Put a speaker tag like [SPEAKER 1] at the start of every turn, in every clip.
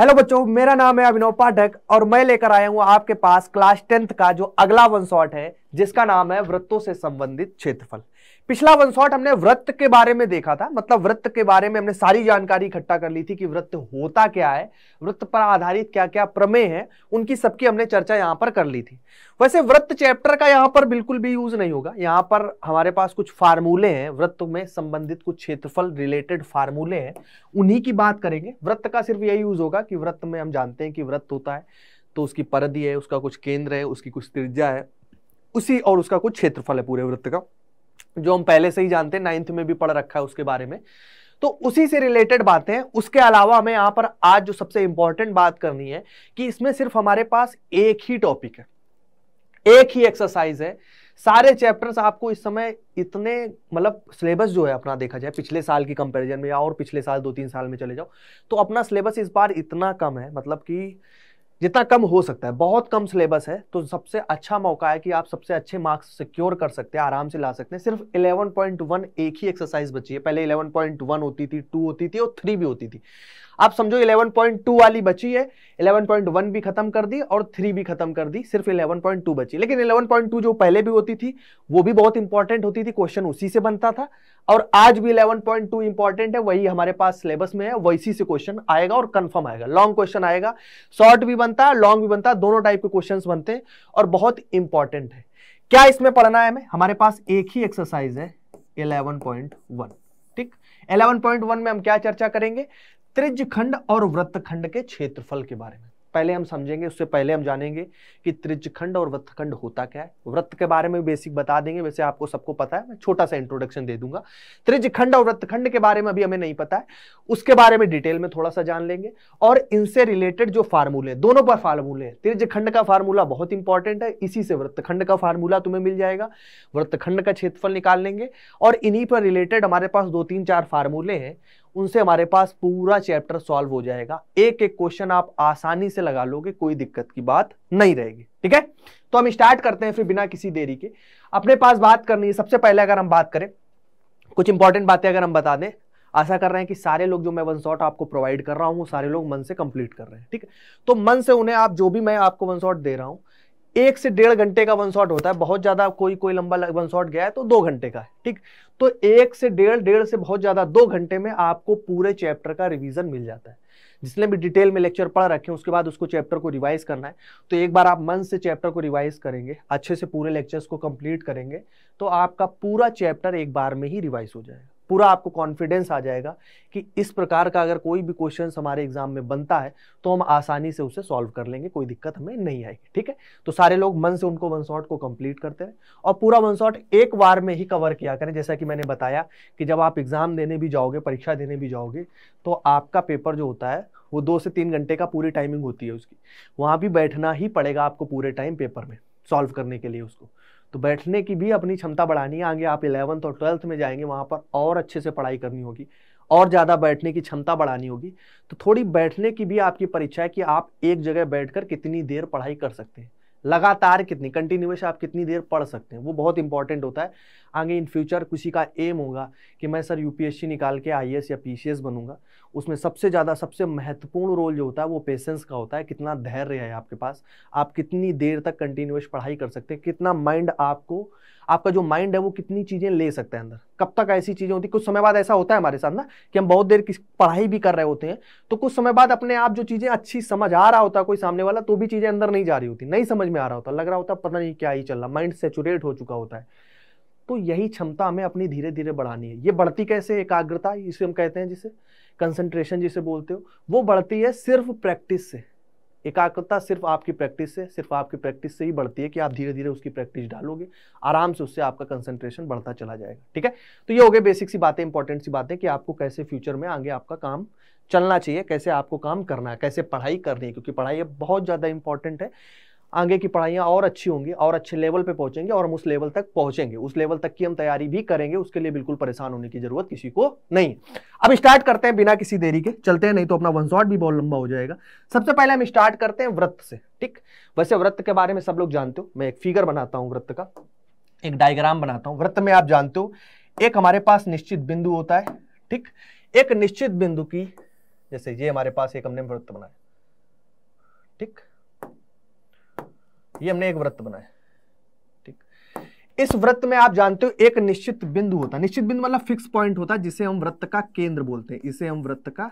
[SPEAKER 1] hello बच्चों मेरा नाम है अभिनव पाठक और मैं लेकर आया हूं आपके पास क्लास टेंथ का जो अगला वन शॉट है जिसका नाम है वृत्तों से संबंधित क्षेत्रफल पिछला वन शॉट हमने वृत्त के बारे में देखा था मतलब वृत्त के बारे में हमने सारी जानकारी इकट्ठा कर ली थी कि वृत्त होता क्या है वृत्त पर आधारित क्या क्या प्रमेय है उनकी सबकी हमने चर्चा यहाँ पर कर ली थी वैसे वृत्त चैप्टर का यहाँ पर बिल्कुल भी यूज नहीं होगा यहाँ पर हमारे पास कुछ फार्मूले हैं वृत्त में संबंधित कुछ क्षेत्रफल रिलेटेड फार्मूले हैं उन्हीं की बात करेंगे वृत्त का सिर्फ यही यूज होगा कि वृत्त में हम जानते हैं कि वृत्त होता है तो उसकी परदी है उसका कुछ केंद्र है उसकी कुछ त्रिज्या है उसी और उसका कुछ क्षेत्रफल है पूरे वृत्त का जो हम पहले से ही जानते हैं नाइन्थ में भी पढ़ रखा है उसके बारे में तो उसी से रिलेटेड बातें उसके अलावा हमें यहां पर आज जो सबसे इंपॉर्टेंट बात करनी है कि इसमें सिर्फ हमारे पास एक ही टॉपिक है एक ही एक्सरसाइज है सारे चैप्टर्स आपको इस समय इतने मतलब सिलेबस जो है अपना देखा जाए पिछले साल की कंपैरिजन में या और पिछले साल दो तीन साल में चले जाओ तो अपना सिलेबस इस बार इतना कम है मतलब कि जितना कम हो सकता है बहुत कम सिलेबस है तो सबसे अच्छा मौका है कि आप सबसे अच्छे मार्क्स सिक्योर कर सकते हैं आराम से ला सकते हैं सिर्फ 11.1 एक ही एक्सरसाइज बची है पहले 11.1 होती थी टू होती थी और थ्री भी होती थी आप समझो 11.2 वाली बची है 11.1 भी खत्म कर दी और 3 भी खत्म कर दी सिर्फ 11.2 बची लेकिन 11.2 जो पहले भी होती थी वो भी बहुत इंपॉर्टेंट होती थी क्वेश्चन उसी से बनता था और आज भी 11.2 इंपॉर्टेंट है वही हमारे पास सिलेबस में है वैसी से क्वेश्चन आएगा और कंफर्म आएगा लॉन्ग क्वेश्चन आएगा शॉर्ट भी बनता है लॉन्ग भी बनता है दोनों टाइप के क्वेश्चन बनते हैं और बहुत इंपॉर्टेंट है क्या इसमें पढ़ना है हमें हमारे पास एक ही एक्सरसाइज है इलेवन ठीक 11.1 में हम क्या चर्चा करेंगे त्रिज खंड और वृत्त खंड के क्षेत्रफल के बारे में पहले हम समझेंगे उससे पहले हम जानेंगे कि त्रिज खंड और वृत्त खंड होता क्या है वृत्त के बारे में बेसिक बता देंगे वैसे आपको सबको पता है मैं छोटा सा इंट्रोडक्शन दे दूंगा त्रिज खंड और वृत्त खंड के बारे में अभी हमें नहीं पता है उसके बारे में डिटेल में थोड़ा सा जान लेंगे और इनसे रिलेटेड जो फार्मूले दोनों पर फार्मूले हैं त्रिज खंड का फार्मूला बहुत इंपॉर्टेंट है इसी से वृत्तखंड का फार्मूला तुम्हें मिल जाएगा वृत्तखंड का क्षेत्रफल निकाल लेंगे और इन्हीं पर रिलेटेड हमारे पास दो तीन चार फार्मूले हैं उनसे हमारे पास पूरा चैप्टर सॉल्व हो जाएगा एक एक क्वेश्चन आप आसानी से लगा लोगे कोई दिक्कत की बात नहीं रहेगी ठीक है तो हम स्टार्ट करते हैं फिर बिना किसी देरी के अपने पास बात करनी है सबसे पहले अगर हम बात करें कुछ इंपॉर्टेंट बातें अगर हम बता दें आशा कर रहे हैं कि सारे लोग जो मैं वन शॉट आपको प्रोवाइड कर रहा हूँ सारे लोग मन से कंप्लीट कर रहे हैं ठीक है तो मन से उन्हें आप जो भी मैं आपको वन शॉट दे रहा हूँ एक से डेढ़ घंटे का वन शॉट होता है बहुत ज़्यादा कोई कोई लंबा वन शॉट गया है तो दो घंटे का है ठीक तो एक से डेढ़ डेढ़ से बहुत ज़्यादा दो घंटे में आपको पूरे चैप्टर का रिवीजन मिल जाता है जिसने भी डिटेल में लेक्चर पढ़ रखे उसके बाद उसको चैप्टर को रिवाइज करना है तो एक बार आप मन से चैप्टर को रिवाइज करेंगे अच्छे से पूरे लेक्चर्स को कंप्लीट करेंगे तो आपका पूरा चैप्टर एक बार में ही रिवाइज हो जाएगा पूरा आपको कॉन्फिडेंस आ जाएगा कि इस प्रकार का अगर कोई भी क्वेश्चन हमारे एग्जाम में बनता है तो हम आसानी से उसे सॉल्व कर लेंगे कोई दिक्कत हमें नहीं आएगी ठीक है तो सारे लोग मन से उनको वन शॉट को कंप्लीट करते रहे और पूरा वन शॉट एक बार में ही कवर किया करें जैसा कि मैंने बताया कि जब आप एग्जाम देने भी जाओगे परीक्षा देने भी जाओगे तो आपका पेपर जो होता है वो दो से तीन घंटे का पूरी टाइमिंग होती है उसकी वहाँ भी बैठना ही पड़ेगा आपको पूरे टाइम पेपर में सॉल्व करने के लिए उसको तो बैठने की भी अपनी क्षमता बढ़ानी है आगे आप इलेवंथ और ट्वेल्थ में जाएंगे वहाँ पर और अच्छे से पढ़ाई करनी होगी और ज़्यादा बैठने की क्षमता बढ़ानी होगी तो थोड़ी बैठने की भी आपकी परीक्षा है कि आप एक जगह बैठकर कितनी देर पढ़ाई कर सकते हैं लगातार कितनी कंटिन्यूस आप कितनी देर पढ़ सकते हैं वो बहुत इंपॉर्टेंट होता है आगे इन फ्यूचर किसी का एम होगा कि मैं सर यूपीएससी निकाल के आई या पीसीएस बनूंगा उसमें सबसे ज़्यादा सबसे महत्वपूर्ण रोल जो होता है वो पेशेंस का होता है कितना धैर्य है आपके पास आप कितनी देर तक कंटिन्यूस पढ़ाई कर सकते हैं कितना माइंड आपको आपका जो माइंड है वो कितनी चीज़ें ले सकता है अंदर कब तक ऐसी चीज़ें होती कुछ समय बाद ऐसा होता है हमारे साथ ना कि हम बहुत देर किसी पढ़ाई भी कर रहे होते हैं तो कुछ समय बाद अपने आप जो चीज़ें अच्छी समझ आ रहा होता कोई सामने वाला तो भी चीज़ें अंदर नहीं जा रही होती नहीं समझ में आ रहा होता लग रहा होता पता नहीं क्या ही चल रहा माइंड सेचुरेट हो चुका होता है तो यही क्षमता हमें अपनी धीरे धीरे बढ़ानी है ये बढ़ती कैसे एकाग्रता इसे हम कहते हैं जिसे कंसंट्रेशन जिसे बोलते हो वो बढ़ती है सिर्फ प्रैक्टिस से एकाग्रता सिर्फ आपकी प्रैक्टिस से सिर्फ आपकी प्रैक्टिस से ही बढ़ती है कि आप धीरे धीरे उसकी प्रैक्टिस डालोगे आराम से उससे आपका कंसंट्रेशन बढ़ता चला जाएगा ठीक है तो ये हो गए बेसिक सी बातें इंपॉर्टेंट सी बातें कि आपको कैसे फ्यूचर में आगे आपका काम चलना चाहिए कैसे आपको काम करना है कैसे पढ़ाई करनी है क्योंकि पढ़ाई बहुत ज़्यादा इंपॉर्टेंट है आगे की पढ़ाइयाँ और अच्छी होंगी और अच्छे लेवल पे पहुंचेंगे और हम उस लेवल तक पहुंचेंगे उस लेवल तक की हम तैयारी भी करेंगे उसके लिए बिल्कुल परेशान होने की जरूरत किसी को नहीं अब स्टार्ट करते हैं बिना किसी देरी के चलते हैं नहीं तो अपना वन शॉट भी बहुत लंबा हो जाएगा सबसे पहले हम स्टार्ट करते हैं व्रत से ठीक वैसे व्रत के बारे में सब लोग जानते हो मैं एक फिगर बनाता हूँ व्रत का एक डायग्राम बनाता हूँ व्रत में आप जानते हो एक हमारे पास निश्चित बिंदु होता है ठीक एक निश्चित बिंदु की जैसे ये हमारे पास एक हमने व्रत बनाया ठीक ये हमने एक वृत्त बनाया ठीक इस वृत्त में आप जानते हो एक निश्चित बिंदु होता है निश्चित बिंदु मतलब फिक्स पॉइंट होता है जिसे हम वृत्त का केंद्र बोलते हैं इसे हम वृत्त का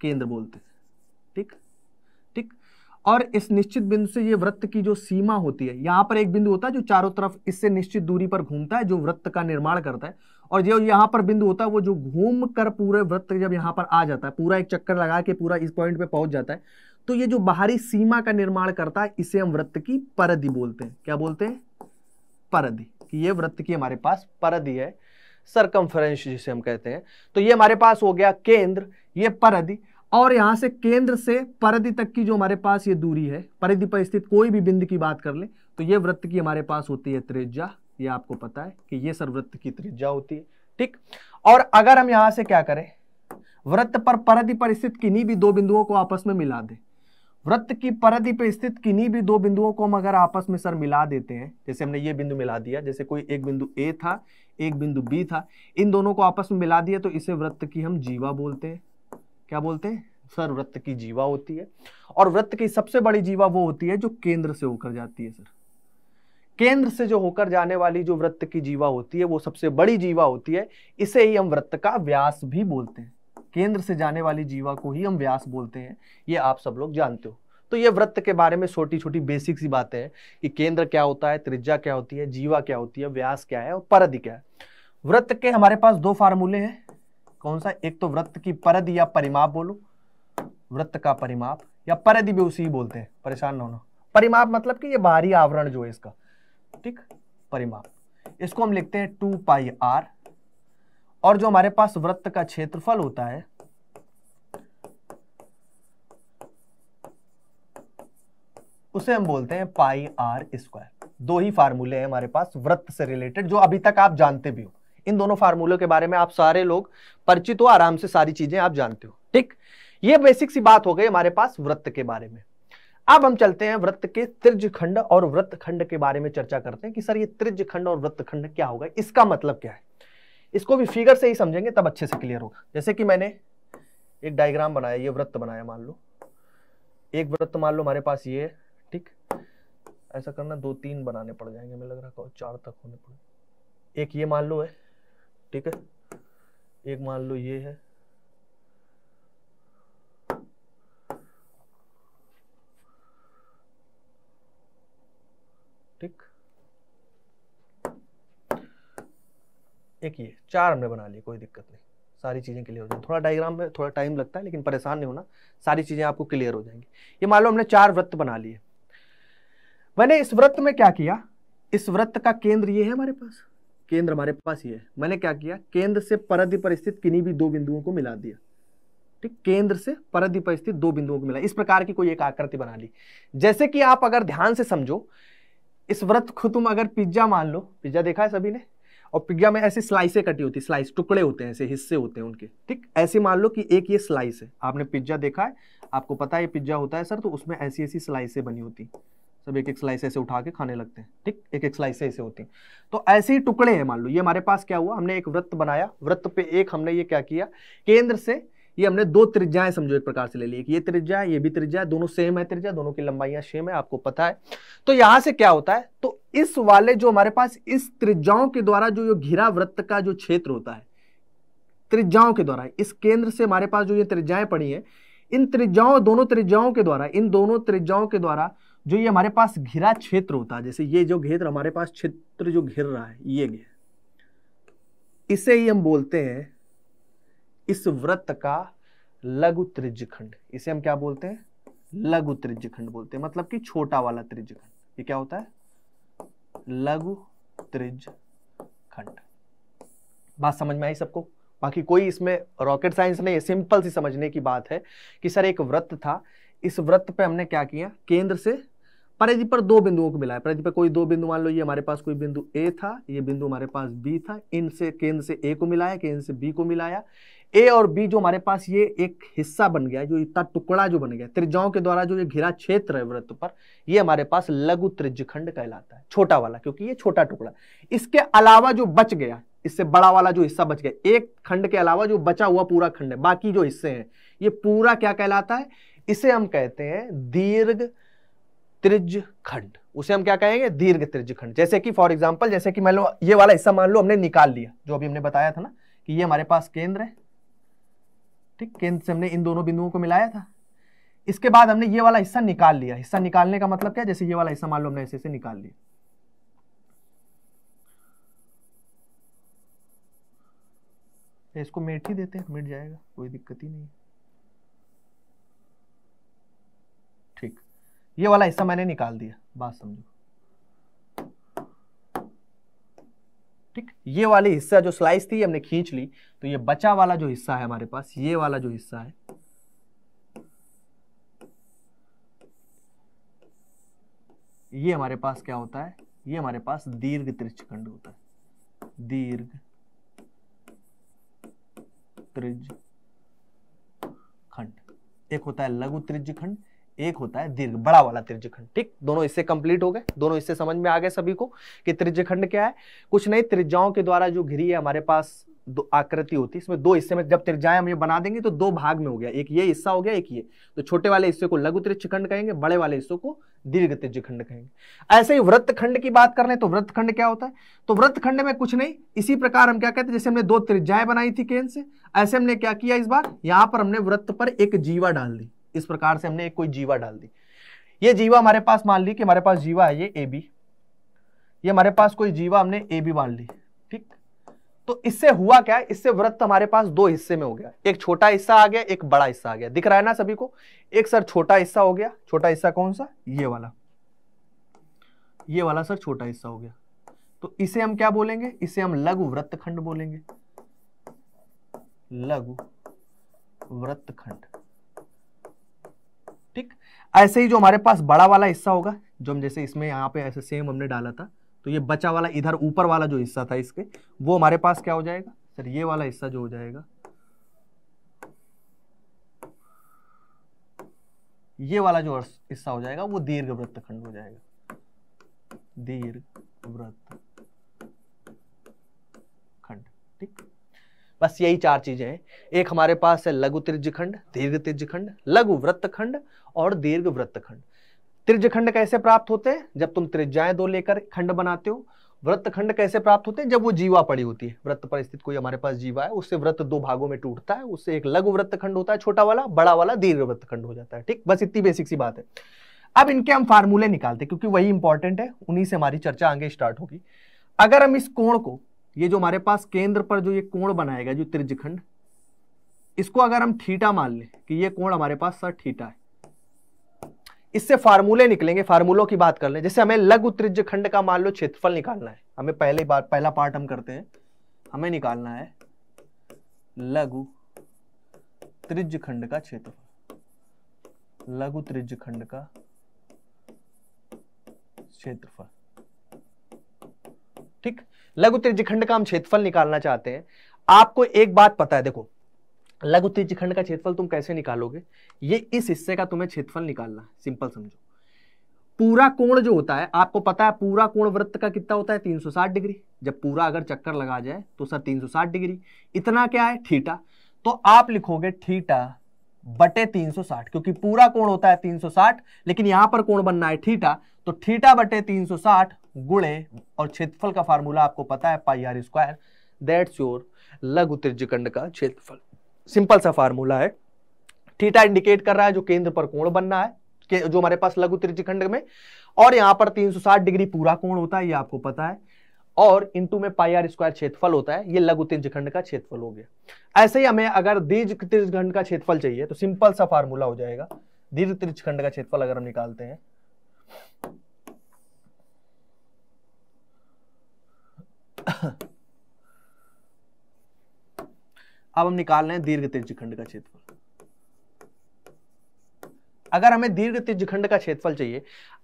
[SPEAKER 1] केंद्र बोलते हैं ठीक ठीक और इस निश्चित बिंदु से ये वृत्त की जो सीमा होती है यहां पर एक बिंदु होता है जो चारों तरफ इससे निश्चित दूरी पर घूमता है जो वृत्त का निर्माण करता है और जो यहां पर बिंदु होता है वो जो घूम कर पूरे वृत्त जब यहां पर आ जाता है पूरा एक चक्कर लगा के पूरा इस पॉइंट पे पहुंच जाता है तो ये जो बाहरी सीमा का निर्माण करता है इसे हम वृत्त की परधि बोलते हैं क्या बोलते हैं परधि कि ये वृत्त की हमारे पास परधि है सरकमफ्रेंस जिसे हम कहते हैं तो ये हमारे पास हो गया केंद्र ये परधि और यहां से केंद्र से परधि तक की जो हमारे पास ये दूरी है परिधि पर स्थित कोई भी बिंदु की बात कर ले तो ये वृत्त की हमारे पास होती है त्रिज्या ये आपको पता है कि ये सर की त्रिज्या होती है ठीक और अगर हम यहां से क्या करें वृत्त पर परधि पर स्थित किन्हीं भी दो बिंदुओं को आपस में मिला दें वृत्त की परिधि पे स्थित किन्हीं भी दो बिंदुओं को हम अगर आपस में सर मिला देते हैं जैसे हमने ये बिंदु मिला दिया जैसे कोई एक बिंदु ए था एक बिंदु बी था इन दोनों को आपस में मिला दिया तो इसे वृत्त की हम जीवा बोलते हैं क्या बोलते हैं सर वृत्त की जीवा होती है और वृत्त की सबसे बड़ी जीवा वो होती है जो केंद्र से होकर जाती है सर केंद्र से जो होकर जाने वाली जो वृत्त की जीवा होती है वो सबसे बड़ी जीवा होती है इसे ही हम वृत्त का व्यास भी बोलते हैं केंद्र से जाने वाली जीवा को ही हम व्यास बोलते हैं ये आप सब लोग जानते हो तो ये वृत्त के बारे में छोटी छोटी बेसिक सी बातें हैं कि केंद्र क्या होता है त्रिज्या क्या होती है जीवा क्या होती है व्यास क्या है और परधि क्या है वृत्त के हमारे पास दो फार्मूले हैं कौन सा एक तो वृत्त की परधि या परिमाप बोलो वृत्त का परिमाप या परधि भी उसी बोलते हैं परेशान ना होना परिमाप मतलब कि ये बाहरी आवरण जो है इसका ठीक परिमाप इसको हम लिखते हैं टू पाई आर और जो हमारे पास वृत्त का क्षेत्रफल होता है उसे हम बोलते हैं पाई आर स्क्वायर दो ही फार्मूले हैं हमारे पास वृत्त से रिलेटेड जो अभी तक आप जानते भी हो इन दोनों फार्मूलों के बारे में आप सारे लोग परिचित हो आराम से सारी चीजें आप जानते हो ठीक ये बेसिक सी बात हो गई हमारे पास वृत्त के बारे में अब हम चलते हैं वृत्त के त्रिज खंड और वृत्त खंड के बारे में चर्चा करते हैं कि सर ये त्रिज खंड और वृत्त खंड क्या होगा इसका मतलब क्या है इसको भी फिगर से ही समझेंगे तब अच्छे से क्लियर हो जैसे कि मैंने एक डायग्राम बनाया ये वृत्त बनाया मान लो एक वृत्त मान लो हमारे पास ये ठीक ऐसा करना दो तीन बनाने पड़ जाएंगे मैं लग रहा है चार तक होने पड़े एक ये मान लो है ठीक है एक मान लो ये है एक ये चार हमने बना लिए कोई दिक्कत नहीं सारी चीज़ें क्लियर हो जाएंगी थोड़ा डायग्राम में थोड़ा टाइम लगता है लेकिन परेशान नहीं होना सारी चीज़ें आपको क्लियर हो जाएंगी ये मान लो हमने चार व्रत बना लिए मैंने इस व्रत में क्या किया इस व्रत का केंद्र ये है हमारे पास केंद्र हमारे पास ये है मैंने क्या किया केंद्र से परधि पर स्थित किन्हीं भी दो बिंदुओं को मिला दिया ठीक केंद्र से परधि पर स्थित दो बिंदुओं को मिला इस प्रकार की कोई एक आकृति बना ली जैसे कि आप अगर ध्यान से समझो इस व्रत को तुम अगर पिज्जा मान लो पिज्जा देखा है सभी ने और पिज्जा में ऐसी स्लाइसें कटी होती स्लाइस टुकड़े होते हैं ऐसे हिस्से होते हैं उनके ठीक ऐसे मान लो कि एक ये स्लाइस है आपने पिज्जा देखा है आपको पता है ये पिज्जा होता है सर तो उसमें ऐसी ऐसी स्लाइसें बनी होती सब एक एक स्लाइस ऐसे उठा के खाने लगते हैं ठीक एक एक स्लाइस ऐसे होती हैं तो ऐसे ही टुकड़े हैं मान लो ये हमारे पास क्या हुआ हमने एक वृत्त बनाया वृत्त पे एक हमने ये क्या किया केंद्र से ये हमने दो त्रिज्याएं समझो एक प्रकार से ले ली ये त्रिज्या ये भी त्रिज्या दोनों सेम है त्रिज्या दोनों की लंबाइयां सेम है आपको पता है तो यहां से क्या होता है तो इस वाले जो हमारे पास इस त्रिज्याओं के द्वारा जो ये घिरा वृत्त का जो क्षेत्र होता है त्रिज्याओं के द्वारा इस केंद्र से हमारे पास जो ये त्रिज्याएं पड़ी है इन त्रिज्याओं दोनों त्रिज्याओं के द्वारा इन दोनों त्रिज्याओं के द्वारा जो ये हमारे पास घिरा क्षेत्र होता है जैसे ये जो घेत्र हमारे पास क्षेत्र जो घिर रहा है ये घेर इसे ही हम बोलते हैं इस व्रत का लघु त्रिज खंड इसे हम क्या बोलते हैं लघु त्रिज खंड बोलते हैं मतलब कि छोटा वाला त्रिज्य खंड ये क्या होता है लघु त्रिज्य खंड बात समझ में आई सबको बाकी कोई इसमें रॉकेट साइंस नहीं है सिंपल सी समझने की बात है कि सर एक व्रत था इस व्रत पे हमने क्या किया केंद्र से परिधि पर दो बिंदुओं को मिलाया परिधि पर कोई दो बिंदु मान लो ये हमारे पास कोई बिंदु ए था ये बिंदु हमारे पास बी था इनसे केंद्र से ए को मिलाया केंद्र से बी को मिलाया ए और बी जो हमारे पास ये एक हिस्सा बन गया जो इतना टुकड़ा जो बन गया त्रिज्याओं के द्वारा जो ये घिरा क्षेत्र है वृत्त पर ये हमारे पास लघु त्रिज्यखंड कहलाता है छोटा वाला क्योंकि ये छोटा टुकड़ा इसके अलावा जो बच गया इससे बड़ा वाला जो हिस्सा बच गया एक खंड के अलावा जो बचा हुआ पूरा खंड है बाकी जो हिस्से हैं ये पूरा क्या कहलाता है इसे हम कहते हैं दीर्घ त्रिज खंड उसे हम क्या कहेंगे दीर्घ त्रिज खंड जैसे कि फॉर एग्जाम्पल जैसे कि मान लो ये वाला हिस्सा मान लो हमने निकाल लिया जो अभी हमने बताया था ना कि ये हमारे पास केंद्र है ठीक केंद्र से हमने इन दोनों बिंदुओं को मिलाया था इसके बाद हमने ये वाला हिस्सा निकाल लिया हिस्सा निकालने का मतलब क्या जैसे ये वाला हिस्सा मान लो हमने ऐसे से निकाल लिया इसको मेट ही देते हैं मिट जाएगा कोई दिक्कत ही नहीं ठीक ये वाला हिस्सा मैंने निकाल दिया बात समझो ठीक ये वाली हिस्सा जो स्लाइस थी हमने खींच ली तो ये बचा वाला जो हिस्सा है हमारे पास ये वाला जो हिस्सा है ये हमारे पास क्या होता है ये हमारे पास दीर्घ खंड होता है दीर्घ त्रिज खंड एक होता है लघु त्रिज खंड एक होता है दीर्घ बड़ा वाला त्रिज्यखंड ठीक दोनों इससे कंप्लीट हो गए दोनों इससे समझ में आ गए सभी को कि त्रिज्यखंड क्या है कुछ नहीं त्रिज्याओं के द्वारा जो घिरी है हमारे पास दो आकृति होती है इसमें दो हिस्से में जब त्रिज्याएं हम ये बना देंगे तो दो भाग में हो गया एक ये हिस्सा हो गया एक ये तो छोटे वाले हिस्से को लघु त्रिज्यखंड कहेंगे बड़े वाले हिस्सों को दीर्घ त्रिज्यखंड कहेंगे ऐसे ही वृत्त खंड की बात कर ले तो वृत्त खंड क्या होता है तो वृत्त खंड में कुछ नहीं इसी प्रकार हम क्या कहते हैं जैसे हमने दो त्रिज्याएं बनाई थी केंद्र से ऐसे हमने क्या किया इस बार यहां पर हमने वृत्त पर एक जीवा डाल दी इस प्रकार से हमने एक कोई जीवा डाल दी ये जीवा हमारे पास मान ली कि हमारे पास जीवा है ये ए बी ये हमारे पास कोई जीवा हमने ए बी मान ली ठीक तो इससे हुआ क्या है इससे वृत्त हमारे पास दो हिस्से में हो गया एक छोटा हिस्सा आ गया एक बड़ा हिस्सा आ गया दिख रहा है ना सभी को एक सर छोटा हिस्सा हो गया छोटा हिस्सा कौन सा ये वाला ये वाला सर छोटा हिस्सा हो गया तो इसे हम क्या बोलेंगे इसे हम लघु वृत्त खंड बोलेंगे लघु वृत्त खंड ठीक ऐसे ही जो हमारे पास बड़ा वाला हिस्सा होगा जो हम जैसे इसमें यहाँ पे ऐसे सेम हमने डाला था तो ये बचा वाला इधर ऊपर वाला जो हिस्सा था इसके वो हमारे पास क्या हो जाएगा सर ये वाला हिस्सा जो हो जाएगा ये वाला जो हिस्सा हो जाएगा वो दीर्घ वृत्त खंड हो जाएगा दीर्घ वृत्त खंड ठीक बस यही चार चीजें हैं एक हमारे पास है लघु त्रिज्य खंड दीर्घ त्रिज्य खंड लघु वृत्त खंड और दीर्घ वृत्त खंड त्रिज खंड कैसे प्राप्त होते हैं जब तुम त्रिज्याएं दो लेकर खंड बनाते हो वृत्त खंड कैसे प्राप्त होते हैं जब वो जीवा पड़ी होती है वृत्त पर स्थित कोई हमारे पास जीवा है उससे वृत्त दो भागों में टूटता है उससे एक लघु वृत्त खंड होता है छोटा वाला बड़ा वाला दीर्घ वृत्त खंड हो जाता है ठीक बस इतनी बेसिक सी बात है अब इनके हम फार्मूले निकालते हैं क्योंकि वही इंपॉर्टेंट है उन्हीं से हमारी चर्चा आगे स्टार्ट होगी अगर हम इस कोण को ये जो हमारे पास केंद्र पर जो ये कोण बनाएगा जो त्रिजखंड इसको अगर हम ठीटा मान लें कि ये कोण हमारे पास सर ठीटा है इससे फार्मूले निकलेंगे फार्मूलों की बात कर लें जैसे हमें लघु त्रिज खंड का मान लो क्षेत्रफल निकालना है हमें पहले बार पहला पार्ट हम करते हैं हमें निकालना है लघु त्रिज खंड का क्षेत्रफल लघु त्रिज खंड का क्षेत्रफल ठीक लघु त्रिज खंड का हम क्षेत्रफल निकालना चाहते हैं आपको एक बात पता है देखो लघु त्रिज्यखंड का क्षेत्रफल तुम कैसे निकालोगे ये इस हिस्से का तुम्हें क्षेत्रफल निकालना है सिंपल समझो पूरा कोण जो होता है आपको पता है पूरा कोण वृत्त का कितना होता है 360 डिग्री जब पूरा अगर चक्कर लगा जाए तो सर 360 डिग्री इतना क्या है थीटा तो आप लिखोगे थीटा बटे 360 क्योंकि पूरा कोण होता है 360 लेकिन यहां पर कोण बनना है थीटा तो थीटा बटे 360 गुणे और क्षेत्रफल का फार्मूला आपको पता है pi are square that's your लघु खंड का क्षेत्रफल सिंपल सा फार्मूला है थीटा इंडिकेट कर रहा है जो केंद्र पर कोण बनना है के, जो हमारे पास लघु त्रिजखंड में और यहां पर 360 डिग्री पूरा कोण होता है ये आपको पता है और इंटू में पाई आर स्क्वायर क्षेत्रफल होता है ये लघु त्रिजखंड का क्षेत्रफल हो गया ऐसे ही हमें अगर दीर्घ त्रिजखंड का क्षेत्रफल चाहिए तो सिंपल सा फार्मूला हो जाएगा दीर्घ त्रिजखंड का क्षेत्रफल अगर हम निकालते हैं Ha अब हम निकाल रहे हैं दीर्घ त्रिज्यखंड का क्षेत्रफल अगर हमें दीर्घ त्रिज्यखंड का क्षेत्रफल चाहिए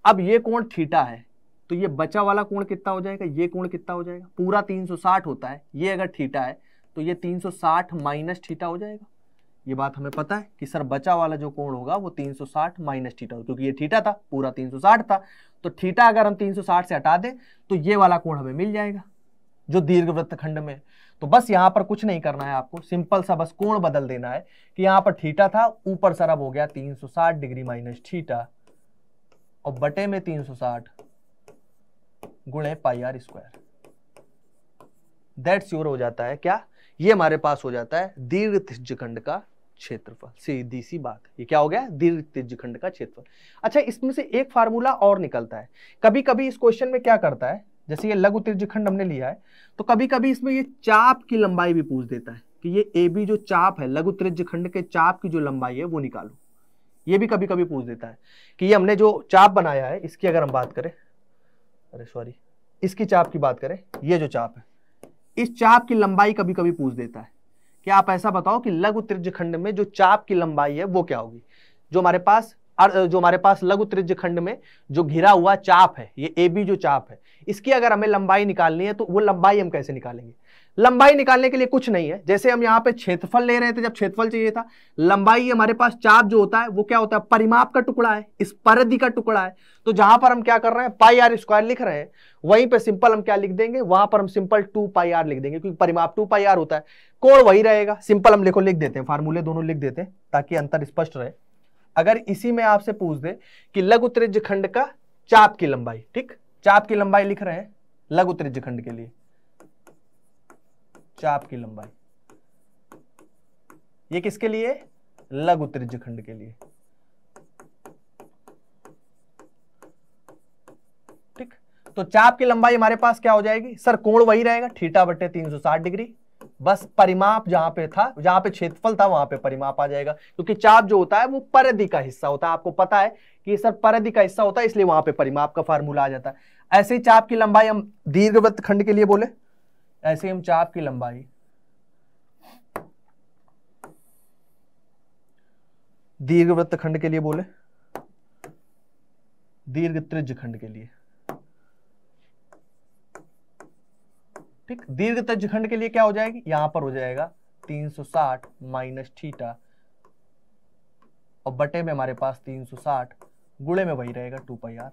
[SPEAKER 1] अब ये कोण थीटा है तो ये बचा वाला कोण कितना हो जाएगा ये कोण कितना हो जाएगा पूरा 360 होता है ये अगर थीटा है तो ये 360 माइनस थीटा हो जाएगा ये बात हमें पता है कि सर बचा वाला जो कोण होगा वो 360 माइनस थीटा होगा क्योंकि ये थीटा था पूरा 360 था तो थीटा अगर हम 360 से हटा दें तो ये वाला कोण हमें मिल जाएगा जो दीर्घ वृत्तखंड में तो बस यहां पर कुछ नहीं करना है आपको सिंपल सा बस कोण बदल देना है कि यहां पर थीटा था ऊपर सर अब हो गया 360 डिग्री माइनस थीटा और बटे में 360 गुणे pi are square that's your हो जाता है क्या ये हमारे पास हो जाता है दीर्घ त्रिज्यखंड का क्षेत्रफल सीधी सी बात ये क्या हो गया दीर्घ त्रिज्यखंड का क्षेत्रफल अच्छा इसमें से एक फार्मूला और निकलता है कभी कभी इस क्वेश्चन में क्या करता है जैसे ये लघु त्रिज्यखंड हमने लिया है तो कभी कभी इसमें ये चाप की लंबाई भी पूछ देता है कि ये ए बी जो चाप है लघु त्रिज्यखंड के चाप की जो लंबाई है वो निकालो ये भी कभी कभी पूछ देता है कि ये हमने जो चाप बनाया है इसकी अगर हम बात करें अरे सॉरी इसकी चाप की बात करें ये जो चाप है इस चाप की लंबाई कभी कभी पूछ देता है कि आप ऐसा बताओ कि लघु त्रिज्यखंड में जो चाप की लंबाई है वो क्या होगी जो हमारे पास जो हमारे पास लघु त्रिज खंड में जो घिरा हुआ चाप है ये ए बी जो चाप है इसकी अगर हमें लंबाई निकालनी है तो वो लंबाई हम कैसे निकालेंगे लंबाई निकालने के लिए कुछ नहीं है जैसे हम यहाँ पे क्षेत्रफल ले रहे थे जब क्षेत्रफल चाहिए था लंबाई हमारे पास चाप जो होता है वो क्या होता है परिमाप का टुकड़ा है इस परिधि का टुकड़ा है तो जहां पर हम क्या कर रहे हैं पाई आर स्क्वायर लिख रहे हैं वहीं पे सिंपल हम क्या लिख देंगे वहां पर हम सिंपल टू पाई आर लिख देंगे क्योंकि परिमाप टू पाई आर होता है कोण वही रहेगा सिंपल हम लिखो लिख देते हैं फार्मूले दोनों लिख देते हैं ताकि अंतर स्पष्ट रहे अगर इसी में आपसे पूछ दे कि लघु त्रिज खंड का चाप की लंबाई ठीक चाप की लंबाई लिख रहे हैं लघु त्रिज खंड के लिए चाप की लंबाई ये किसके लिए लघु त्रिज खंड के लिए ठीक तो चाप की लंबाई हमारे पास क्या हो जाएगी सर कोण वही रहेगा थीटा बटे तीन सौ साठ डिग्री बस परिमाप जहां पे था जहां पे क्षेत्रफल था वहां पे परिमाप आ जाएगा क्योंकि चाप जो होता है वो परिधि का हिस्सा होता है आपको पता है कि सर परिधि का हिस्सा होता है इसलिए वहां पे परिमाप का फार्मूला आ जाता है ऐसे ही चाप की लंबाई हम दीर्घवृत्त खंड के लिए बोले ऐसे ही हम चाप की लंबाई दीर्घवृत्त खंड के लिए बोले दीर्घ त्रिज खंड के लिए ठीक दीर्घ तजखंड के लिए क्या हो जाएगी यहां पर हो जाएगा 360 माइनस ठीटा और बटे में हमारे पास 360 गुड़े में वही रहेगा टू पाई आर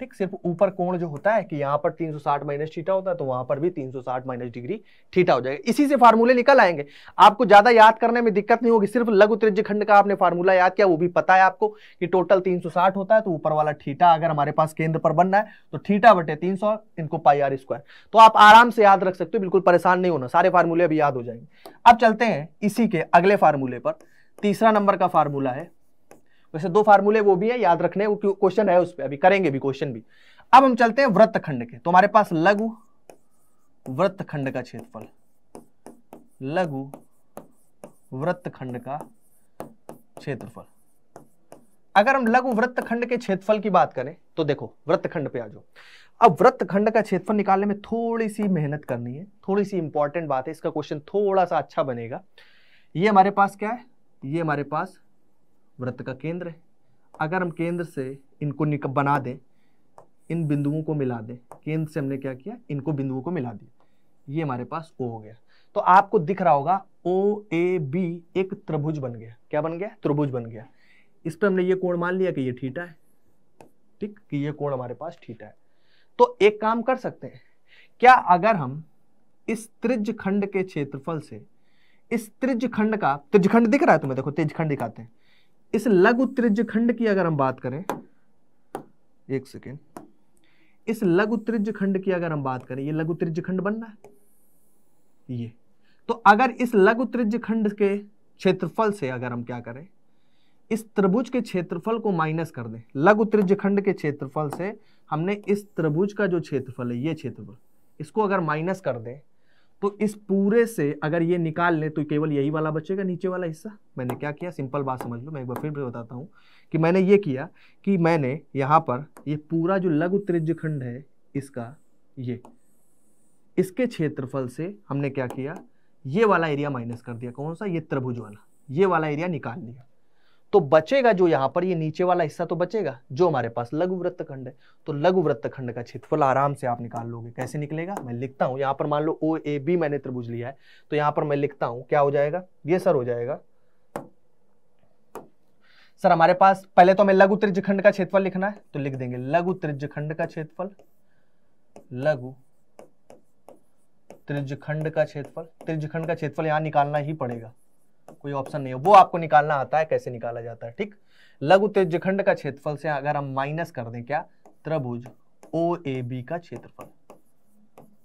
[SPEAKER 1] ठीक सिर्फ ऊपर कोण जो होता है कि यहाँ पर 360 माइनस ठीठा होता है तो वहां पर भी 360 माइनस डिग्री ठीठा हो जाएगा इसी से फार्मूले निकल आएंगे आपको ज्यादा याद करने में दिक्कत नहीं होगी सिर्फ लघु त्रिज्य खंड का आपने फार्मूला याद किया वो भी पता है आपको कि टोटल 360 होता है तो ऊपर वाला ठीठा अगर हमारे पास केंद्र पर बनना है तो ठीठा बटे तीन इनको पाई आर स्क्वायर तो आप आराम से याद रख सकते हो बिल्कुल परेशान नहीं होना सारे फार्मूले अभी याद हो जाएंगे अब चलते हैं इसी के अगले फार्मूले पर तीसरा नंबर का फार्मूला है वैसे दो फार्मूले वो भी है याद रखने वो क्वेश्चन है उस पर अभी करेंगे भी क्वेश्चन भी अब हम चलते हैं व्रत खंड के तुम्हारे तो पास लघु व्रत खंड का क्षेत्रफल लघु व्रत खंड का क्षेत्रफल अगर हम लघु व्रत खंड के क्षेत्रफल की बात करें तो देखो व्रत खंड पे आ जाओ अब व्रत खंड का क्षेत्रफल निकालने में थोड़ी सी मेहनत करनी है थोड़ी सी इंपॉर्टेंट बात है इसका क्वेश्चन थोड़ा सा अच्छा बनेगा ये हमारे पास क्या है ये हमारे पास वृत्त का केंद्र है अगर हम केंद्र से इनको निक बना दें इन बिंदुओं को मिला दें केंद्र से हमने क्या किया इनको बिंदुओं को मिला दिया ये हमारे पास ओ हो गया तो आपको दिख रहा होगा ओ ए बी एक त्रिभुज बन गया क्या बन गया त्रिभुज बन गया इस पर हमने ये कोण मान लिया कि ये ठीटा है ठीक कि ये कोण हमारे पास ठीटा है तो एक काम कर सकते हैं क्या अगर हम इस त्रिज खंड के क्षेत्रफल से इस त्रिज खंड का त्रिज खंड दिख रहा है तुम्हें देखो त्रिज खंड दिखाते हैं इस लघु त्रिज खंड की अगर हम बात करें एक सेकेंड इस लघु त्रिज खंड की अगर हम बात करें ये लघु त्रिज खंड बन रहा है ये तो अगर इस लघु त्रिज खंड के क्षेत्रफल से अगर हम क्या करें इस त्रिभुज के क्षेत्रफल को माइनस कर दें लघु त्रिज खंड के क्षेत्रफल से हमने इस त्रिभुज का जो क्षेत्रफल है ये क्षेत्रफल इसको अगर माइनस कर दें तो इस पूरे से अगर ये निकाल लें तो केवल यही वाला बचेगा नीचे वाला हिस्सा मैंने क्या किया सिंपल बात समझ लो मैं एक बार फिर बताता हूँ कि मैंने ये किया कि मैंने यहाँ पर ये पूरा जो लघु त्रिज खंड है इसका ये इसके क्षेत्रफल से हमने क्या किया ये वाला एरिया माइनस कर दिया कौन सा ये त्रिभुज वाला ये वाला एरिया निकाल लिया तो बचेगा जो यहां पर ये नीचे वाला हिस्सा तो बचेगा जो हमारे पास लघु वृत्त खंड है तो लघु वृत्त खंड का क्षेत्रफल आराम से आप निकाल लोगे कैसे निकलेगा मैं लिखता हूं यहां पर मान लो ओ ए बी मैंने त्रिभुज लिया है तो यहां पर मैं लिखता हूं क्या हो जाएगा ये सर हो जाएगा सर हमारे पास पहले तो हमें लघु त्रिज खंड का क्षेत्रफल लिखना है तो लिख देंगे लघु त्रिज खंड का क्षेत्रफल लघु त्रिज खंड का क्षेत्रफल त्रिज खंड का क्षेत्रफल यहां निकालना ही पड़ेगा कोई ऑप्शन नहीं है वो आपको निकालना आता है कैसे निकाला जाता है ठीक लघु तेजखंड का क्षेत्रफल से अगर हम माइनस कर दें क्या त्रिभुज ओ ए बी का क्षेत्रफल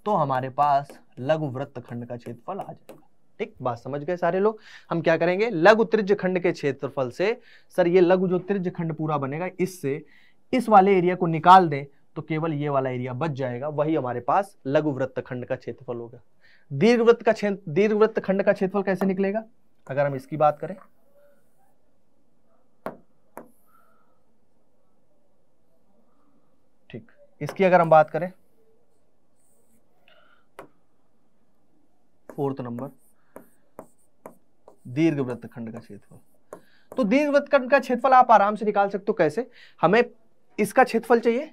[SPEAKER 1] तो हमारे पास लघु वृत्त खंड का क्षेत्रफल आ जाएगा ठीक बात समझ गए सारे लोग हम क्या करेंगे लघु त्रिज खंड के क्षेत्रफल से सर ये लघु जो त्रिज खंड पूरा बनेगा इससे इस वाले एरिया को निकाल दें तो केवल ये वाला एरिया बच जाएगा वही हमारे पास लघु वृत्त खंड का क्षेत्रफल होगा दीर्घ वृत्त का क्षेत्र वृत्त खंड का क्षेत्रफल कैसे निकलेगा अगर हम इसकी बात करें ठीक इसकी अगर हम बात करें फोर्थ नंबर दीर्घ खंड का क्षेत्रफल तो दीर्घ खंड का क्षेत्रफल आप आराम से निकाल सकते हो कैसे हमें इसका क्षेत्रफल चाहिए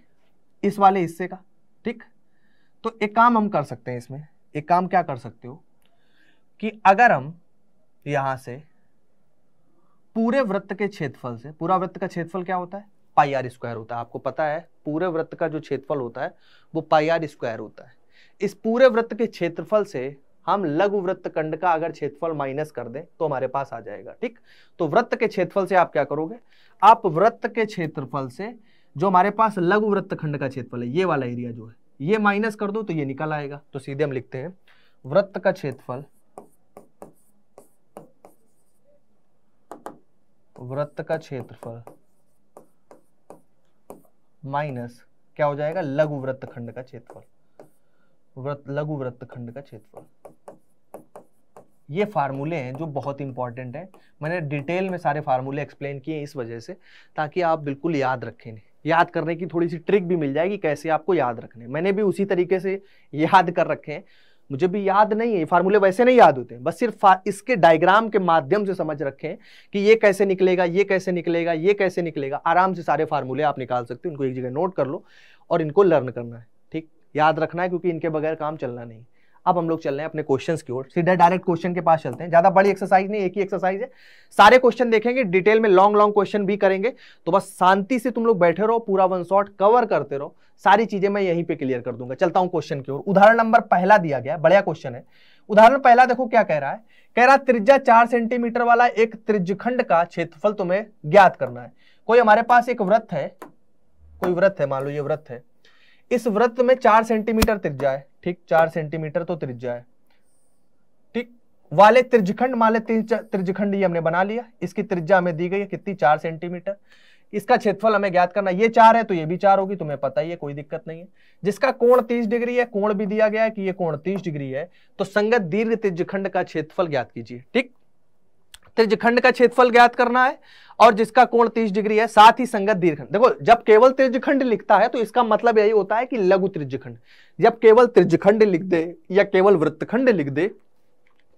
[SPEAKER 1] इस वाले हिस्से का ठीक तो एक काम हम कर सकते हैं इसमें एक काम क्या कर सकते हो कि अगर हम यहां से पूरे वृत्त के क्षेत्रफल से पूरा वृत्त का क्षेत्रफल क्या होता है पाई आर स्क्वायर होता है आपको पता है पूरे वृत्त का जो क्षेत्रफल होता है वो पाई आर स्क्वायर होता है इस पूरे वृत्त के क्षेत्रफल से हम लघु वृत्त खंड का अगर क्षेत्रफल माइनस कर दें तो हमारे पास आ जाएगा ठीक तो वृत्त के क्षेत्रफल से आप क्या करोगे आप वृत्त के क्षेत्रफल से जो हमारे पास लघु वृत्त खंड का क्षेत्रफल है ये वाला एरिया जो है ये माइनस कर दो तो ये निकल आएगा तो सीधे हम लिखते हैं वृत्त का क्षेत्रफल वृत्त का क्षेत्रफल माइनस क्या हो जाएगा लघु वृत्त खंड का क्षेत्रफल वृत्त लघु वृत्त खंड का क्षेत्रफल ये फार्मूले हैं जो बहुत इंपॉर्टेंट हैं मैंने डिटेल में सारे फार्मूले एक्सप्लेन किए इस वजह से ताकि आप बिल्कुल याद रखें याद करने की थोड़ी सी ट्रिक भी मिल जाएगी कैसे आपको याद रखने मैंने भी उसी तरीके से याद कर रखे हैं मुझे भी याद नहीं है ये फार्मूले वैसे नहीं याद होते बस सिर्फ इसके डायग्राम के माध्यम से समझ रखें कि ये कैसे निकलेगा ये कैसे निकलेगा ये कैसे निकलेगा आराम से सारे फार्मूले आप निकाल सकते हो उनको एक जगह नोट कर लो और इनको लर्न करना है ठीक याद रखना है क्योंकि इनके बगैर काम चलना नहीं अब हम लोग चल रहे हैं अपने क्वेश्चन की ओर सीधा डायरेक्ट क्वेश्चन के पास चलते हैं ज्यादा बड़ी एक्सरसाइज नहीं एक ही एक्सरसाइज है सारे क्वेश्चन देखेंगे डिटेल में लॉन्ग लॉन्ग क्वेश्चन भी करेंगे तो बस शांति से तुम लोग बैठे रहो पूरा वन शॉट कवर करते रहो सारी चीजें मैं यहीं पर क्लियर कर दूंगा चलता हूं क्वेश्चन की ओर उदाहरण नंबर पहला दिया गया बढ़िया क्वेश्चन है उदाहरण पहला देखो क्या कह रहा है कह रहा त्रिज्या चार सेंटीमीटर वाला एक त्रिजखंड का क्षेत्रफल तुम्हें ज्ञात करना है कोई हमारे पास एक व्रत है कोई व्रत है मान लो ये व्रत है इस व्रत में चार सेंटीमीटर त्रिज्या है ठीक चार सेंटीमीटर तो त्रिज्या है ठीक वाले त्रिजखंड माले त्रिजखंड ये हमने बना लिया इसकी त्रिज्या हमें दी गई है कितनी चार सेंटीमीटर इसका क्षेत्रफल हमें ज्ञात करना ये चार है तो ये भी चार होगी तुम्हें पता ही है कोई दिक्कत नहीं है जिसका कोण तीस डिग्री है कोण भी दिया गया है कि ये कोण तीस डिग्री है तो संगत दीर्घ त्रिजखंड का क्षेत्रफल ज्ञात कीजिए ठीक त्रिजखंड का क्षेत्रफल ज्ञात करना है और जिसका कोण 30 डिग्री है साथ ही संगत दीर्घखंड देखो जब केवल त्रिजखंड लिखता है तो इसका मतलब यही होता है कि लघु त्रिजखंड जब केवल त्रिजखंड लिख दे या केवल वृत्तखंड लिख दे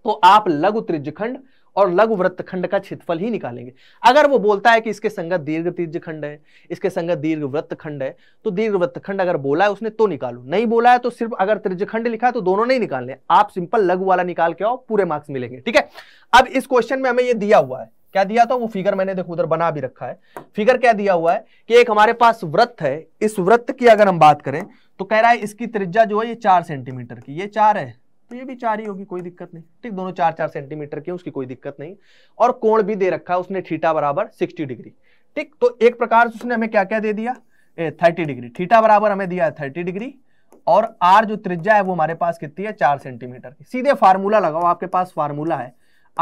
[SPEAKER 1] तो आप लघु त्रिजखंड और लघु वृत्त खंड का क्षेत्रफल ही निकालेंगे अगर वो बोलता है कि इसके संगत दीर्घ तीर्ज खंड है इसके संगत दीर्घ वृत्त खंड है तो दीर्घ वृत्त खंड अगर बोला है उसने तो निकालो नहीं बोला है तो सिर्फ अगर त्रिज खंड लिखा है तो दोनों नहीं निकालने आप सिंपल लघु वाला निकाल के आओ पूरे मार्क्स मिलेंगे ठीक है अब इस क्वेश्चन में हमें यह दिया हुआ है क्या दिया था वो फिगर मैंने देखो उधर बना भी रखा है फिगर क्या दिया हुआ है कि एक हमारे पास व्रत है इस व्रत की अगर हम बात करें तो कह रहा है इसकी त्रिज्या जो है ये चार सेंटीमीटर की ये चार है तो ये भी चार ही होगी कोई दिक्कत नहीं ठीक दोनों चार चार सेंटीमीटर की उसकी कोई दिक्कत नहीं और कोण भी दे रखा है उसने थीटा बराबर सिक्सटी डिग्री ठीक तो एक प्रकार से उसने हमें क्या क्या दे दिया थर्टी डिग्री थीटा बराबर हमें दिया है थर्टी डिग्री और आर जो त्रिज्या है वो हमारे पास कितनी है चार सेंटीमीटर की सीधे फार्मूला लगाओ आपके पास फार्मूला है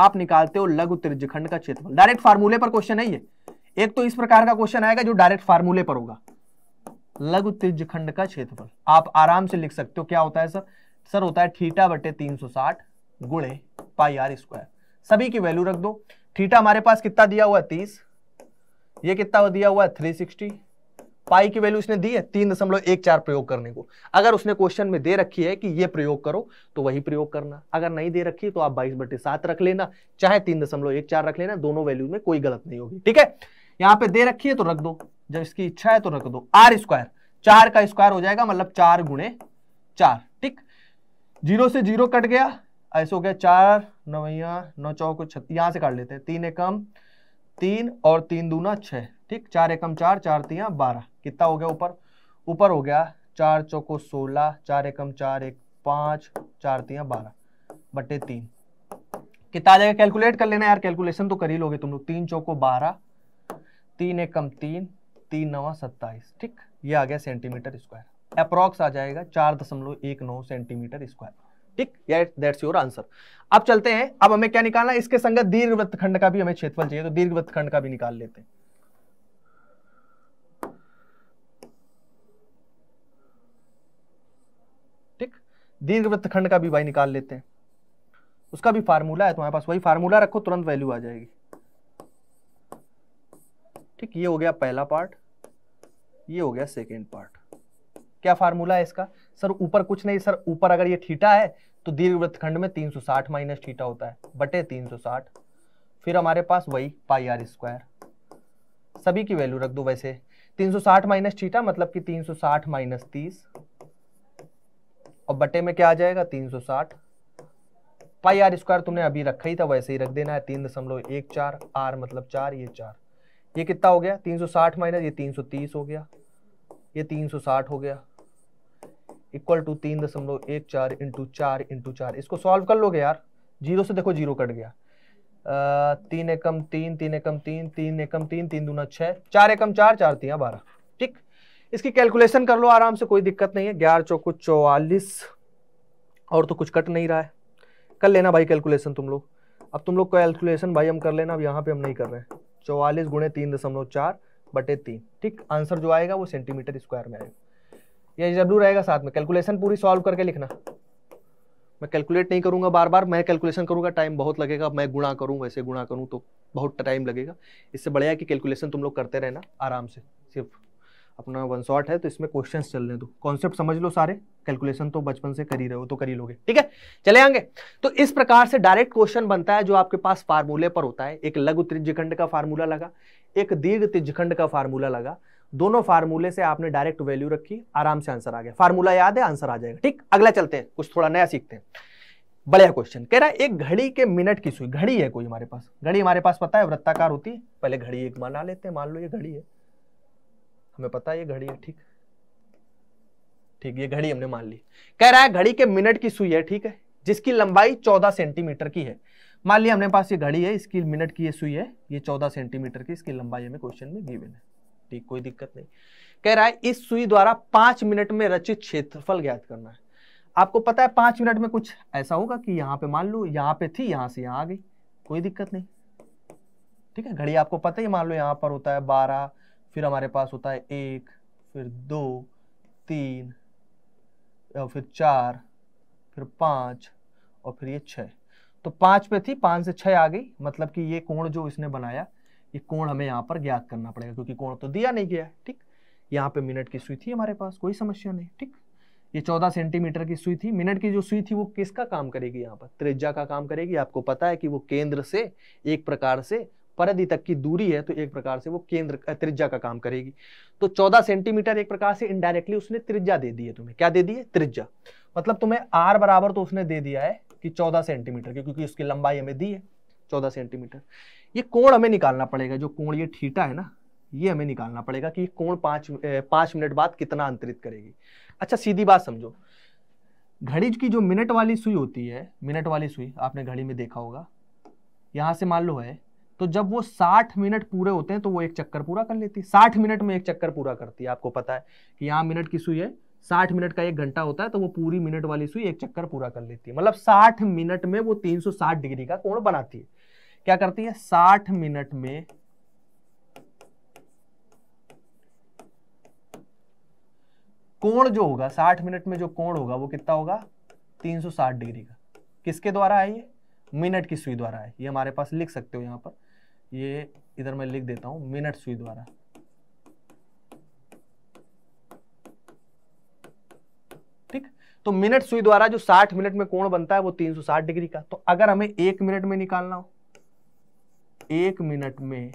[SPEAKER 1] आप निकालते हो लघु त्रिज्यखंड का क्षेत्रफल डायरेक्ट फार्मूले पर क्वेश्चन है ये एक तो इस प्रकार का क्वेश्चन आएगा जो डायरेक्ट फार्मूले पर होगा लघु त्रिज्यखंड का क्षेत्रफल आप आराम से लिख सकते हो क्या होता है सर सर होता है थीटा बटे तीन सौ साठ गुणे पाई आर स्क्वायर सभी की वैल्यू रख दो थीटा हमारे पास कितना दिया हुआ है तीस ये कितना दिया हुआ है थ्री सिक्सटी पाई की वैल्यू इसने दी है तीन दशमलव एक चार प्रयोग करने को अगर उसने क्वेश्चन में दे रखी है कि ये प्रयोग करो तो वही प्रयोग करना अगर नहीं दे रखी तो आप बाईस बटे सात रख लेना चाहे तीन दशमलव एक चार रख लेना दोनों वैल्यू में कोई गलत नहीं होगी ठीक है यहाँ पे दे रखी है तो रख दो जब इसकी इच्छा है तो रख दो आर स्क्वायर चार का स्क्वायर हो जाएगा मतलब चार गुणे चार ठीक जीरो से जीरो कट गया ऐसे हो गया चार नवैया नौ चौक छत्तीस यहाँ से काट लेते हैं तीन एकम तीन और तीन दूना छः ठीक चार एकम चार चार तिया बारह कितना हो गया ऊपर ऊपर हो गया चार चौको सोलह चार एकम चार एक पाँच चार तिया बारह बटे तीन कितना आ जाएगा कैलकुलेट कर लेना यार कैलकुलेशन तो कर ही लोगे तुम लोग तीन चौको बारह तीन एकम तीन तीन नवा सत्ताईस ठीक ये आ गया सेंटीमीटर स्क्वायर अप्रॉक्स आ जाएगा चार दशमलव एक नौ सेंटीमीटर स्क्वायर ठीक दैट्स योर आंसर अब चलते हैं अब हमें क्या निकालना इसके संगत दीर्घ वृत्त खंड का भी हमें क्षेत्रफल चाहिए तो दीर्घ वृत्त खंड का भी निकाल लेते हैं ठीक दीर्घ वृत्त खंड का भी भाई निकाल लेते हैं उसका भी फार्मूला है तुम्हारे पास वही फार्मूला रखो तुरंत वैल्यू आ जाएगी ठीक ये हो गया पहला पार्ट ये हो गया सेकेंड पार्ट क्या फार्मूला है इसका सर ऊपर कुछ नहीं सर ऊपर अगर ये थीटा है तो दीर्घ खंड में 360 सौ साठ माइनस थीटा होता है बटे 360 फिर हमारे पास वही पाई आर स्क्वायर सभी की वैल्यू रख दो वैसे 360 सौ साठ माइनस थीटा मतलब कि 360 सौ साठ माइनस तीस और बटे में क्या आ जाएगा 360 पाई आर स्क्वायर तुमने अभी रखा ही था वैसे ही रख देना है तीन दशमलव एक चार आर मतलब चार ये चार ये कितना हो गया साठ माइनस ये तीस हो गया ये 360 हो गया इक्वल टू तीन दशमलव एक चार इंटू चार इंटू चार इसको सॉल्व कर लोगे यार जीरो से देखो जीरो कट गया आ, तीन एकम तीन तीन एकम तीन तीन एकम तीन तीन दूना छः चार एकम चार चार तीन बारह ठीक इसकी कैलकुलेशन कर लो आराम से कोई दिक्कत नहीं है ग्यारह चौको चौवालीस और तो कुछ कट नहीं रहा है कर लेना भाई कैलकुलेशन तुम लोग अब तुम लोग कैलकुलेशन भाई हम कर लेना अब यहाँ पे हम नहीं कर रहे हैं चौवालीस गुणे तीन दशमलव चार बटे तीन ठीक आंसर जो आएगा वो सेंटीमीटर स्क्वायर में आएगा ये जरूर रहेगा साथ में कैलकुलेशन पूरी सॉल्व करके लिखना मैं कैलकुलेट नहीं करूंगा बार बार मैं कैलकुलेशन करूंगा टाइम बहुत लगेगा मैं गुणा करूं वैसे गुणा करूं तो बहुत टाइम लगेगा इससे बढ़िया कि कैलकुलेशन तुम लोग करते रहना आराम से सिर्फ अपना वन शॉट है तो इसमें क्वेश्चंस चलने दो कॉन्सेप्ट समझ लो सारे कैलकुलेशन तो बचपन से कर ही रहे हो तो कर ही लोगे ठीक है चले आगे तो इस प्रकार से डायरेक्ट क्वेश्चन बनता है जो आपके पास फार्मूले पर होता है एक लघु त्रिज्यखंड का फार्मूला लगा एक दीर्घ त्रिज्यखंड का फार्मूला लगा दोनों फार्मूले से आपने डायरेक्ट वैल्यू रखी आराम से आंसर आ गया फार्मूला याद है आंसर आ जाएगा ठीक अगला चलते हैं कुछ थोड़ा नया सीखते हैं बढ़िया क्वेश्चन कह रहा है एक घड़ी के मिनट की सुई घड़ी है कोई हमारे पास घड़ी हमारे पास पता है वृत्ताकार होती है पहले घड़ी एक बना लेते हैं मान लो ये घड़ी है हमें पता है ये घड़ी है ठीक ठीक ये घड़ी हमने मान ली कह रहा है घड़ी के मिनट की सुई है ठीक है जिसकी लंबाई चौदह सेंटीमीटर की है मान लिया हमने पास ये घड़ी है इसकी मिनट की ये सुई है ये चौदह सेंटीमीटर की इसकी लंबाई हमें क्वेश्चन में गिवन है ठीक कोई दिक्कत नहीं कह रहा है इस सुई द्वारा पांच मिनट में रचित क्षेत्रफल ज्ञात करना है आपको पता है पांच मिनट में कुछ ऐसा होगा कि यहां पे मान लो यहां पे थी यहां से यहां आ गई कोई दिक्कत नहीं ठीक है घड़ी आपको पता ही मान लो यहां पर होता है बारह फिर हमारे पास होता है एक फिर दो तीन और फिर चार फिर पांच और फिर ये छह तो पांच पे थी पांच से छह आ गई मतलब कि ये कोण जो इसने बनाया ये कोण हमें यहाँ पर ज्ञात करना पड़ेगा क्योंकि कोण तो दिया नहीं गया ठीक यहाँ पे मिनट की सुई थी हमारे पास कोई समस्या नहीं ठीक ये चौदह सेंटीमीटर की सुई थी मिनट की जो सुई थी वो किसका काम करेगी यहाँ पर त्रिज्या का काम करेगी आपको पता है कि वो केंद्र से एक प्रकार से परिधि तक की दूरी है तो एक प्रकार से वो केंद्र त्रिज्या का काम करेगी तो 14 सेंटीमीटर एक प्रकार से इनडायरेक्टली उसने त्रिज्या दे दी है तुम्हें क्या दे दी है त्रिज्या मतलब तुम्हें आर बराबर तो उसने दे दिया है कि चौदह सेंटीमीटर क्योंकि उसकी लंबाई हमें दी है चौदह सेंटीमीटर ये कोण हमें निकालना पड़ेगा जो कोण ये ठीटा है ना ये हमें निकालना पड़ेगा कि कोण पाँच पाँच मिनट बाद कितना अंतरित करेगी अच्छा सीधी बात समझो घड़ी की जो मिनट वाली सुई होती है मिनट वाली सुई आपने घड़ी में देखा होगा यहाँ से मान लो है तो जब वो 60 मिनट पूरे होते हैं तो वो एक चक्कर पूरा कर लेती है 60 मिनट में एक चक्कर पूरा करती है आपको पता है कि यहाँ मिनट की सुई है 60 मिनट का एक घंटा होता है तो वो पूरी मिनट वाली सुई एक चक्कर पूरा कर लेती है मतलब 60 मिनट में वो 360 डिग्री का कोण बनाती है क्या करती है 60 मिनट में कोण जो होगा 60 मिनट में जो कोण होगा वो कितना होगा 360 डिग्री का किसके द्वारा है ये मिनट की सुई द्वारा है ये हमारे पास लिख सकते हो यहां पर ये इधर मैं लिख देता हूं मिनट सुई द्वारा ठीक तो मिनट सुई द्वारा जो 60 मिनट में कोण बनता है वो 360 डिग्री का तो अगर हमें एक मिनट में निकालना हो एक मिनट में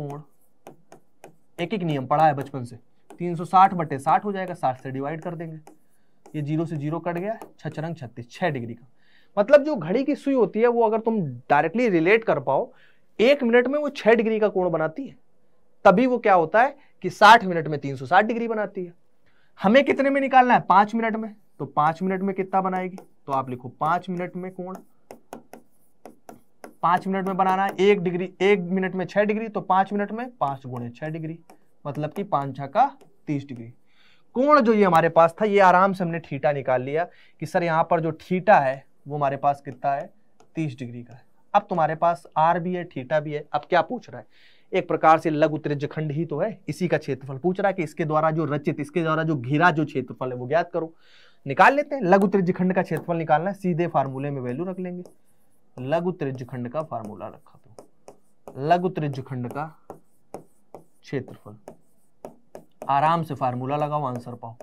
[SPEAKER 1] कोण एक एक नियम पढ़ा है बचपन से 360 बटे 60 हो जाएगा 60 से डिवाइड कर देंगे ये जीरो से जीरो कट गया छचरंग छत्तीस छह डिग्री का मतलब जो घड़ी की सुई होती है वो अगर तुम डायरेक्टली रिलेट कर पाओ एक मिनट में वो छह डिग्री का कोण बनाती है तभी वो क्या होता है कि 60 मिनट में 360 डिग्री बनाती है हमें कितने में निकालना है पांच मिनट में तो पांच मिनट में कितना बनाएगी तो आप लिखो पांच मिनट में कोण पांच मिनट में बनाना है एक डिग्री एक मिनट में छह डिग्री तो पांच मिनट में पांच गुणे छह डिग्री मतलब कि पांच छा का तीस डिग्री कोण जो ये हमारे पास था ये आराम से हमने ठीटा निकाल लिया कि सर यहाँ पर जो ठीटा है वो हमारे पास कितना है तीस डिग्री का है अब तुम्हारे पास आर भी है ठीटा भी है अब क्या पूछ रहा है एक प्रकार से लघु त्रिज्य खंड ही तो है इसी का क्षेत्रफल पूछ रहा है कि इसके द्वारा जो रचित इसके द्वारा जो घिरा जो क्षेत्रफल है वो ज्ञात करो निकाल लेते हैं लघु त्रिजखंड खंड का क्षेत्रफल निकालना है सीधे फार्मूले में वैल्यू रख लेंगे लघु त्रिज्यखंड का फार्मूला रखा तो लघु त्रिज्यखंड का क्षेत्रफल आराम से फार्मूला लगाओ आंसर पाओ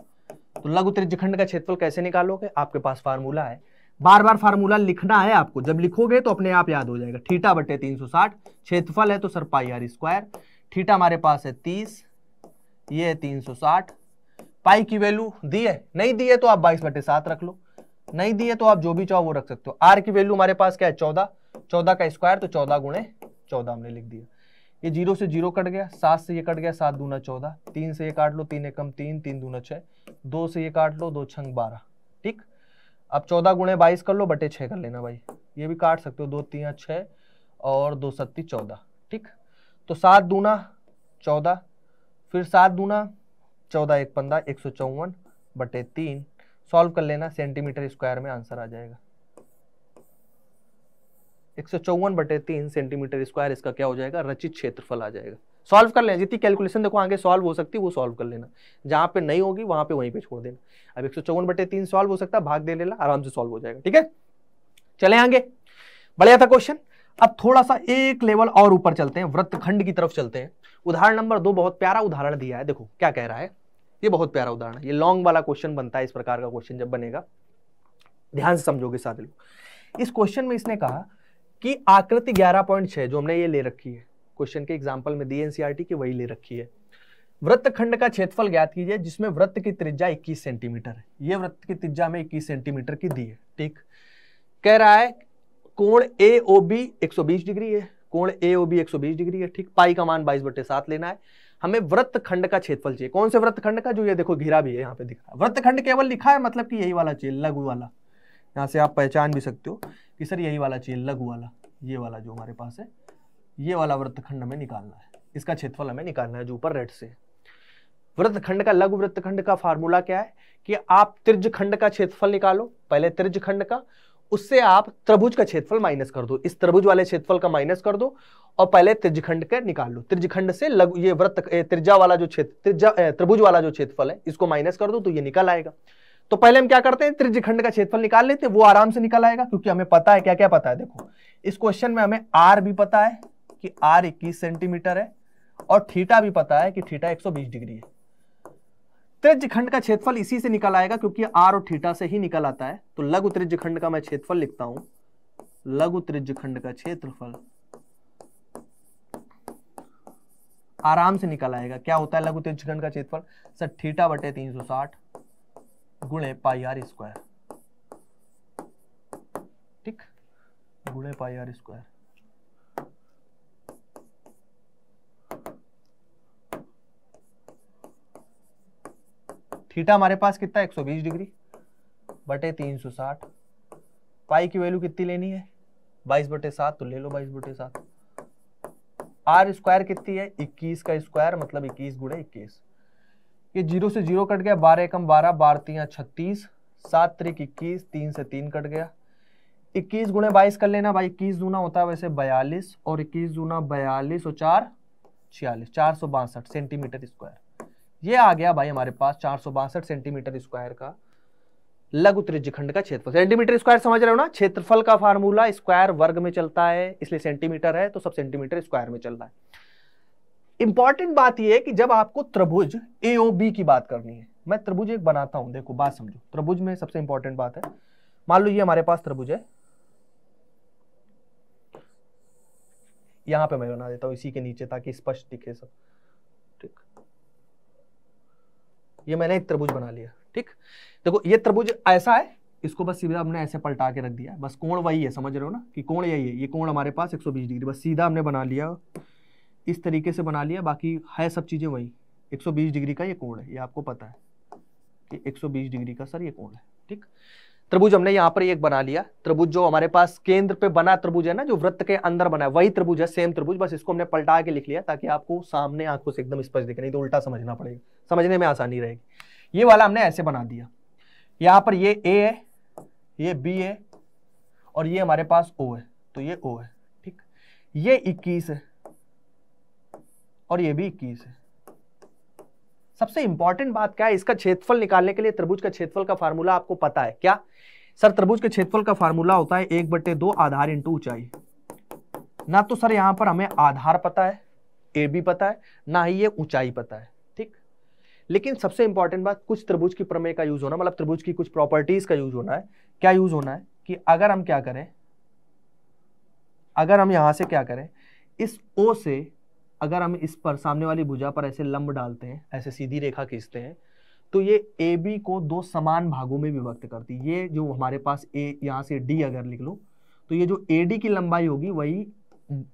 [SPEAKER 1] तो लघु त्रिज्यखंड का क्षेत्रफल कैसे निकालोगे आपके पास फार्मूला है बार बार फार्मूला लिखना है आपको जब लिखोगे तो अपने आप याद हो जाएगा ठीटा बटे तीन सौ साठ क्षेत्रफल है तो sir pi are square theta हमारे पास है तीस ये है तीन सौ साठ पाई की वैल्यू दी है नहीं दी है तो आप बाईस बटे सात रख लो नहीं दिए तो आप जो भी चाहो वो रख सकते हो आर की वैल्यू हमारे पास क्या है चौदह चौदह का स्क्वायर तो चौदह गुणे चौदह हमने लिख दिया ये जीरो से जीरो कट गया सात से ये कट गया सात दूना चौदह तीन से ये काट लो तीन एकम तीन तीन दूना छः दो से ये काट लो दो छंग बारह ठीक अब चौदह गुणे बाईस कर लो बटे छः कर लेना भाई ये भी काट सकते हो दो तीन छः और दो सत्ती चौदह ठीक तो सात दूना चौदह फिर सात दूना चौदह एक पंद्रह एक सौ चौवन बटे तीन सॉल्व कर लेना सेंटीमीटर स्क्वायर में आंसर आ जाएगा एक सौ चौवन बटे तीन सेंटीमीटर स्क्वायर इसका क्या हो जाएगा रचित क्षेत्रफल आ जाएगा सॉल्व कर लेना जितनी कैलकुलेशन देखो आगे सॉल्व हो सकती है वो सॉल्व कर लेना जहां पे नहीं होगी वहां पे वहीं पे छोड़ देना अब एक सौ चौवन बटे तीन सॉल्व हो सकता है भाग दे लेना आराम से सॉल्व हो जाएगा ठीक है चले आगे बढ़िया था क्वेश्चन अब थोड़ा सा एक लेवल और ऊपर चलते हैं वृत्तखंड की तरफ चलते हैं उदाहरण नंबर दो बहुत प्यारा उदाहरण दिया है देखो क्या कह रहा है ये बहुत प्यारा उदाहरण है ये लॉन्ग वाला क्वेश्चन बनता है इस प्रकार का क्वेश्चन जब बनेगा ध्यान से समझोगे सारे लोग इस क्वेश्चन में इसने कहा कि आकृति ग्यारह पॉइंट छह जो हमने ये ले रखी है क्वेश्चन के एग्जाम्पल में दी एनसीआरटी e की वही ले रखी है वृत्त खंड का क्षेत्रफल ज्ञात कीजिए जिसमें वृत्त की त्रिज्या 21 सेंटीमीटर है ये वृत्त की त्रिज्या में 21 सेंटीमीटर की दी है ठीक कह रहा है कोण ए ओ बी एक डिग्री है कोण ए ओ बी एक डिग्री है ठीक पाई का मान 22 बटे सात लेना है हमें व्रत खंड का क्षेत्रफल चाहिए कौन से व्रत खंड का जो ये देखो घिरा भी है यहाँ पे दिख रहा है व्रत खंड केवल लिखा है मतलब कि यही वाला चाहिए लघु वाला यहाँ से आप पहचान भी सकते हो कि सर यही वाला चाहिए लघु वाला ये वाला जो हमारे पास है ये वाला खंड हमें निकालना है इसका क्षेत्रफल हमें निकालना है जो ऊपर रेड से खंड का लघु खंड का फार्मूला क्या है कि आप त्रिज खंड का क्षेत्रफल निकालो पहले त्रिज खंड का उससे आप त्रिभुज का क्षेत्रफल माइनस कर दो इस त्रिभुज वाले क्षेत्रफल का माइनस कर दो और पहले त्रिजखंड का निकाल लो त्रिजखंड से लग, ये व्रत त्रिज्या वाला जो क्षेत्र त्रिज्या त्रिभुज वाला जो क्षेत्रफल है इसको माइनस कर दो तो ये निकल आएगा तो पहले हम क्या करते हैं त्रिजखंड का क्षेत्रफल निकाल लेते हैं वो आराम से निकल आएगा क्योंकि हमें पता है क्या क्या पता है देखो इस क्वेश्चन में हमें आर भी पता है कि आर इक्कीस सेंटीमीटर है और थीटा भी पता है कि थीटा बीस डिग्री है त्रिज्य खंड का क्षेत्रफल इसी से निकल आएगा क्योंकि आर और थीटा से ही निकल आता है तो लघु त्रिज्य खंड का मैं क्षेत्रफल लिखता हूं लघु त्रिज्य खंड का क्षेत्रफल आराम से निकल आएगा क्या होता है लघु त्रिज्य खंड का क्षेत्रफल सर थीटा बटे तीन सौ साठ गुणे पाई आर स्क्वायर ठीक गुणे पाई आर स्क्वायर थीटा हमारे पास कितना 120 डिग्री बटे 360 पाई की वैल्यू कितनी लेनी है 22 बटे सात तो ले लो 22 बटे सात आर स्क्वायर कितनी है 21 का स्क्वायर मतलब 21 गुड़े इक्कीस ये जीरो से जीरो कट गया बारह एकम बारह बारह तीन छत्तीस सात त्रिक इक्कीस तीन से तीन कट गया इक्कीस गुणे बाईस कर लेना भाई इक्कीस दूना होता है वैसे बयालीस और इक्कीस दूना बयालीस और चार छियालीस चार सौ बासठ सेंटीमीटर स्क्वायर ये आ गया भाई हमारे पास चार सेंटीमीटर स्क्वायर का लघु त्रिज्यखंड का क्षेत्रफल सेंटीमीटर स्क्वायर समझ रहे हो ना क्षेत्रफल का फार्मूला स्क्वायर वर्ग में चलता है इसलिए सेंटीमीटर है तो सब सेंटीमीटर स्क्वायर में चल रहा है इंपॉर्टेंट बात यह है कि जब आपको त्रिभुज ए ओ बी की बात करनी है मैं त्रिभुज एक बनाता हूं देखो बात समझो त्रिभुज में सबसे इंपॉर्टेंट बात है मान लो ये हमारे पास त्रिभुज है यहां पे मैं बना देता हूं इसी के नीचे ताकि स्पष्ट दिखे सब ये मैंने एक त्रिभुज बना लिया ठीक देखो ये त्रिभुज ऐसा है इसको बस सीधा हमने ऐसे पलटा के रख दिया बस कोण वही है समझ रहे हो ना कि कोण यही है ये कोण हमारे पास 120 डिग्री बस सीधा हमने बना लिया इस तरीके से बना लिया बाकी है सब चीज़ें वही 120 डिग्री का ये कोण है ये आपको पता है सौ 120 डिग्री का सर ये कोण है ठीक त्रिभुज हमने यहाँ पर एक बना लिया त्रिभुज जो हमारे पास केंद्र पे बना त्रिभुज है ना जो वृत्त के अंदर बना है वही त्रिभुज है सेम त्रिभुज बस इसको हमने पलटा के लिख लिया ताकि आपको सामने आंखों से एकदम स्पष्ट दिखे नहीं तो उल्टा समझना पड़ेगा समझने में आसानी रहेगी ये वाला हमने ऐसे बना दिया यहाँ पर ये ए है ये बी है और ये हमारे पास ओ है तो ये ओ है ठीक ये इक्कीस है और ये भी इक्कीस है सबसे इंपॉर्टेंट बात क्या है इसका क्षेत्रफल निकालने के लिए त्रिभुज का क्षेत्रफल का फार्मूला आपको पता है क्या सर त्रिभुज के क्षेत्रफल का फार्मूला होता है एक बटे दो आधार इंटू ऊंचाई ना तो सर यहां पर हमें आधार पता है ए बी पता है ना ही ये ऊंचाई पता है ठीक लेकिन सबसे इंपॉर्टेंट बात कुछ त्रिभुज की प्रमेय का यूज होना मतलब त्रिभुज की कुछ प्रॉपर्टीज का यूज होना है क्या यूज होना है कि अगर हम क्या करें अगर हम यहां से क्या करें इस ओ से अगर हम इस पर सामने वाली भुजा पर ऐसे लंब डालते हैं ऐसे सीधी रेखा खींचते हैं तो ये ए बी को दो समान भागों में विभक्त करती है ये जो हमारे पास ए यहाँ से डी अगर लिख लो तो ये जो ए डी की लंबाई होगी वही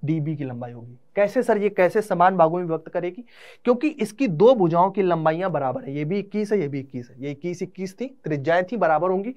[SPEAKER 1] डी बी की लंबाई होगी कैसे सर ये कैसे समान भागों में विभक्त करेगी क्योंकि इसकी दो भुजाओं की लंबाइयां बराबर है ये भी इक्कीस है ये भी इक्कीस है ये इक्कीस इक्कीस थी त्रिज्याएं थी बराबर होंगी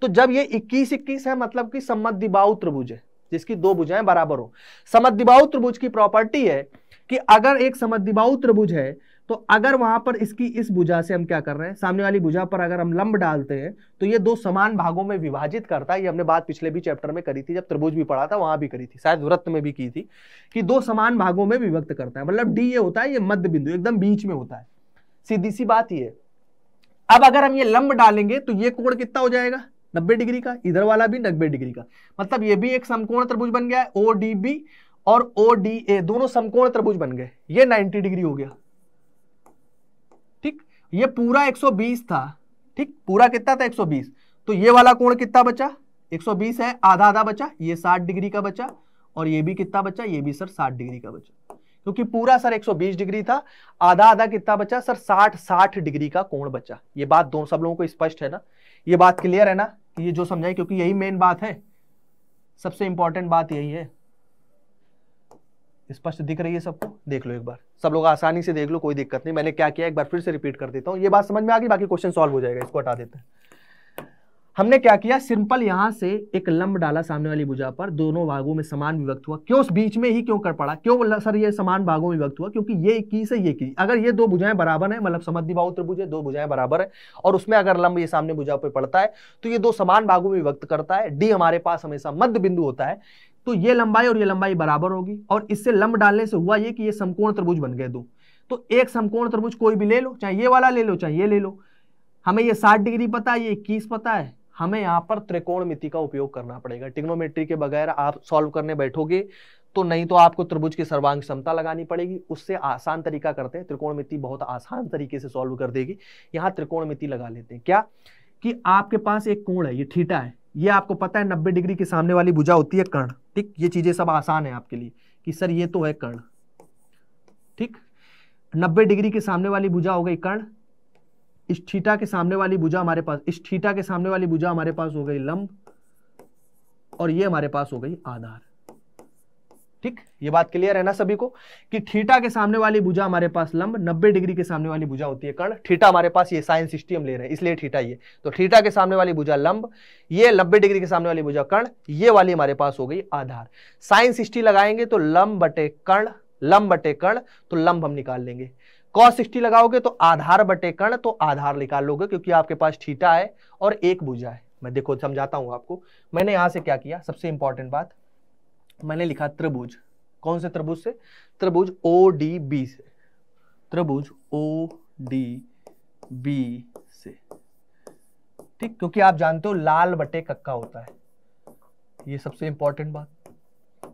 [SPEAKER 1] तो जब ये इक्कीस इक्कीस है मतलब कि समद्विबाहु त्रिभुज है जिसकी दो भुजाएं बराबर हो समद्विबाहु त्रिभुज की प्रॉपर्टी है कि अगर एक समद्विबाहु त्रिभुज है तो अगर वहां पर इसकी इस भुजा से हम क्या कर रहे हैं सामने वाली भुजा पर अगर हम लंब डालते हैं तो ये दो समान भागों में विभाजित करता है ये हमने बात पिछले भी चैप्टर में करी थी जब त्रिभुज भी पढ़ा था वहां भी करी थी शायद वृत्त में भी की थी कि दो समान भागों में विभक्त करता है मतलब डी ये होता है ये मध्य बिंदु एकदम बीच में होता है सीधी सी बात ये अब अगर हम ये लंब डालेंगे तो ये कोण कितना हो जाएगा नब्बे डिग्री का इधर वाला भी नब्बे डिग्री का मतलब ये भी एक समकोण त्रिभुज बन गया है ओ डी बी और ODA दोनों समकोण त्रिभुज बन गए ये 90 डिग्री हो गया ठीक ये पूरा 120 था ठीक पूरा कितना था 120 तो ये वाला कोण कितना बचा 120 है आधा आधा बचा ये 60 डिग्री का बचा और ये भी कितना बचा ये भी सर 60 डिग्री का बचा क्योंकि पूरा सर 120 डिग्री था आधा आधा कितना बचा सर 60 60 डिग्री का कोण बचा ये बात दोनों सब लोगों को स्पष्ट है ना ये बात क्लियर है ना कि ये जो समझाई क्योंकि यही मेन बात है सबसे इंपॉर्टेंट बात यही है स्पष्ट दिख रही है सबको देख लो एक बार सब लोग आसानी से देख लो कोई दिक्कत नहीं मैंने क्या किया एक बार फिर से रिपीट कर देता हूँ ये बात समझ में आ गई बाकी क्वेश्चन सॉल्व हो जाएगा इसको हटा देते हैं हमने क्या किया सिंपल यहां से एक लंब डाला सामने वाली भुजा पर दोनों भागों में समान विभक्त हुआ क्यों उस बीच में ही क्यों कर पड़ा क्यों सर ये समान भागों में विभक्त हुआ क्योंकि ये इक्कीस है ये इक्कीस अगर ये दो भुजाएं बराबर है मतलब समधि बाहु त्रिभुज है दो भुजाएं बराबर है और उसमें अगर लंब ये सामने भुजा पर पड़ता है तो ये दो समान भागों में विभक्त करता है डी हमारे पास हमेशा मध्य बिंदु होता है तो ये लंबाई और ये लंबाई बराबर होगी और इससे लंब डालने से हुआ ये कि ये समकोण त्रिभुज बन गए दो तो एक समकोण त्रिभुज कोई भी ले लो चाहे ये वाला ले लो चाहे ये ले लो हमें ये साठ डिग्री पता है ये इक्कीस पता है हमें यहाँ पर त्रिकोण मिति का उपयोग करना पड़ेगा टिग्नोमेट्री के बगैर आप सॉल्व करने बैठोगे तो नहीं तो आपको त्रिभुज की सर्वांग क्षमता लगानी पड़ेगी उससे आसान तरीका करते हैं त्रिकोण मिति बहुत आसान तरीके से सॉल्व कर देगी यहाँ त्रिकोण मिति लगा लेते हैं क्या कि आपके पास एक कोण है ये ठीटा है ये आपको पता है नब्बे डिग्री के सामने वाली भुजा होती है कर्ण ठीक ये चीज़ें सब आसान है आपके लिए कि सर ये तो है कर्ण ठीक 90 डिग्री के सामने वाली भुजा हो गई कर्ण इस ठीटा के सामने वाली भुजा हमारे पास इस ठीटा के सामने वाली भुजा हमारे पास हो गई लंब और ये हमारे पास हो गई आधार ठीक ये बात क्लियर है ना सभी को कि थीटा के सामने वाली भुजा हमारे पास लंब 90 डिग्री के सामने वाली भुजा होती है कर्ण थीटा हमारे पास ये साइन सिस्टी ले रहे हैं इसलिए थीटा ये तो थीटा के सामने वाली भुजा लंब ये नब्बे डिग्री के सामने वाली भुजा कर्ण ये वाली हमारे पास हो गई आधार साइन सिस्टी लगाएंगे तो लंब बटे कर्ण लंब बटे कर्ण तो लंब हम निकाल लेंगे कॉस सिक्सटी लगाओगे तो आधार बटे कर्ण तो आधार निकाल लोगे क्योंकि आपके पास ठीटा है और एक भुजा है मैं देखो समझाता हूँ आपको मैंने यहां से क्या किया सबसे इंपॉर्टेंट बात तो मैंने लिखा त्रिभुज कौन से त्रिभुज से त्रिभुज ओ डी बी से त्रिभुज ओ डी बी से ठीक क्योंकि आप जानते हो लाल बटे कक्का होता है ये सबसे इंपॉर्टेंट बात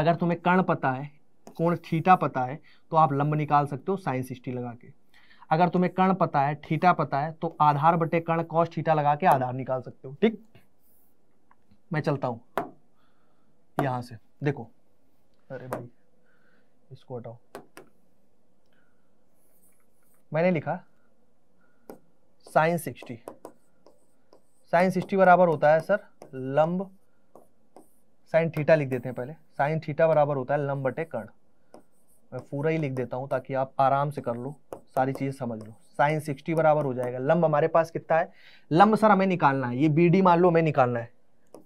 [SPEAKER 1] अगर तुम्हें कर्ण पता है कोण थीटा पता है तो आप लंब निकाल सकते हो साइन सिक्सटी लगा के अगर तुम्हें कर्ण पता है थीटा पता है तो आधार बटे कर्ण कॉस थीटा लगा के आधार निकाल सकते हो ठीक मैं चलता हूं यहाँ से देखो अरे भाई इसको हटाओ मैंने लिखा साइन सिक्सटी साइन सिक्सटी बराबर होता है सर लंब साइन थीटा लिख देते हैं पहले साइन थीटा बराबर होता है लंब बटे कर्ण मैं पूरा ही लिख देता हूं ताकि आप आराम से कर लो सारी चीज़ें समझ लो साइन सिक्सटी बराबर हो जाएगा लंब हमारे पास कितना है लंब सर हमें निकालना है ये बी डी मान लो हमें निकालना है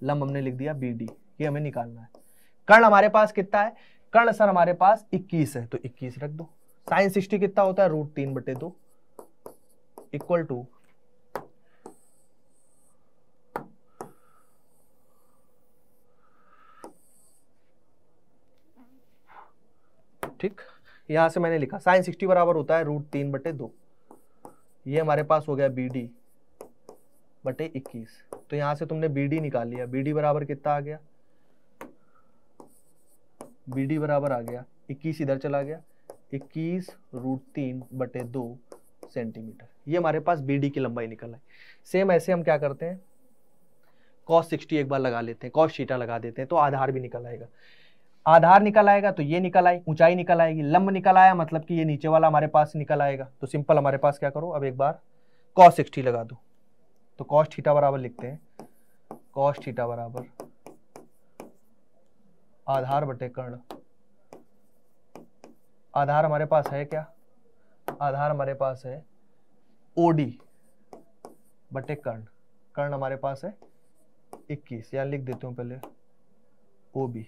[SPEAKER 1] लंब हमने लिख दिया बी डी ये हमें निकालना है कर्ण हमारे पास कितना है कर्ण सर हमारे पास 21 है तो 21 रख दो साइन 60 कितना होता है रूट तीन बटे दो इक्वल टू ठीक यहां से मैंने लिखा साइन 60 बराबर होता है रूट तीन बटे दो ये हमारे पास हो गया बी डी बटे इक्कीस तो यहां से तुमने बी डी निकाल लिया बी डी बराबर कितना आ गया बी डी बराबर आ गया इक्कीस इधर चला गया इक्कीस रूट तीन बटे दो सेंटीमीटर ये हमारे पास बी डी की लंबाई निकल आई सेम ऐसे हम क्या करते हैं कॉस सिक्सटी एक बार लगा लेते हैं कॉस शीटा लगा देते हैं तो आधार भी निकल आएगा आधार निकल आएगा तो ये निकल आई ऊंचाई निकल आएगी लंब निकल आया मतलब कि ये नीचे वाला हमारे पास निकल आएगा तो सिंपल हमारे पास क्या करो अब एक बार कॉस सिक्सटी लगा दो तो कॉस थीटा बराबर लिखते हैं कॉस थीटा बराबर आधार बटे कर्ण आधार हमारे पास है क्या आधार हमारे पास है ओडी बटे कर्ण कर्ण हमारे पास है 21 या लिख देते हूं पहले ओ बी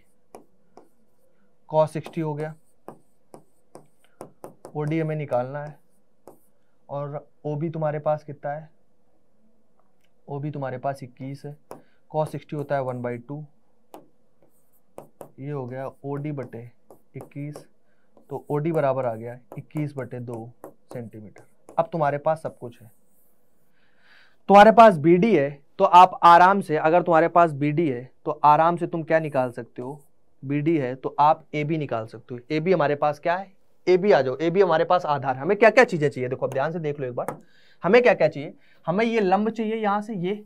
[SPEAKER 1] कॉस सिक्सटी हो गया ओडी हमें निकालना है और ओ बी तुम्हारे पास कितना है ओ बी तुम्हारे पास 21 है कॉस 60 होता है वन बाई टू ये हो गया ओ डी बटे इक्कीस तो ओ डी बराबर आ गया इक्कीस बटे दो सेंटीमीटर अब तुम्हारे पास सब कुछ है तुम्हारे पास बी डी है तो आप आराम से अगर तुम्हारे पास बी डी है तो आराम से तुम क्या निकाल सकते हो बी डी है तो आप ए बी निकाल सकते हो ए बी हमारे पास क्या है ए बी आ जाओ ए बी हमारे पास आधार हमें क्या क्या चीज़ें चाहिए देखो अब ध्यान से देख लो एक बार हमें क्या क्या चाहिए हमें ये लंब चाहिए यहाँ से ये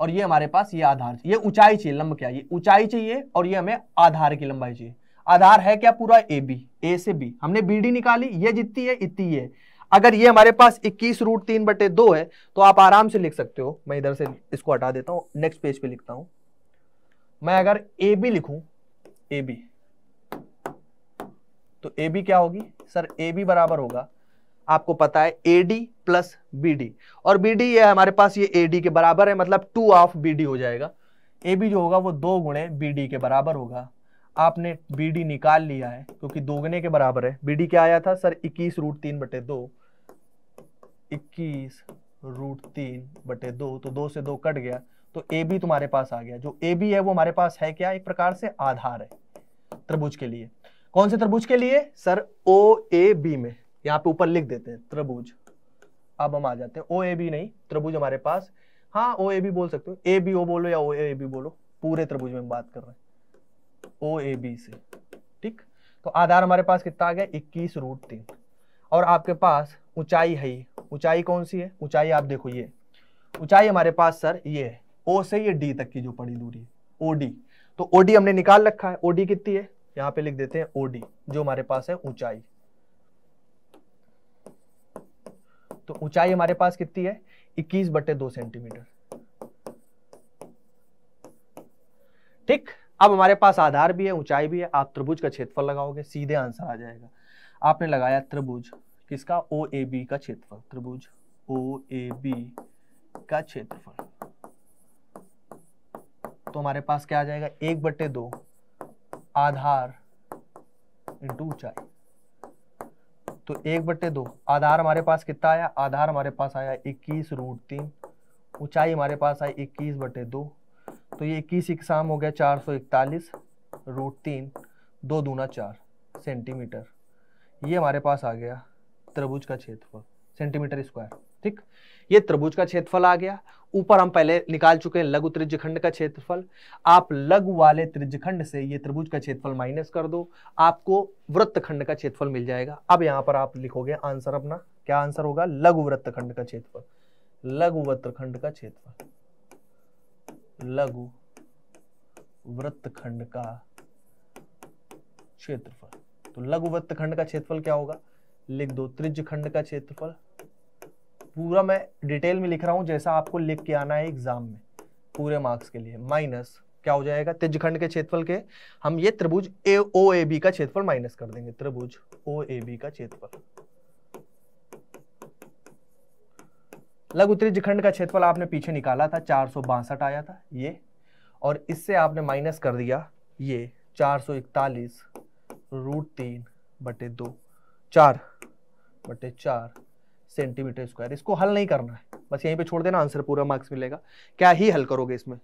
[SPEAKER 1] और ये हमारे पास ये आधार ये ऊंचाई चाहिए लंब क्या ये ऊंचाई चाहिए और ये हमें आधार की लंबाई चाहिए आधार है क्या पूरा ए बी ए से बी हमने बी डी निकाली ये जितनी है इतनी है अगर ये हमारे पास इक्कीस रूट तीन बटे दो है तो आप आराम से लिख सकते हो मैं इधर से इसको हटा देता हूं नेक्स्ट पेज पे लिखता हूं मैं अगर ए बी लिखू ए बी तो ए बी क्या होगी सर ए बी बराबर होगा आपको पता है A D plus B D और बी डी ये हमारे पास ये ए डी के बराबर है मतलब टू ऑफ बी डी हो जाएगा ए बी जो होगा वो दो गुणे बी डी के बराबर होगा आपने बी डी निकाल लिया है क्योंकि दोगुने के बराबर है बी डी क्या आया था सर इक्कीस रूट तीन बटे दो इक्कीस रूट तीन बटे दो तो दो से दो कट गया तो ए बी तुम्हारे पास आ गया जो ए बी है वो हमारे पास है क्या एक प्रकार से आधार है त्रिभुज के लिए कौन से त्रिभुज के लिए सर ओ ए बी में यहाँ पे ऊपर लिख देते हैं त्रिभुज अब हम आ जाते हैं ओ ए बी नहीं त्रिभुज हमारे पास हाँ ओ ए बी बोल सकते हो ए बी ओ बोलो या ओ ए बी बोलो पूरे त्रिभुज में बात कर रहे हैं ओ ए बी से ठीक तो आधार हमारे पास कितना आ गया इक्कीस रूट तीन और आपके पास ऊंचाई है ऊंचाई कौन सी है ऊंचाई आप देखो ये ऊंचाई हमारे पास सर ये है ओ से ये डी तक की जो पड़ी दूरी है ओ डी तो ओ डी हमने निकाल रखा है ओ डी कितनी है यहाँ पे लिख देते हैं ओ डी जो हमारे पास है ऊंचाई तो ऊंचाई हमारे पास कितनी है इक्कीस बटे दो सेंटीमीटर ठीक अब हमारे पास आधार भी है ऊंचाई भी है आप त्रिभुज का क्षेत्रफल लगाओगे सीधे आंसर आ जाएगा आपने लगाया त्रिभुज किसका ओ ए बी का क्षेत्रफल त्रिभुज ओ ए बी का क्षेत्रफल तो हमारे पास क्या आ जाएगा एक बटे दो आधार इंटू ऊंचाई तो एक बट्टे दो आधार हमारे पास कितना आया आधार हमारे पास आया इक्कीस रूट तीन ऊंचाई हमारे पास आई इक्कीस बटे दो तो ये इक्कीस इकसाम हो गया चार सौ इकतालीस रूट तीन दो दूना चार सेंटीमीटर ये हमारे पास आ गया त्रिभुज का क्षेत्रफल सेंटीमीटर स्क्वायर ठीक ये त्रिभुज का क्षेत्रफल आ गया ऊपर हम पहले निकाल चुके हैं लघु त्रिज्यखंड का क्षेत्रफल आप लघु वाले त्रिज्यखंड से ये त्रिभुज का क्षेत्रफल माइनस कर दो आपको वृत्त खंड का क्षेत्रफल मिल जाएगा अब यहां पर आप लिखोगे आंसर अपना क्या आंसर होगा लघु वृत्त खंड का क्षेत्रफल लघु वृत्त खंड का क्षेत्रफल लघु वृत्त खंड का क्षेत्रफल तो लघु वृत्त खंड का क्षेत्रफल क्या होगा लिख दो त्रिज्यखंड खंड का क्षेत्रफल पूरा मैं डिटेल में लिख रहा हूँ जैसा आपको लिख के आना है एग्जाम में पूरे मार्क्स के लिए माइनस क्या हो जाएगा त्रिजखंड के क्षेत्रफल के हम ये त्रिभुज ए ओ ए बी का क्षेत्रफल माइनस कर देंगे त्रिभुज ओ ए बी का क्षेत्रफल लघु त्रिजखंड का क्षेत्रफल आपने पीछे निकाला था चार आया था ये और इससे आपने माइनस कर दिया ये चार सौ इकतालीस रूट तीन बटे दो चार बटे चार सेंटीमीटर स्क्वायर इसको हल नहीं करना है बस यहीं पे छोड़ देना आंसर पूरा मार्क्स मिलेगा क्या ही हल करोगे इसमें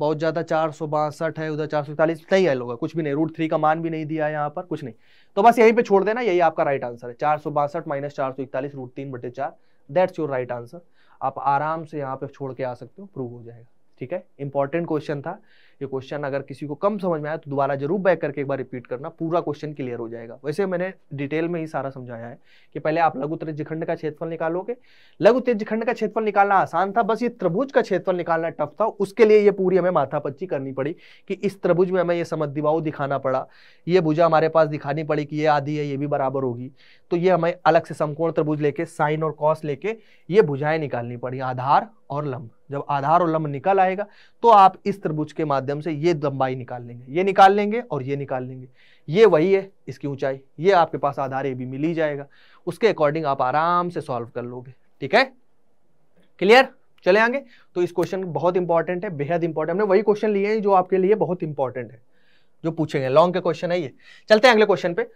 [SPEAKER 1] बहुत ज़्यादा चार सौ बासठ है उधर चार सौ इकतालीस सही हल होगा कुछ भी नहीं रूट थ्री का मान भी नहीं दिया यहाँ पर कुछ नहीं तो बस यहीं पे छोड़ देना यही आपका राइट आंसर है चार सौ बासठ माइनस चार सौ इकतालीस रूट तीन बटे चार दैट्स योर राइट आंसर आप आराम से यहाँ पे छोड़ के आ सकते हो प्रूव हो जाएगा ठीक है इंपॉर्टेंट क्वेश्चन था ये क्वेश्चन अगर किसी को कम समझ में आया तो दोबारा जरूर बैक करके एक बार रिपीट करना पूरा क्वेश्चन क्लियर हो जाएगा वैसे मैंने डिटेल में ही सारा समझाया है कि पहले आप लघु खंड का क्षेत्रफल निकालोगे लघु खंड का क्षेत्रफल निकालना आसान था बस ये त्रिभुज का क्षेत्रफल निकालना टफ था उसके लिए ये पूरी हमें माथापच्ची करनी पड़ी कि इस त्रिभुज में हमें ये समद्दिवाऊ दिखाना पड़ा ये भुजा हमारे पास दिखानी पड़ी कि ये आधी है ये भी बराबर होगी तो ये हमें अलग से समकोण त्रिभुज लेके साइन और कॉस लेके ये भुजाएं निकालनी पड़ी आधार और लंब जब आधार और लंब निकल आएगा तो आप इस त्रिभुज के माध्यम से ये लंबाई निकाल लेंगे ये निकाल लेंगे और ये निकाल लेंगे ये वही है इसकी ऊंचाई ये आपके पास आधार ए भी मिल ही जाएगा उसके अकॉर्डिंग आप आराम से सॉल्व कर लोगे ठीक है क्लियर चले आगे तो इस क्वेश्चन बहुत इंपॉर्टेंट है बेहद इंपॉर्टेंट हमने वही क्वेश्चन लिए हैं जो आपके लिए बहुत इंपॉर्टेंट है जो पूछेंगे लॉन्ग के क्वेश्चन है ये चलते हैं अगले क्वेश्चन पे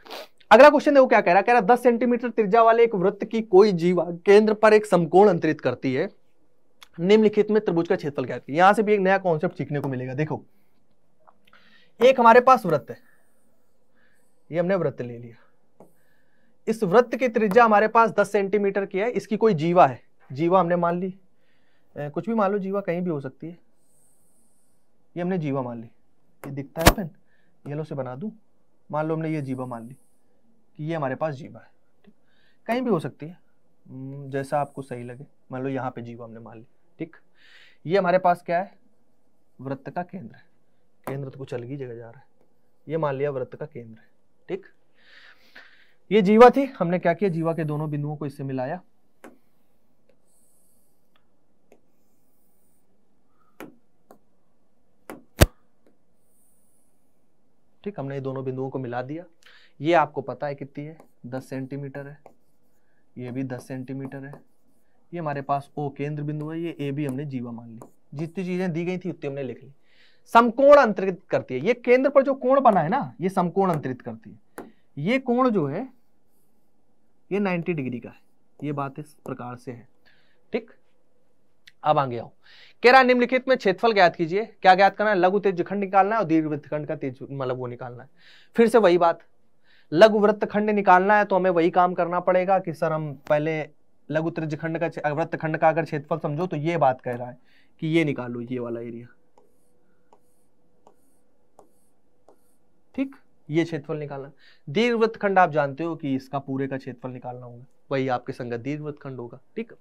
[SPEAKER 1] अगला क्वेश्चन है वो क्या कह रहा है कह रहा है दस सेंटीमीटर त्रिज्या वाले एक वृत्त की कोई जीवा केंद्र पर एक समकोण अंतरित करती है निम्नलिखित में त्रिभुज का क्षेत्रफल ज्ञात किया यहां से भी एक नया कॉन्सेप्ट सीखने को मिलेगा देखो एक हमारे पास वृत्त है ये हमने वृत्त ले लिया इस वृत्त की त्रिज्या हमारे पास 10 सेंटीमीटर की है इसकी कोई जीवा है जीवा हमने मान ली कुछ भी मान लो जीवा कहीं भी हो सकती है ये हमने जीवा मान ली ये दिखता है पेन येलो से बना दूं मान लो हमने ये जीवा मान ली कि ये हमारे पास जीवा है कहीं भी हो सकती है हम्म, जैसा आपको सही लगे मान लो यहाँ पे जीवा हमने मान ली ठीक ये हमारे पास क्या है वृत्त का केंद्र है केंद्र तो कुछ अलग ही जगह जा रहा है ये मान लिया वृत्त का केंद्र है ठीक ये जीवा थी हमने क्या किया जीवा के दोनों बिंदुओं को इससे मिलाया ठीक हमने ये दोनों बिंदुओं को मिला दिया ये आपको पता है कितनी है दस सेंटीमीटर है ये भी दस सेंटीमीटर है ये हमारे पास ओ केंद्र बिंदु है ये ए भी हमने जीवा मान ली जितनी चीजें दी गई थी उतनी हमने लिख ली समकोण अंतरित करती है ये केंद्र पर जो कोण बना है ना ये समकोण अंतरित करती है ये कोण जो है ये 90 डिग्री का है ये बात इस प्रकार से है ठीक अब आगे आओ कह रहा निम्नलिखित में क्षेत्रफल ज्ञात कीजिए क्या ज्ञात करना है लघु तेज खंड निकालना है और दीर्घ वृत्तखंड का तेज मतलब वो निकालना है फिर से वही बात लघु वृत्तखंड निकालना है तो हमें वही काम करना पड़ेगा कि सर हम पहले लघु त्रिज खंड का वृत्त खंड का अगर क्षेत्रफल समझो तो ये बात कह रहा है कि ये निकालो ये वाला एरिया ठीक ये क्षेत्रफल निकालना दीर्घवृत्त खंड आप जानते हो कि इसका पूरे का क्षेत्रफल निकालना होगा वही आपके संगत दीर्घवृत्त खंड होगा ठीक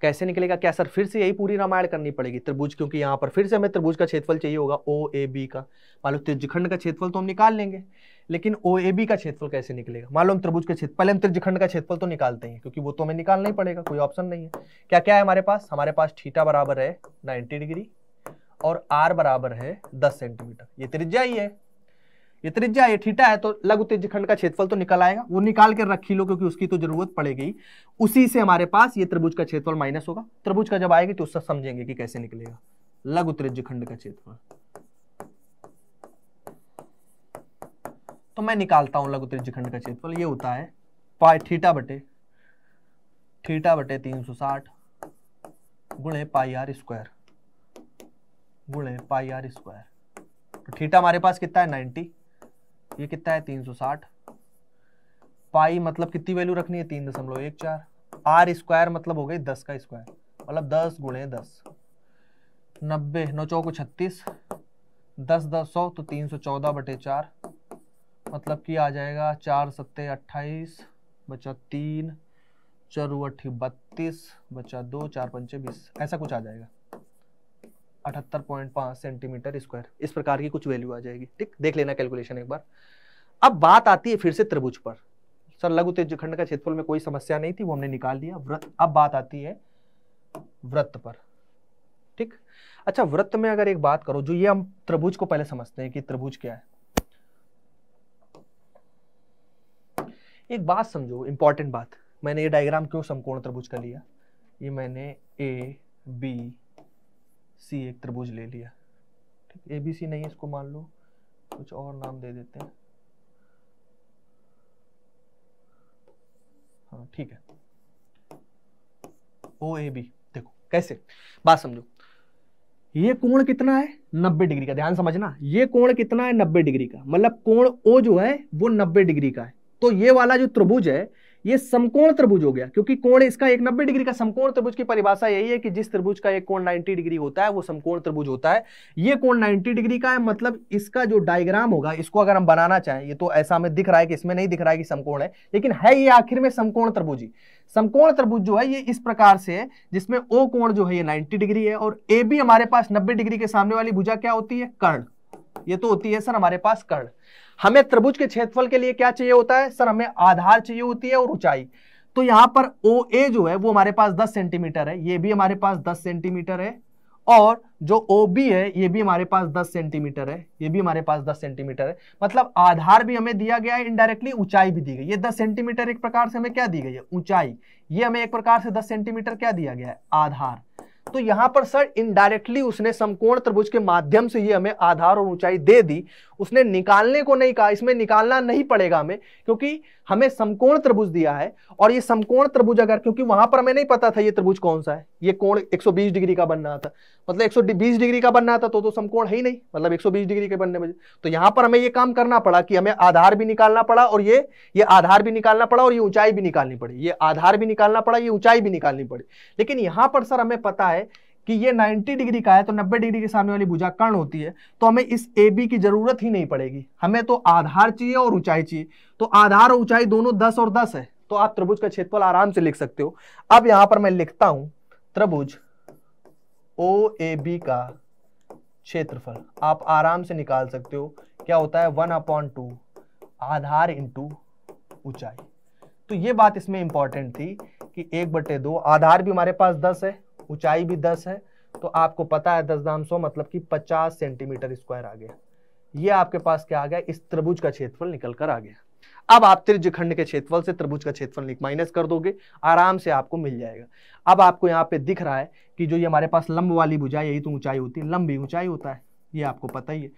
[SPEAKER 1] कैसे निकलेगा क्या सर फिर से यही पूरी रामायण करनी पड़ेगी त्रिभुज क्योंकि यहाँ पर फिर से हमें त्रिभुज का क्षेत्रफल चाहिए होगा ओ ए बी का मान लो त्रिभुज खंड का क्षेत्रफल तो हम निकाल लेंगे लेकिन ओ ए बी का क्षेत्रफल कैसे निकलेगा मालूम त्रिभुज के क्षेत्र पहले हम त्रिजखंड का क्षेत्रफल तो निकालते हैं क्योंकि वो तो हमें निकालना ही पड़ेगा कोई ऑप्शन नहीं है क्या क्या है हमारे पास हमारे पास ठीटा बराबर है नाइन्टी डिग्री और आर बराबर है दस सेंटीमीटर ये त्रिज्या ही है ये त्रिज्या है ठीटा है तो लघु त्रिज्यखंड का क्षेत्रफल तो निकल आएगा वो निकाल कर रखी लो क्योंकि उसकी तो जरूरत पड़ेगी उसी से हमारे पास ये त्रिभुज का क्षेत्रफल माइनस होगा त्रिभुज का जब आएगी तो उससे समझेंगे कि कैसे निकलेगा लघु त्रिज्यखंड का क्षेत्रफल तो मैं निकालता हूं लघु त्रिज्यखंड का क्षेत्रफल ये होता है पाई थीटा बटे थीटा बटे तीन सौ साठ गुणे पाई आर स्क्वायर गुणे पाई आर स्क्वायर तो थीटा हमारे पास कितना है नाइन्टी ये कितना है तीन सौ साठ पाई मतलब कितनी वैल्यू रखनी है तीन दशमलव एक चार आर स्क्वायर मतलब हो गई दस का स्क्वायर मतलब दस गुणे दस नब्बे नौ चौको छत्तीस दस दस सौ तो तीन सौ चौदह बटे चार मतलब कि आ जाएगा चार सत्ते अट्ठाईस बचा तीन चौवठी बत्तीस बचा दो चार पंचे बीस ऐसा कुछ आ जाएगा अठहत्तर पॉइंट पाँच सेंटीमीटर स्क्वायर इस प्रकार की कुछ वैल्यू आ जाएगी ठीक देख लेना कैलकुलेशन एक बार अब बात आती है फिर से त्रिभुज पर सर लघु तेजखंड का क्षेत्रफल में कोई समस्या नहीं थी वो हमने निकाल दिया व्रत अब बात आती है व्रत पर ठीक अच्छा व्रत में अगर एक बात करो जो ये हम त्रिभुज को पहले समझते हैं कि त्रिभुज क्या है एक बात समझो इंपॉर्टेंट बात मैंने ये डायग्राम क्यों समकोण त्रिभुज का लिया ये मैंने ए बी सी एक त्रिभुज ले लिया ठीक ए बी सी नहीं है इसको मान लो कुछ और नाम दे देते हैं हाँ ठीक है ओ ए बी देखो कैसे बात समझो ये कोण कितना है 90 डिग्री का ध्यान समझना ये कोण कितना है 90 डिग्री का मतलब कोण ओ जो है वो 90 डिग्री का है तो ये वाला जो त्रिभुज है ये समकोण त्रिभुज हो गया क्योंकि कोण इसका एक नब्बे डिग्री का समकोण त्रिभुज की परिभाषा यही है कि जिस त्रिभुज का एक कोण 90 डिग्री होता है वो समकोण त्रिभुज होता है ये कोण 90 डिग्री का है मतलब इसका जो डायग्राम होगा इसको अगर हम बनाना चाहें ये तो ऐसा हमें दिख रहा है कि इसमें नहीं दिख रहा है कि समकोण है लेकिन है ये आखिर में समकोण त्रिभुज ही समकोण त्रिभुज जो है ये इस प्रकार से है जिसमें ओ कोण जो है ये 90 डिग्री है और ए बी हमारे पास नब्बे डिग्री के सामने वाली भुजा क्या होती है कर्ण ये तो होती है सर हमारे पास कर्ण हमें त्रिभुज के क्षेत्रफल के लिए क्या चाहिए होता है सर हमें आधार चाहिए होती है और ऊंचाई तो यहाँ पर ओ ए जो है वो हमारे पास 10 सेंटीमीटर है ये भी हमारे पास 10 सेंटीमीटर है और जो ओ बी है ये भी हमारे पास 10 सेंटीमीटर है ये भी हमारे पास 10 सेंटीमीटर है मतलब आधार भी हमें दिया गया है इनडायरेक्टली ऊंचाई भी दी गई ये 10 सेंटीमीटर एक प्रकार से हमें क्या दी गई है ऊंचाई ये हमें एक प्रकार से दस सेंटीमीटर क्या दिया गया है आधार तो यहाँ पर सर इनडायरेक्टली उसने समकोण त्रिभुज के माध्यम से ये हमें आधार और ऊंचाई दे दी उसने निकालने को नहीं कहा इसमें निकालना नहीं पड़ेगा हमें क्योंकि हमें समकोण त्रिभुज दिया है और ये समकोण त्रिभुज अगर क्योंकि वहां पर हमें नहीं पता था ये त्रिभुज कौन सा है ये कोण 120 डिग्री का बन रहा था मतलब 120 डिग्री का बन रहा था तो तो समकोण है ही नहीं मतलब 120 डिग्री के बनने में तो यहां पर हमें ये काम करना पड़ा कि हमें आधार भी निकालना पड़ा और ये ये आधार भी निकालना पड़ा और ये ऊंचाई भी निकालनी पड़ी ये आधार भी निकालना पड़ा ये ऊंचाई भी निकालनी पड़ी लेकिन यहाँ पर सर हमें पता है कि ये 90 डिग्री का है तो 90 डिग्री के सामने वाली भुजा कर्ण होती है तो हमें इस ए बी की जरूरत ही नहीं पड़ेगी हमें तो आधार चाहिए और ऊंचाई चाहिए तो आधार और ऊंचाई दोनों दस और दस है तो आप त्रिभुज का क्षेत्रफल आराम से लिख सकते हो अब यहां पर मैं लिखता हूं त्रिभुज ओ ए बी का क्षेत्रफल आप आराम से निकाल सकते हो क्या होता है वन अपॉन टू आधार इंटू ऊंचाई तो ये बात इसमें इंपॉर्टेंट थी कि एक बटे दो आधार भी हमारे पास दस है ऊंचाई भी दस है तो आपको पता है दस दाम सौ मतलब कि पचास सेंटीमीटर स्क्वायर आ गया ये आपके पास क्या आ गया इस त्रिभुज का क्षेत्रफल निकल कर आ गया अब आप त्रिज्यखंड के क्षेत्रफल से त्रिभुज का क्षेत्रफल माइनस कर दोगे आराम से आपको मिल जाएगा अब आपको यहाँ पे दिख रहा है कि जो ये हमारे पास लंब वाली भुजा यही तो ऊंचाई होती है लंबी ऊंचाई होता है ये आपको पता ही है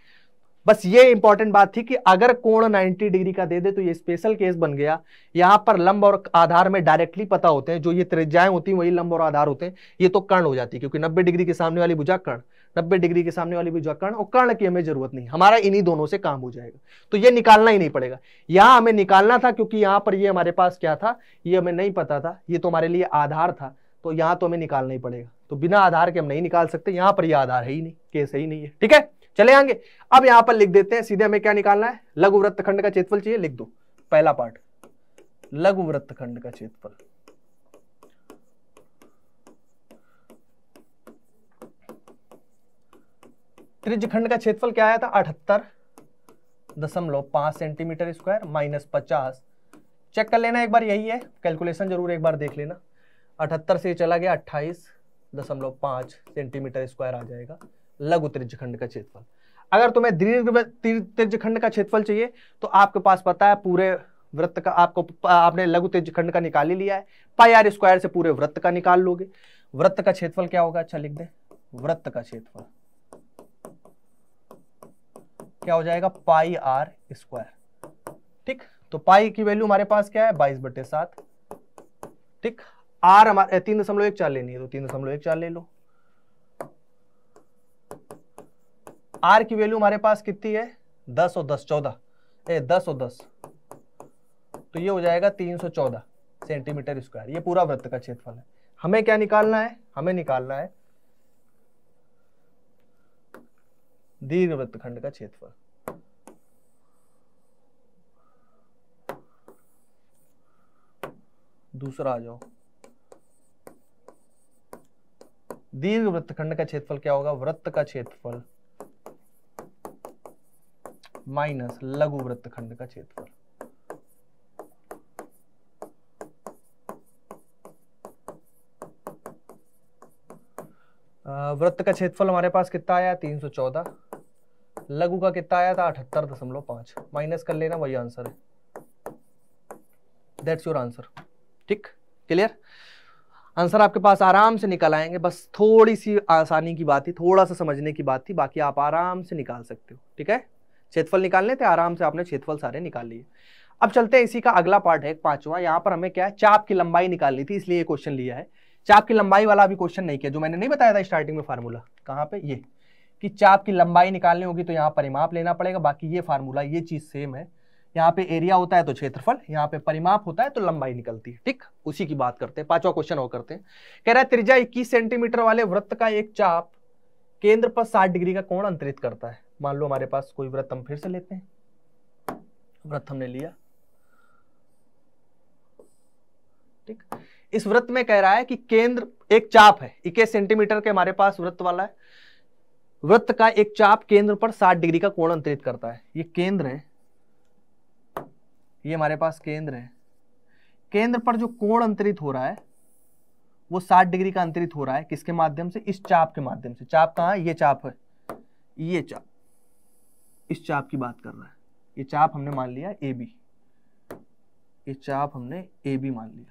[SPEAKER 1] बस ये इंपॉर्टेंट बात थी कि अगर कोण 90 डिग्री का दे दे तो ये स्पेशल केस बन गया यहां पर लंब और आधार में डायरेक्टली पता होते हैं जो ये त्रिज्याएं होती हैं वही लंब और आधार होते हैं ये तो कर्ण हो जाती है क्योंकि 90 डिग्री के सामने वाली भुजा कर्ण 90 डिग्री के सामने वाली भुजा कर्ण और कर्ण की हमें जरूरत नहीं हमारा इन्हीं दोनों से काम हो जाएगा तो ये निकालना ही नहीं पड़ेगा यहां हमें निकालना था क्योंकि यहां पर ये हमारे पास क्या था ये हमें नहीं पता था ये तो हमारे लिए आधार था तो यहाँ तो हमें निकालना ही पड़ेगा तो बिना आधार के हम नहीं निकाल सकते यहां पर यह आधार है ही नहीं केस है ही नहीं है ठीक है चले आएंगे अब यहां पर लिख देते हैं सीधे हमें क्या निकालना है लघु वृत्त खंड का क्षेत्रफल चाहिए लिख दो पहला पार्ट लघु वृत्त खंड का क्षेत्रफल त्रिज खंड का क्षेत्रफल क्या आया था अठहत्तर दशमलव पांच सेंटीमीटर स्क्वायर माइनस पचास चेक कर लेना एक बार यही है कैलकुलेशन जरूर एक बार देख लेना अठहत्तर से चला गया अट्ठाईस दशमलव पांच सेंटीमीटर स्क्वायर आ जाएगा लघु त्रिज्य खंड का क्षेत्रफल अगर तुम्हें दीर्घ त्रिज्य खंड का क्षेत्रफल चाहिए तो आपके पास पता है पूरे वृत्त का आपको आपने लघु त्रिज्य खंड का निकाल ही लिया है पाई आर स्क्वायर से पूरे वृत्त का निकाल लोगे वृत्त का क्षेत्रफल क्या होगा अच्छा लिख दे वृत्त का क्षेत्रफल क्या हो जाएगा पाई आर स्क्वायर ठीक तो पाई की वैल्यू हमारे पास क्या है बाईस बटे सात ठीक आर हमारे तीन दशमलव एक चार लेनी है तो तीन दशमलव एक चार ले लो आर की वैल्यू हमारे पास कितनी है दस और दस चौदह ए दस और दस तो ये हो जाएगा तीन सौ चौदह सेंटीमीटर स्क्वायर ये पूरा वृत्त का क्षेत्रफल है हमें क्या निकालना है हमें निकालना है दीर्घ खंड का क्षेत्रफल दूसरा आ जाओ दीर्घ खंड का क्षेत्रफल क्या होगा वृत्त का क्षेत्रफल माइनस लघु वृत्त खंड का क्षेत्रफल वृत्त का क्षेत्रफल हमारे पास कितना आया तीन सौ चौदह लघु का कितना आया था अठहत्तर दशमलव पांच माइनस कर लेना वही आंसर है दैट्स योर आंसर ठीक क्लियर आंसर आपके पास आराम से निकल आएंगे बस थोड़ी सी आसानी की बात थी थोड़ा सा समझने की बात थी बाकी आप आराम से निकाल सकते हो ठीक है क्षेत्रफल निकाल लेते आराम से आपने क्षेत्रफल सारे निकाल लिए अब चलते हैं इसी का अगला पार्ट है पांचवा यहाँ पर हमें क्या है चाप की लंबाई निकालनी थी इसलिए ये क्वेश्चन लिया है चाप की लंबाई वाला अभी क्वेश्चन नहीं किया जो मैंने नहीं बताया था स्टार्टिंग में फार्मूला कहाँ पे ये कि चाप की लंबाई निकालनी होगी तो यहाँ परिमाप लेना पड़ेगा बाकी ये फार्मूला ये चीज़ सेम है यहाँ पे एरिया होता है तो क्षेत्रफल यहाँ पे परिमाप होता है तो लंबाई निकलती है ठीक उसी की बात करते हैं पांचवा क्वेश्चन और करते हैं कह रहा है त्रिज्या इक्कीस सेंटीमीटर वाले वृत्त का एक चाप केंद्र पर साठ डिग्री का कोण अंतरित करता है मान लो हमारे पास कोई व्रत हम फिर से लेते हैं व्रत हमने लिया ठीक इस व्रत में कह रहा है कि केंद्र एक चाप है इक्कीस सेंटीमीटर के हमारे पास व्रत वाला है व्रत का एक चाप केंद्र पर 60 डिग्री का कोण अंतरित करता है ये केंद्र है ये हमारे पास केंद्र है केंद्र पर जो कोण अंतरित हो रहा है वो 60 डिग्री का अंतरित हो रहा है किसके माध्यम से इस चाप के माध्यम से चाप कहा है ये चाप है ये चाप इस चाप की बात कर रहा है ये चाप हमने मान लिया ए बी ये चाप हमने ए बी मान लिया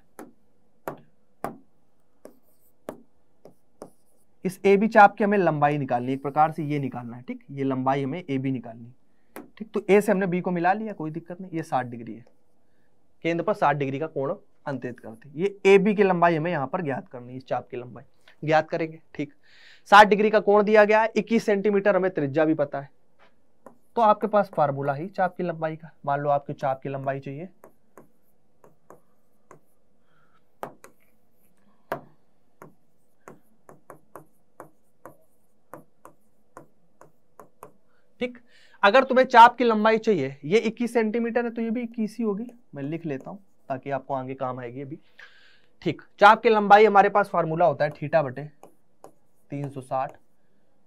[SPEAKER 1] इस ए बी चाप की हमें लंबाई निकालनी एक प्रकार से ये निकालना है ठीक ये लंबाई हमें ए बी निकालनी ठीक तो ए से हमने बी को मिला लिया कोई दिक्कत नहीं ये साठ डिग्री है केंद्र पर साठ डिग्री का कोण अंतरित करते हैं ये ए बी की लंबाई हमें यहाँ पर ज्ञात करनी है इस चाप की लंबाई ज्ञात करेंगे ठीक साठ डिग्री का कोण दिया गया है इक्कीस सेंटीमीटर हमें त्रिज्या भी पता है तो आपके पास फार्मूला ही चाप की लंबाई का मान लो आपकी चाप की लंबाई चाहिए ठीक अगर तुम्हें चाप की लंबाई चाहिए ये 21 सेंटीमीटर है तो ये भी 21 ही होगी मैं लिख लेता हूं ताकि आपको आगे काम आएगी अभी ठीक चाप की लंबाई हमारे पास फार्मूला होता है थीटा बटे तीन साठ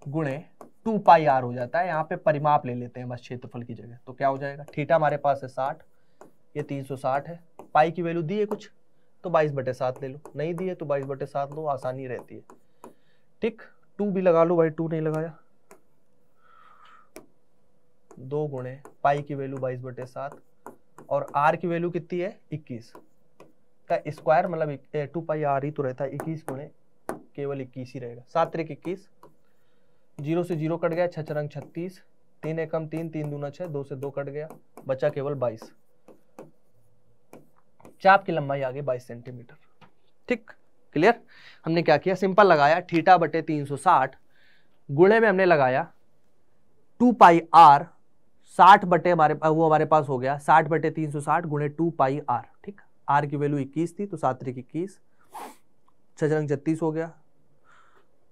[SPEAKER 1] गुणे टू पाई आर हो जाता है यहाँ पे परिमाप ले लेते हैं बस क्षेत्रफल की जगह तो क्या हो जाएगा ठीठा हमारे पास है साठ ये तीन सौ साठ है पाई की वैल्यू दी है कुछ तो बाईस बटे सात ले लो नहीं दिए तो बाईस बटे सात लो आसानी रहती है ठीक टू भी लगा लो भाई टू नहीं लगाया दो गुणे पाई की वैल्यू बाईस बटे सात और आर की वैल्यू कितनी है इक्कीस का स्क्वायर मतलब टू पाई आर ही तो रहता है इक्कीस गुणे केवल इक्कीस ही रहेगा सात तरीक इक्कीस जीरो से जीरो कट गया छः चरंग छत्तीस तीन एकम तीन तीन दूना छह दो से दो कट गया बचा केवल बाईस चाप की लंबाई आ गई बाईस सेंटीमीटर ठीक क्लियर हमने क्या किया सिंपल लगाया ठीटा बटे तीन सौ साठ गुणे में हमने लगाया टू पाई आर साठ बटे हमारे वो हमारे पास हो गया साठ बटे तीन सौ साठ गुणे टू पाई आर ठीक आर की वैल्यू इक्कीस थी तो सात तरीक इक्कीस छः छत्तीस हो गया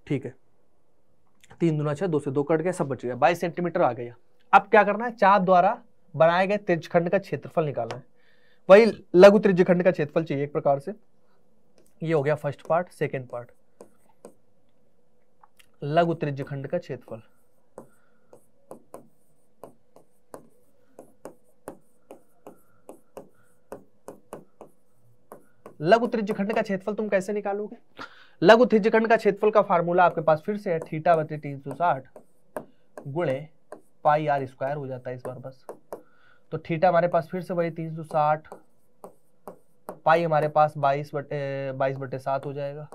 [SPEAKER 1] ठीक है तीन दुना छः दो से दो कट गया सब बच गया बाईस सेंटीमीटर आ गया अब क्या करना है चाप द्वारा बनाए गए त्रिजखंड का क्षेत्रफल निकालना है वही लघु त्रिजखंड का क्षेत्रफल चाहिए एक प्रकार से ये हो गया फर्स्ट पार्ट सेकेंड पार्ट लघु त्रिजखंड का क्षेत्रफल लघु त्रिज्य खंड का क्षेत्रफल तुम कैसे निकालोगे लघु थिजखंड का क्षेत्रफल का फार्मूला आपके पास फिर से है थीटा बचे तीन सौ साठ गुणे पाई आर स्क्वायर हो जाता है इस बार बस तो थीटा हमारे पास फिर से वही तीन सौ साठ पाई हमारे पास बाईस बटे बाईस बटे सात हो जाएगा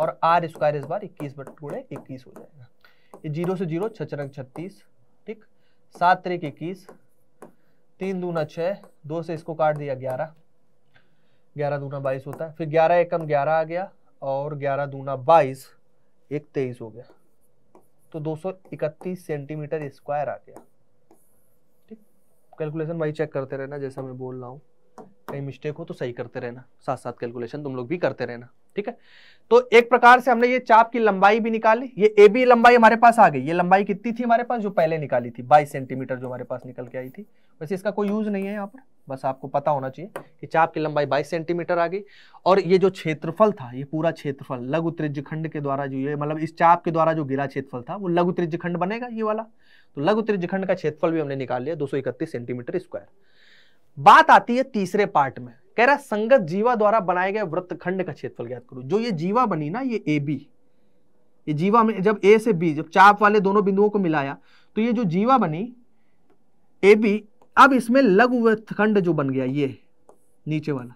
[SPEAKER 1] और आर स्क्वायर इस बार इक्कीस बटे गुणे इक्कीस हो जाएगा ये जीरो से जीरो छचरंग छत्तीस ठीक सात तरीक इक्कीस तीन दूना छः दो से इसको काट दिया ग्यारह ग्यारह दूना बाईस होता है फिर ग्यारह एकम ग्यारह आ गया और ग्यारह दूना बाईस एक तेईस हो गया तो 231 सेंटीमीटर स्क्वायर आ गया ठीक कैलकुलेशन वही चेक करते रहना जैसा मैं बोल रहा हूँ कहीं मिस्टेक हो तो सही करते रहना साथ साथ कैलकुलेशन तुम लोग भी करते रहना ठीक है तो एक प्रकार से हमने ये चाप की लंबाई भी निकाली ये ए बी लंबाई हमारे पास आ गई ये लंबाई कितनी थी हमारे पास जो पहले निकाली थी 22 सेंटीमीटर जो हमारे पास निकल के आई थी वैसे इसका कोई यूज़ नहीं है यहाँ पर बस आपको पता होना चाहिए कि चाप की लंबाई 22 सेंटीमीटर आ गई और ये जो क्षेत्रफल था ये पूरा क्षेत्रफल लघु त्रिज्य खंड के द्वारा जो ये मतलब इस चाप के द्वारा जो गिरा क्षेत्रफल था वो लघु त्रिज्य खंड बनेगा ये वाला तो लघु त्रिज्य खंड का क्षेत्रफल भी हमने निकाल लिया दो सेंटीमीटर स्क्वायर बात आती है तीसरे पार्ट में कह रहा संगत जीवा द्वारा बनाए गए वृत्त खंड का क्षेत्रफल ज्ञात करो जो ये जीवा बनी ना ये ए बी ये जीवा में जब ए से बी जब चाप वाले दोनों बिंदुओं को मिलाया तो ये जो जीवा बनी ए बी अब इसमें लघु वृत्तखंड जो बन गया ये नीचे वाला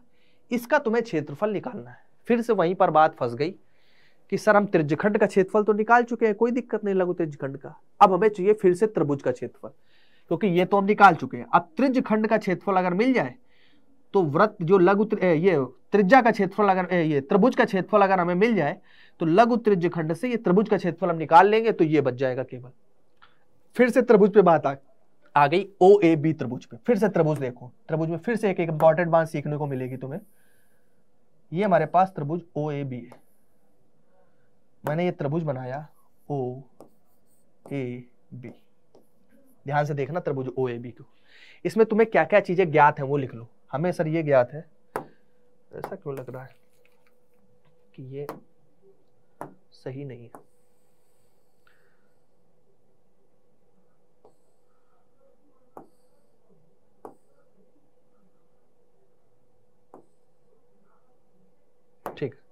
[SPEAKER 1] इसका तुम्हें क्षेत्रफल निकालना है फिर से वहीं पर बात फंस गई कि सर हम त्रिजखंड का क्षेत्रफल तो निकाल चुके हैं कोई दिक्कत नहीं लघु त्रिजखंड का अब हमें चाहिए फिर से त्रिभुज का क्षेत्रफल क्योंकि ये तो हम निकाल चुके हैं अब त्रिजखंड का क्षेत्रफल अगर मिल जाए तो व्रत जो लघु ये त्रिज्या का क्षेत्रफल अगर ये त्रिभुज का क्षेत्रफल अगर हमें मिल जाए तो लघु त्रिज खंड से ये त्रिभुज का क्षेत्रफल हम निकाल लेंगे तो ये बच जाएगा केवल फिर से त्रिभुज पे बात आ आ गई ओ ए बी त्रिभुज पे फिर से त्रिभुज देखो त्रिभुज में फिर से एक इंपॉर्टेंट बात सीखने को मिलेगी तुम्हें ये हमारे पास त्रिभुज ओ ए बी है मैंने ये त्रिभुज बनाया ओ ए बी ध्यान से देखना त्रिभुज ओ ए बी को इसमें तुम्हें क्या क्या चीजें ज्ञात हैं वो लिख लो हमें सर ये ज्ञात है ऐसा क्यों लग रहा है कि ये सही नहीं है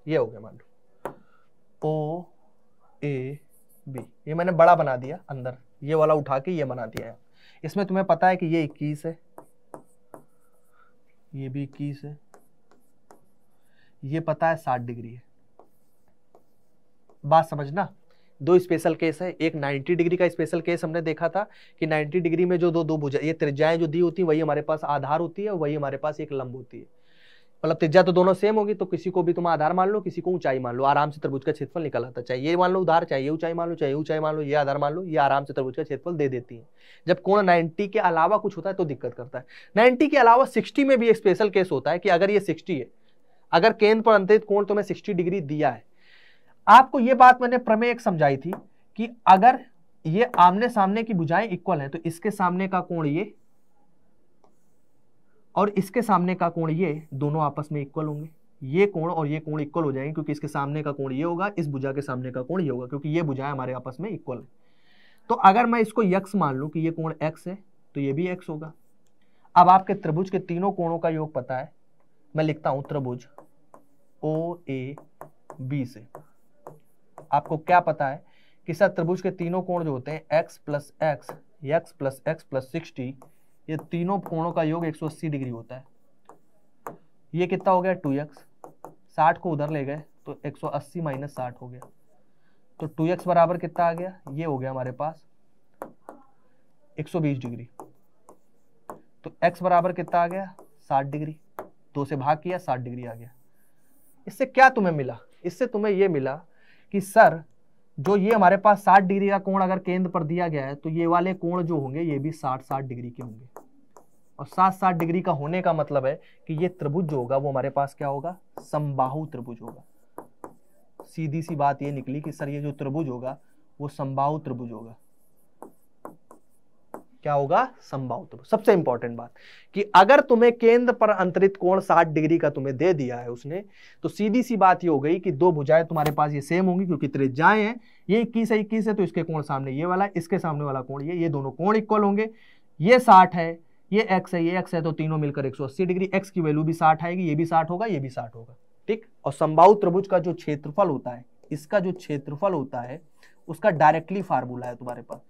[SPEAKER 1] ये हो गया मान लो ओ ए बी ये मैंने बड़ा बना दिया अंदर ये वाला उठा के ये बना दिया है इसमें तुम्हें पता है कि ये इक्कीस है ये भी इक्कीस है ये पता है साठ डिग्री है बात समझना दो स्पेशल केस है एक 90 डिग्री का स्पेशल केस हमने देखा था कि 90 डिग्री में जो दो दो भुजा ये त्रिज्याएं जो दी होती हैं वही हमारे पास आधार होती है और वही हमारे पास एक लंब होती है मतलब त्रिज्या तो दोनों सेम होगी तो किसी को भी तुम आधार मान लो किसी को ऊंचाई मान लो आराम से त्रिभुज का क्षेत्रफल निकल आता है चाहिए मान लो उधार चाहिए ऊंचाई मान लो चाहिए ऊंचाई मान लो ये आधार मान लो ये आराम से त्रिभुज का क्षेत्रफल दे देती है जब कोण 90 के अलावा कुछ होता है तो दिक्कत करता है नाइन्टी के अलावा सिक्सटी में भी एक स्पेशल केस होता है कि अगर ये सिक्सटी है अगर केंद्र पर अंतरित कोण तुम्हें सिक्सटी डिग्री दिया है आपको ये बात मैंने प्रमेय एक समझाई थी कि अगर ये आमने सामने की बुझाएं इक्वल है तो इसके सामने का कोण ये और इसके सामने का कोण ये दोनों आपस में इक्वल होंगे ये कोण और ये कोण इक्वल हो जाएंगे क्योंकि इसके सामने का कोण ये होगा इस भुजा के सामने का कोण ये होगा क्योंकि ये भुजाएं हमारे आपस में इक्वल है तो अगर मैं इसको यक्स मान लूँ कि ये कोण एक्स है तो ये भी एक्स होगा अब आपके त्रिभुज के तीनों कोणों का योग पता है मैं लिखता हूँ त्रिभुज ओ ए बी से आपको क्या पता है कि सर त्रिभुज के तीनों कोण जो होते हैं x plus x x plus x plus sixty ये तीनों कोणों का योग 180 डिग्री होता है ये कितना हो गया टू एक्स साठ को उधर ले गए तो 180 अस्सी माइनस साठ हो गया तो 2x बराबर कितना आ गया ये हो गया हमारे पास 120 डिग्री तो x बराबर कितना आ गया 60 डिग्री दो से भाग किया 60 डिग्री आ गया इससे क्या तुम्हें मिला इससे तुम्हें ये मिला कि सर जो ये हमारे पास 60 डिग्री का कोण अगर केंद्र पर दिया गया है तो ये वाले कोण जो होंगे ये भी 60 60 डिग्री के होंगे और सात सात डिग्री का होने का मतलब है कि ये त्रिभुज जो होगा वो हमारे पास क्या होगा संबाहु त्रिभुज होगा सीधी सी बात ये निकली कि सर ये जो त्रिभुज होगा वो संबाहु त्रिभुज होगा क्या होगा समबाहु त्रिभुज सबसे इंपॉर्टेंट बात कि अगर तुम्हें केंद्र पर अंतरित कोण 60 डिग्री का तुम्हें दे दिया है उसने तो सीधी सी बात ये हो गई कि दो भुजाएं तुम्हारे पास ये सेम होंगी क्योंकि त्रिज्याएं हैं ये इक्कीस है इक्कीस है तो इसके कोण सामने ये वाला इसके सामने वाला कोण ये ये दोनों कोण इक्वल होंगे ये साठ है ये एक्स है ये एक्स है तो तीनों मिलकर 180 डिग्री एक्स की वैल्यू भी 60 आएगी ये भी 60 होगा ये भी 60 होगा ठीक और संभाव त्रिभुज का जो क्षेत्रफल होता है इसका जो क्षेत्रफल होता है उसका डायरेक्टली फार्मूला है तुम्हारे पास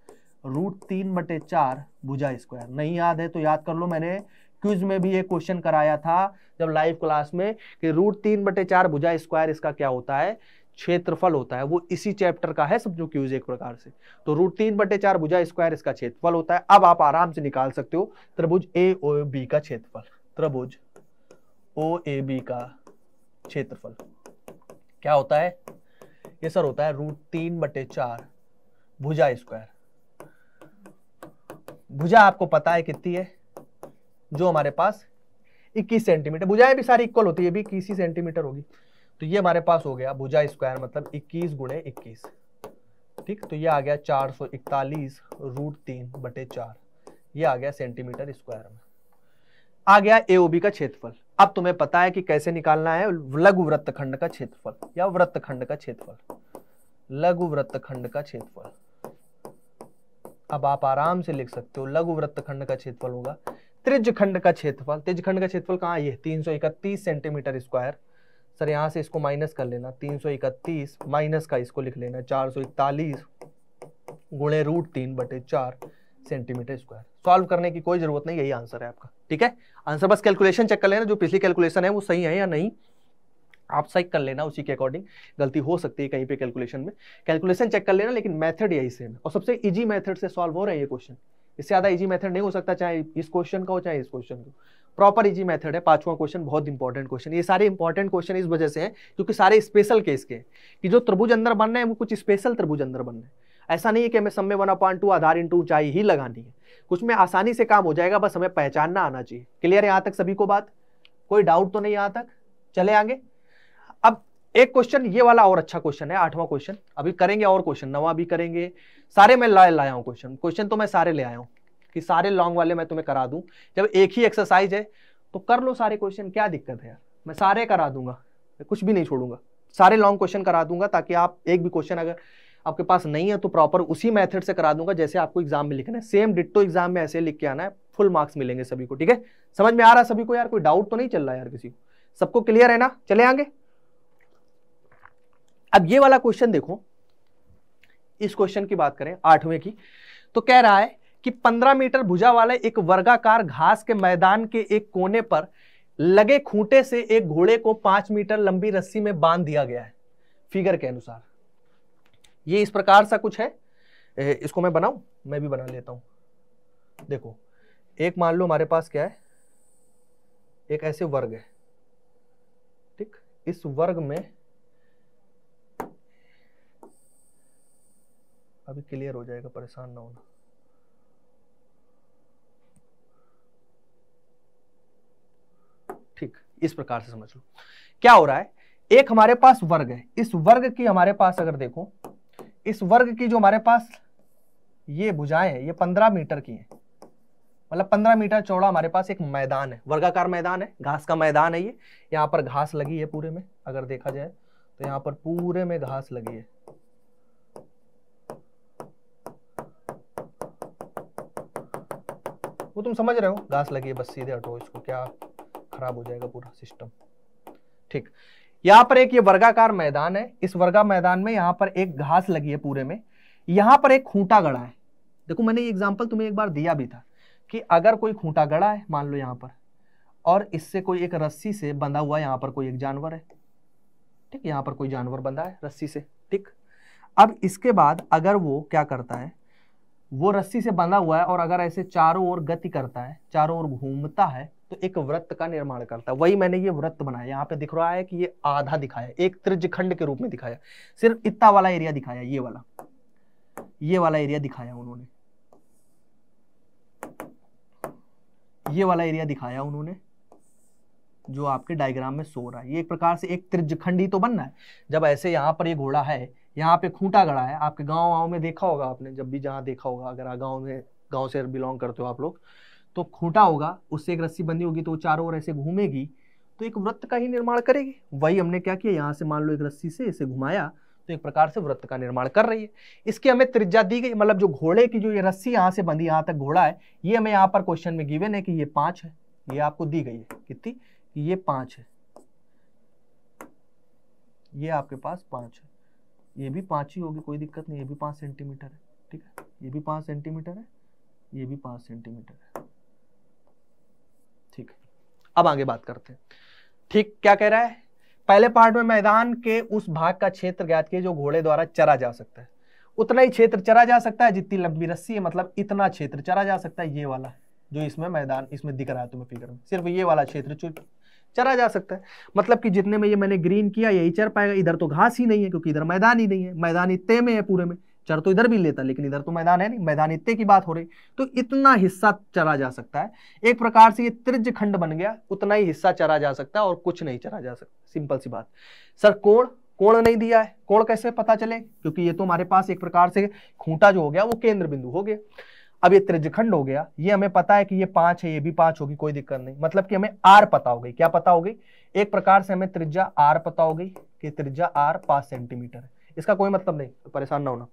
[SPEAKER 1] रूट तीन बटे चार भुजा स्क्वायर नहीं याद है तो याद कर लो मैंने क्विज में भी ये क्वेश्चन कराया था जब लाइव क्लास में कि रूट तीन बटे चार भुजा स्क्वायर इसका क्या होता है क्षेत्रफल होता है वो इसी चैप्टर का है समझो क्यूज एक प्रकार से तो रूट तीन बटे चार भुजा स्क्वायर इसका क्षेत्रफल होता है अब आप आराम से निकाल सकते हो त्रिभुज ए ओ बी का क्षेत्रफल त्रिभुज ओ ए बी का क्षेत्रफल क्या होता है ये सर होता है रूट तीन बटे चार भुजा स्क्वायर भुजा आपको पता है कितनी है जो हमारे पास इक्कीस सेंटीमीटर भुजाएं भी सारी इक्वल होती है भी इक्कीस सेंटीमीटर होगी तो ये हमारे पास हो गया भुजा स्क्वायर मतलब 21 गुणे इक्कीस ठीक तो ये आ गया चार सौ इकतालीस रूट तीन बटे चार ये आ गया सेंटीमीटर स्क्वायर में आ गया एओबी का क्षेत्रफल अब तुम्हें पता है कि कैसे निकालना है लघु वृत्त खंड का क्षेत्रफल या वृत्त खंड का क्षेत्रफल लघु वृत्त खंड का क्षेत्रफल अब आप आराम से लिख सकते हो लघु वृत्त खंड का क्षेत्रफल होगा त्रिज खंड का क्षेत्रफल त्रिज खंड का क्षेत्रफल कहाँ ये इकतीस सेंटीमीटर स्क्वायर सर यहाँ से इसको माइनस कर लेना तीन सौ इकतीस माइनस का इसको लिख लेना चार सौ इकतालीस गुणे रूट तीन बटे चार सेंटीमीटर स्क्वायर सॉल्व करने की कोई जरूरत नहीं यही आंसर है आपका ठीक है आंसर बस कैलकुलेशन चेक कर लेना जो पिछली कैलकुलेशन है वो सही है या नहीं आप सही कर लेना उसी के अकॉर्डिंग गलती हो सकती है कहीं पे कैलकुलेशन में कैलकुलेशन चेक कर लेना लेकिन मेथड यही सेम है और सबसे इजी मेथड से सॉल्व हो रहा है ये क्वेश्चन इससे ज़्यादा इजी मेथड नहीं हो सकता चाहे इस क्वेश्चन का हो चाहे इस क्वेश्चन का प्रॉपर इजी मेथड है पांचवा क्वेश्चन बहुत इंपॉर्टेंट क्वेश्चन ये सारे इंपॉर्टेंट क्वेश्चन इस वजह से हैं क्योंकि सारे स्पेशल केस के कि जो त्रिभुज अंदर बन रहे हैं वो कुछ स्पेशल त्रिभुज अंदर बन रहे हैं ऐसा नहीं है कि हमें समय वन अपॉइंट टू आधार इंटू ऊंचाई ही लगानी है कुछ में आसानी से काम हो जाएगा बस हमें पहचानना आना चाहिए क्लियर है यहाँ तक सभी को बात कोई डाउट तो नहीं यहाँ तक चले आगे अब एक क्वेश्चन ये वाला और अच्छा क्वेश्चन है आठवां क्वेश्चन अभी करेंगे और क्वेश्चन नवा भी करेंगे सारे मैं लाया हूँ क्वेश्चन क्वेश्चन तो मैं सारे ले आया हूँ कि सारे लॉन्ग वाले मैं तुम्हें करा दूं जब एक ही एक्सरसाइज है तो कर लो सारे क्वेश्चन क्या दिक्कत है यार मैं सारे करा दूंगा मैं कुछ भी नहीं छोड़ूंगा सारे लॉन्ग क्वेश्चन करा दूंगा ताकि आप एक भी क्वेश्चन अगर आपके पास नहीं है तो प्रॉपर उसी मेथड से करा दूंगा जैसे आपको एग्जाम में लिखना है सेम डिट्टो एग्जाम में ऐसे लिख के आना है फुल मार्क्स मिलेंगे सभी को ठीक है समझ में आ रहा है सभी को यार कोई डाउट तो नहीं चल रहा यार किसी को सबको क्लियर है ना चले आगे अब ये वाला क्वेश्चन देखो इस क्वेश्चन की बात करें आठवें की तो कह रहा है कि 15 मीटर भुजा वाले एक वर्गाकार घास के मैदान के एक कोने पर लगे खूंटे से एक घोड़े को पांच मीटर लंबी रस्सी में बांध दिया गया है फिगर के अनुसार ये इस प्रकार सा कुछ है इसको मैं बनाऊ मैं भी बना लेता हूं देखो एक मान लो हमारे पास क्या है एक ऐसे वर्ग है ठीक इस वर्ग में अभी क्लियर हो जाएगा परेशान ना होना इस प्रकार से समझ लो क्या हो रहा है एक हमारे पास वर्ग है इस वर्ग की हमारे पास अगर देखो इस वर्ग की जो हमारे पास ये भुजाएं हैं ये पंद्रह मीटर की हैं मतलब पंद्रह मीटर चौड़ा हमारे पास एक मैदान है वर्गाकार मैदान है घास का मैदान है ये यहाँ पर घास लगी है पूरे में अगर देखा जाए तो यहाँ पर पूरे में घास लगी है वो तुम समझ रहे हो घास लगी है बस सीधे हटो इसको क्या खराब हो जाएगा पूरा सिस्टम ठीक यहाँ पर एक ये वर्गाकार मैदान है इस वर्गा मैदान में यहाँ पर एक घास लगी है पूरे में यहाँ पर एक खूंटा गड़ा है देखो मैंने ये एग्जाम्पल तुम्हें एक बार दिया भी था कि अगर कोई खूंटा गड़ा है मान लो यहाँ पर और इससे कोई एक रस्सी से बंधा हुआ यहाँ पर कोई एक जानवर है ठीक यहाँ पर कोई जानवर बंधा है रस्सी से ठीक अब इसके बाद अगर वो क्या करता है वो रस्सी से बंधा हुआ है और अगर ऐसे चारों ओर गति करता है चारों ओर घूमता है तो एक व्रत का निर्माण करता है वही मैंने ये व्रत बनाया यहाँ पे दिख रहा है कि ये आधा दिखाया एक त्रिजखंड के रूप में दिखाया सिर्फ इतना वाला एरिया दिखाया ये वाला ये वाला एरिया दिखाया उन्होंने ये वाला एरिया दिखाया उन्होंने जो आपके डायग्राम में सो रहा है ये एक प्रकार से एक त्रिजखंड ही तो बनना है जब ऐसे यहाँ पर ये घोड़ा है यहाँ पे खूंटा गड़ा है आपके गाँव वाँव में देखा होगा आपने जब भी जहाँ देखा होगा अगर गाँव में गाँव से बिलोंग करते हो आप लोग तो खूंटा होगा उससे एक रस्सी बंधी होगी तो वो चारों ओर ऐसे घूमेगी तो एक वृत्त का ही निर्माण करेगी वही हमने क्या किया यहाँ से मान लो एक रस्सी से इसे घुमाया तो एक प्रकार से वृत्त का निर्माण कर रही है इसकी हमें त्रिज्या दी गई मतलब जो घोड़े की जो ये रस्सी यहाँ से बंधी यहाँ तक घोड़ा है ये हमें यहाँ पर क्वेश्चन में गिवेन है कि ये पाँच है ये आपको दी गई है कितनी कि ये पाँच है ये आपके पास पाँच है ये भी पाँच ही होगी कोई दिक्कत नहीं ये भी पाँच सेंटीमीटर है ठीक है ये भी पाँच सेंटीमीटर है ये भी पाँच सेंटीमीटर है अब आगे बात करते हैं ठीक क्या कह रहा है पहले पार्ट में मैदान के उस भाग का क्षेत्र ज्ञात किए जो घोड़े द्वारा चरा जा सकता है उतना ही क्षेत्र चरा जा सकता है जितनी लंबी रस्सी है मतलब इतना क्षेत्र चरा जा सकता है ये वाला जो इसमें मैदान इसमें दिख रहा है तुम्हें फिगर में सिर्फ ये वाला क्षेत्र चरा जा सकता है मतलब कि जितने में ये मैंने ग्रीन किया यही चर पाएगा इधर तो घास ही नहीं है क्योंकि इधर मैदान ही नहीं है मैदान इतने में है पूरे में चर तो इधर भी लेता लेकिन इधर तो मैदान है नहीं मैदान इतने की बात हो रही तो इतना हिस्सा चरा जा सकता है एक प्रकार से ये त्रिज खंड बन गया उतना ही हिस्सा चरा जा सकता है और कुछ नहीं चरा जा सकता सिंपल सी बात सर कोण कोण नहीं दिया है कोण कैसे पता चले क्योंकि ये तो हमारे पास एक प्रकार से खूंटा जो हो गया वो केंद्र बिंदु हो गया अब ये त्रिजखंड हो गया ये हमें पता है कि ये पांच है ये भी पांच होगी कोई दिक्कत नहीं मतलब कि हमें आर पता हो गई क्या पता हो गई एक प्रकार से हमें त्रिज्या आर पता हो गई कि त्रिज्या आर पांच सेंटीमीटर है इसका कोई मतलब नहीं तो परेशान ना होना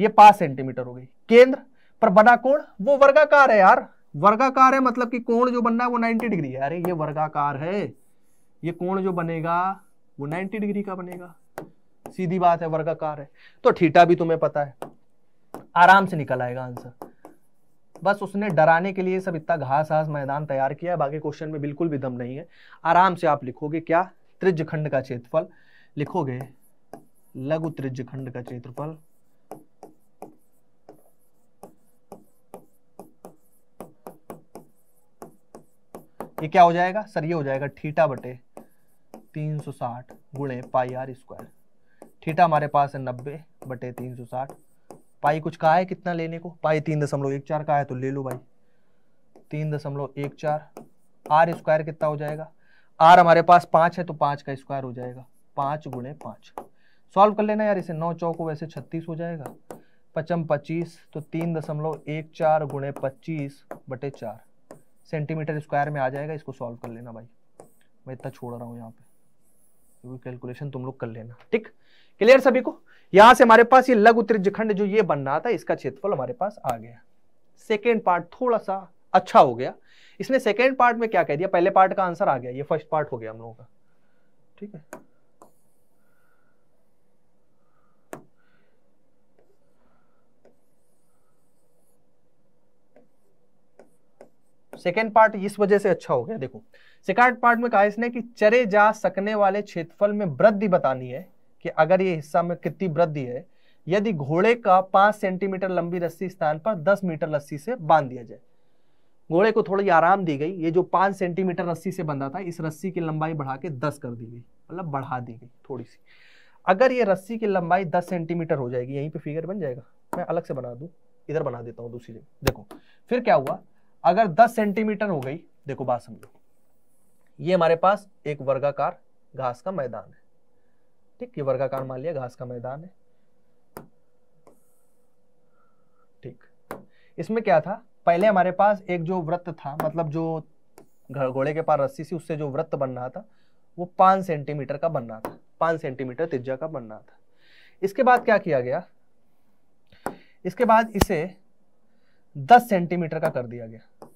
[SPEAKER 1] ये पांच सेंटीमीटर हो गई केंद्र पर बना कोण वो वर्गाकार है यार वर्गाकार है मतलब कि कोण जो बनना है वो नाइनटी डिग्री है अरे ये वर्गाकार है ये कोण जो बनेगा वो नाइनटी डिग्री का बनेगा सीधी बात है वर्गाकार है तो ठीठा भी तुम्हें पता है आराम से निकल आएगा आंसर बस उसने डराने के लिए सब इतना घास घास मैदान तैयार किया है बाकी क्वेश्चन में बिल्कुल भी दम नहीं है आराम से आप लिखोगे क्या त्रिज्य खंड का क्षेत्रफल लिखोगे लघु त्रिज खंड का क्षेत्रफल ये क्या हो जाएगा सर ये हो जाएगा थीटा बटे 360 सौ साठ गुणे पाई आर स्क्वायर ठीठा हमारे पास है 90 बटे 360 पाई कुछ कहा है कितना लेने को पाई तीन दशमलव एक चार का है तो ले लो भाई तीन दशमलव एक चार आर स्क्वायर कितना हो जाएगा आर हमारे पास पाँच है तो पाँच का स्क्वायर हो जाएगा पाँच गुणे पाँच सॉल्व कर लेना यार इसे नौ चौक वैसे छत्तीस हो जाएगा पचम पच्चीस तो तीन दशमलव एक चार गुणे पच्चीस बटे चार सेंटीमीटर स्क्वायर में आ जाएगा इसको सॉल्व कर लेना भाई मैं इतना छोड़ रहा हूँ यहाँ पे क्योंकि कैलकुलेशन तुम लोग कर लेना ठीक क्लियर सभी को यहाँ से हमारे पास ये लघु खंड जो ये बन रहा था इसका क्षेत्रफल हमारे पास आ गया सेकेंड पार्ट थोड़ा सा अच्छा हो गया इसने सेकेंड पार्ट में क्या कह दिया पहले पार्ट का आंसर आ गया ये फर्स्ट पार्ट हो गया हम लोगों का ठीक है सेकेंड पार्ट इस वजह से अच्छा हो गया देखो सेकेंड पार्ट में कहा इसने कि चरे जा सकने वाले क्षेत्रफल में वृद्धि बतानी है कि अगर ये हिस्सा में कितनी वृद्धि है यदि घोड़े का पांच सेंटीमीटर लंबी रस्सी स्थान पर दस मीटर रस्सी से बांध दिया जाए घोड़े को थोड़ी आराम दी गई ये जो पांच सेंटीमीटर रस्सी से बंधा था इस रस्सी की लंबाई बढ़ा के दस कर दी गई मतलब बढ़ा दी गई थोड़ी सी अगर ये रस्सी की लंबाई दस सेंटीमीटर हो जाएगी यहीं पे फिगर बन जाएगा मैं अलग से बना दू इधर बना देता हूँ दूसरी जगह देखो फिर क्या हुआ अगर 10 सेंटीमीटर हो गई देखो बात समझो ये हमारे पास एक वर्गाकार घास का मैदान है ठीक ये वर्गाकार मान लिया घास का मैदान है ठीक इसमें क्या था पहले हमारे पास एक जो वृत्त था मतलब जो घोड़े के पास रस्सी थी उससे जो वृत्त बन रहा था वो पांच सेंटीमीटर का बन रहा था पांच सेंटीमीटर तिजा का बन रहा था इसके बाद क्या किया गया इसके बाद इसे दस सेंटीमीटर का कर दिया गया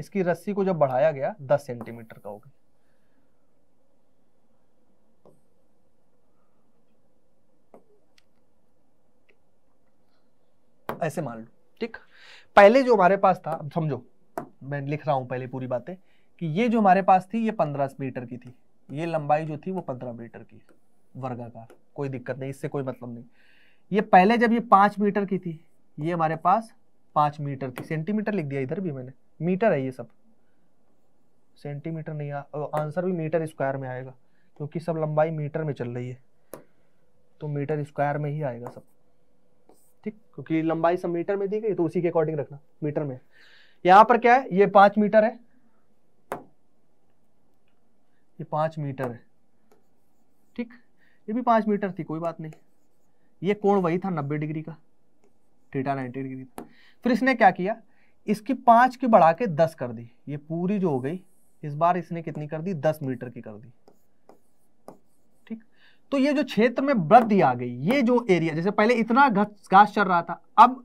[SPEAKER 1] इसकी रस्सी को जब बढ़ाया गया दस सेंटीमीटर का हो गया ऐसे मान लो ठीक पहले जो हमारे पास था अब समझो मैं लिख रहा हूं पहले पूरी बातें कि ये जो हमारे पास थी ये पंद्रह मीटर की थी ये लंबाई जो थी वो पंद्रह मीटर की वर्गाकार कोई दिक्कत नहीं इससे कोई मतलब नहीं ये पहले जब ये पांच मीटर की थी ये हमारे पास पाँच मीटर की सेंटीमीटर लिख दिया इधर भी मैंने मीटर है ये सब सेंटीमीटर नहीं आंसर भी मीटर स्क्वायर में आएगा क्योंकि सब लंबाई मीटर में चल रही है तो मीटर स्क्वायर में ही आएगा सब ठीक क्योंकि लंबाई सब मीटर में दी गई तो उसी के अकॉर्डिंग रखना मीटर में यहाँ पर क्या है ये पाँच मीटर है ये पाँच मीटर है ठीक ये भी पाँच मीटर थी कोई बात नहीं ये कोण वही था नब्बे डिग्री का थीटा नाइन्टी डिग्री था फिर इसने क्या किया इसकी पांच की बढ़ा के दस कर दी ये पूरी जो हो गई इस बार इसने कितनी कर दी दस मीटर की कर दी ठीक तो ये जो क्षेत्र में वृद्धि आ गई ये जो एरिया जैसे पहले इतना घास चल रहा था अब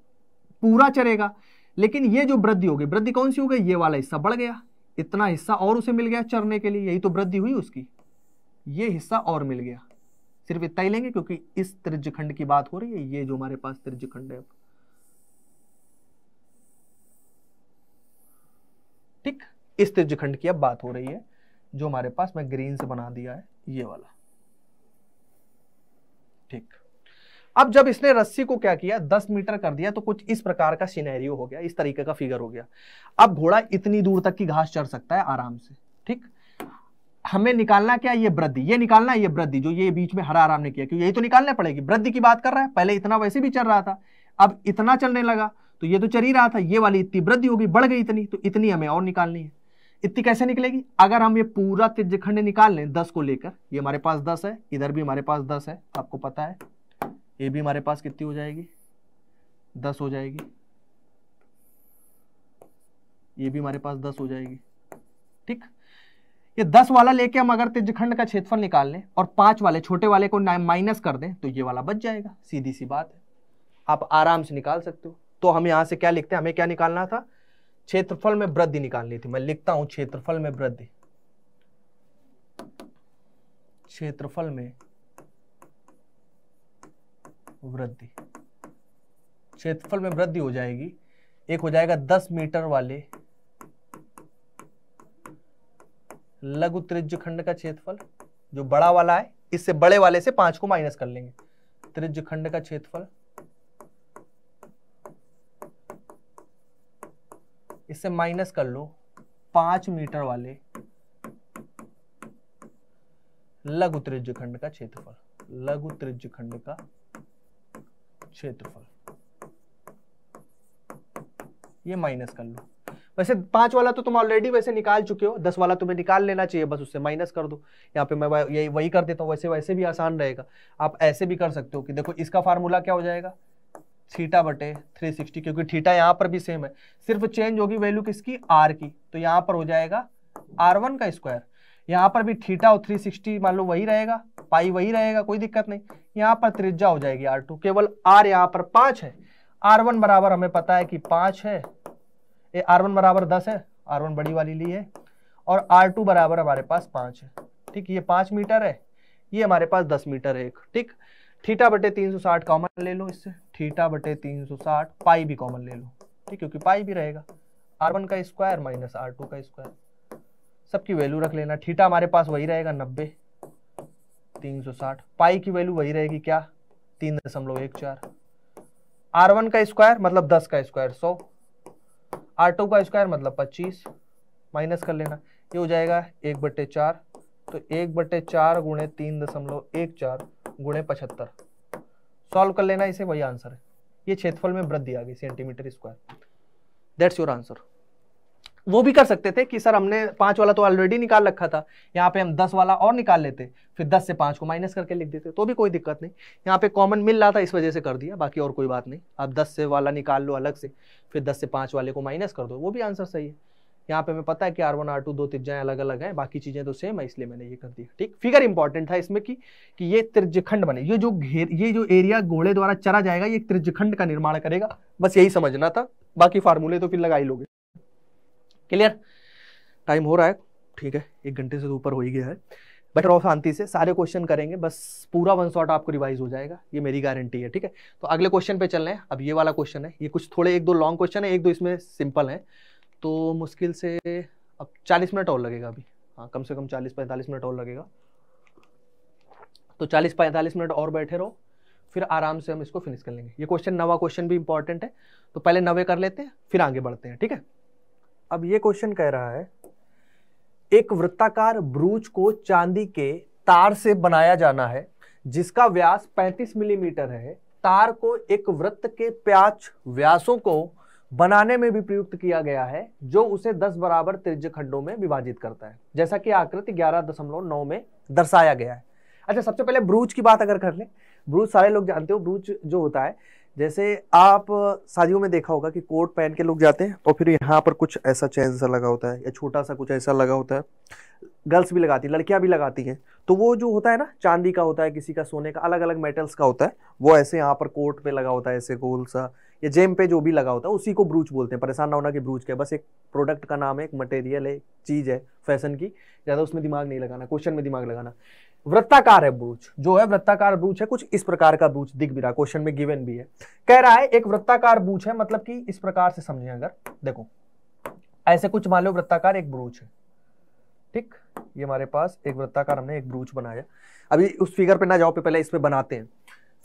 [SPEAKER 1] पूरा चरेगा लेकिन ये जो वृद्धि हो गई वृद्धि कौन सी हो गई ये वाला हिस्सा बढ़ गया इतना हिस्सा और उसे मिल गया चरने के लिए यही तो वृद्धि हुई उसकी ये हिस्सा और मिल गया सिर्फ इतना ही लेंगे क्योंकि इस त्रिज्यखंड की बात हो रही है ये जो हमारे पास त्रिज्यखंड है ठीक इस त्रिजखंड की अब बात हो रही है जो हमारे पास मैं ग्रीन से बना दिया है ये वाला ठीक अब जब इसने रस्सी को क्या किया दस मीटर कर दिया तो कुछ इस प्रकार का सिनेरियो हो गया इस तरीके का फिगर हो गया अब घोड़ा इतनी दूर तक की घास चढ़ सकता है आराम से ठीक हमें निकालना क्या ये वृद्धि ये निकालना है ये वृद्धि जो ये बीच में हरा आराम ने किया क्योंकि यही तो निकालना पड़ेगी वृद्धि की बात कर रहा है पहले इतना वैसे भी चल रहा था अब इतना चलने लगा तो ये तो चल ही रहा था ये वाली इतनी वृद्धि होगी बढ़ गई इतनी तो इतनी हमें और निकालनी है इतनी कैसे निकलेगी अगर हम ये पूरा त्रिज्यखंड निकाल लें दस को लेकर ये हमारे पास दस है इधर भी हमारे पास दस है आपको पता है ये भी हमारे पास कितनी हो जाएगी दस हो जाएगी ये भी हमारे पास दस हो जाएगी ठीक ये दस वाला लेके हम अगर त्रिजखंड का क्षेत्रफल निकाल लें और पांच वाले छोटे वाले को माइनस कर दें तो ये वाला बच जाएगा सीधी सी बात है आप आराम से निकाल सकते हो तो हम यहां से क्या लिखते हैं हमें क्या निकालना था क्षेत्रफल में वृद्धि निकालनी थी मैं लिखता हूं क्षेत्रफल में वृद्धि क्षेत्रफल में वृद्धि क्षेत्रफल में वृद्धि हो जाएगी एक हो जाएगा दस मीटर वाले लघु त्रिज्य खंड का क्षेत्रफल जो बड़ा वाला है इससे बड़े वाले से पांच को माइनस कर लेंगे त्रिज्य खंड का क्षेत्रफल इससे माइनस कर लो पांच मीटर वाले लघु त्रिज खंड का क्षेत्रफल लघु त्रिज्य खंड का क्षेत्रफल ये माइनस कर लो वैसे पांच वाला तो तुम ऑलरेडी वैसे निकाल चुके हो दस वाला तुम्हें निकाल लेना चाहिए बस उससे माइनस कर दो यहाँ पे मैं यही वही कर देता हूँ वैसे वैसे भी आसान रहेगा आप ऐसे भी कर सकते हो कि देखो इसका फार्मूला क्या हो जाएगा थीटा बटे 360 क्योंकि थीटा यहाँ पर भी सेम है सिर्फ चेंज होगी वैल्यू किसकी आर की तो यहाँ पर हो जाएगा आर वन का स्क्वायर यहाँ पर भी थीटा और 360 मान लो वही रहेगा पाई वही रहेगा कोई दिक्कत नहीं यहाँ पर त्रिज्या हो जाएगी आर टू केवल आर यहाँ पर पाँच है आर वन बराबर हमें पता है कि पाँच है ये आर वन बराबर दस है आर वन बड़ी वाली ली है और आर टू बराबर हमारे पास पाँच है ठीक ये पाँच मीटर है ये हमारे पास दस मीटर है एक ठीक थीटा बटे तीन सौ साठ कॉमन ले लो इससे थीटा बटे तीन सौ साठ पाई भी कॉमन ले लो ठीक क्योंकि पाई भी रहेगा आर वन का स्क्वायर माइनस आर टू का स्क्वायर सबकी वैल्यू रख लेना थीटा हमारे पास वही रहेगा नब्बे तीन सौ साठ पाई की वैल्यू वही रहेगी क्या तीन दशमलव एक चार आर वन का स्क्वायर मतलब दस का स्क्वायर सौ आर टू का स्क्वायर मतलब पच्चीस माइनस कर लेना ये हो जाएगा एक बटे चार तो एक बटे चार गुणे तीन दशमलव एक चार गुणे पचहत्तर सॉल्व कर लेना इसे वही आंसर है ये क्षेत्रफल में वृद्धि आ गई centimetre square that's your answer वो भी कर सकते थे कि सर हमने पांच वाला तो ऑलरेडी निकाल रखा था यहाँ पे हम दस वाला और निकाल लेते फिर दस से पांच को माइनस करके लिख देते तो भी कोई दिक्कत नहीं यहाँ पे कॉमन मिल रहा था इस वजह से कर दिया बाकी और कोई बात नहीं आप दस से वाला निकाल लो अलग से फिर दस से पांच वाले को माइनस कर दो वो भी आंसर सही है यहाँ पे हमें पता है कि आर वन आर टू दो त्रिज्याएं अलग अलग हैं बाकी चीजें तो सेम है इसलिए मैंने ये कर दिया ठीक फिगर इंपॉर्टेंट था इसमें कि कि ये त्रिज्यखंड बने ये जो घेर ये जो एरिया घोड़े द्वारा चरा जाएगा ये त्रिज्यखंड का निर्माण करेगा बस यही समझना था बाकी फार्मूले तो फिर लगा ही लोगे क्लियर टाइम हो रहा है ठीक है एक घंटे से तो ऊपर हो ही गया है बेटर ऑफ शांति से सारे क्वेश्चन करेंगे बस पूरा वन शॉट आपको रिवाइज हो जाएगा ये मेरी गारंटी है ठीक है तो अगले क्वेश्चन पे चल रहे हैं अब ये वाला क्वेश्चन है ये कुछ थोड़े एक दो लॉन्ग क्वेश्चन है एक दो इसमें सिंपल है तो मुश्किल से अब चालीस मिनट और लगेगा अभी हाँ कम से कम चालीस पैंतालीस मिनट और लगेगा तो चालीस पैंतालीस मिनट और बैठे रहो फिर आराम से हम इसको फिनिश कर लेंगे ये क्वेश्चन नवा क्वेश्चन भी इंपॉर्टेंट है तो पहले नवे कर लेते हैं फिर आगे बढ़ते हैं ठीक है अब ये क्वेश्चन कह रहा है एक वृत्ताकार ब्रूज को चांदी के तार से बनाया जाना है जिसका व्यास 35 मिलीमीटर है तार को एक वृत्त के प्याच व्यासों को बनाने में भी प्रयुक्त किया गया है जो उसे 10 बराबर त्रिज खंडों में विभाजित करता है जैसा कि आकृति 11.9 में दर्शाया गया है अच्छा सबसे पहले ब्रूच की बात अगर कर ले ब्रूच सारे लोग जानते हो ब्रूच जो होता है जैसे आप शादियों में देखा होगा कि कोट पहन के लोग जाते हैं और फिर यहाँ पर कुछ ऐसा चैन सा लगा होता है या छोटा सा कुछ ऐसा लगा होता है गर्ल्स भी लगाती हैं लड़कियाँ भी लगाती हैं तो वो जो होता है ना चांदी का होता है किसी का सोने का अलग अलग मेटल्स का होता है वो ऐसे यहाँ पर कोट पे लगा होता है ऐसे गोल सा या जेम पे जो भी लगा होता है उसी को ब्रूच बोलते हैं परेशान ना होना कि ब्रूच क्या बस एक प्रोडक्ट का नाम है एक मटेरियल है चीज़ है फैशन की ज़्यादा उसमें दिमाग नहीं लगाना क्वेश्चन में दिमाग लगाना वृत्ताकार है ब्रूच जो है वृत्ताकार ब्रूच है कुछ इस प्रकार का ब्रूच दिख भी रहा क्वेश्चन में गिवन भी है कह रहा है एक वृत्ताकार ब्रूच है मतलब कि इस प्रकार से समझे अगर देखो ऐसे कुछ मान लो वृत्ताकार एक ब्रूच है ठीक ये हमारे पास एक वृत्ताकार हमने एक ब्रूच बनाया अभी उस फिगर पे ना जाओ पे पहले इस पे बनाते हैं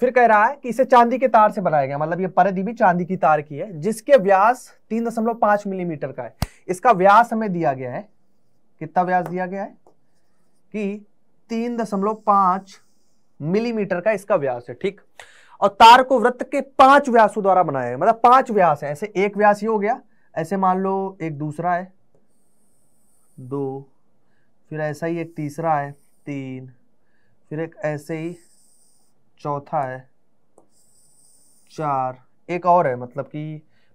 [SPEAKER 1] फिर कह रहा है कि इसे चांदी के तार से बनाया गया मतलब ये परिधि भी चांदी की तार की है जिसके व्यास तीन दशमलव पांच मिलीमीटर का है इसका व्यास हमें दिया गया है कितना व्यास दिया गया है कि तीन दशमलव पांच मिलीमीटर का इसका व्यास है ठीक और तार को वृत्त के पांच व्यासों द्वारा बनाया गया मतलब पांच व्यास है ऐसे एक व्यास ही हो गया ऐसे मान लो एक दूसरा है दो फिर ऐसा ही एक तीसरा है तीन फिर एक ऐसे ही चौथा है चार एक और है मतलब कि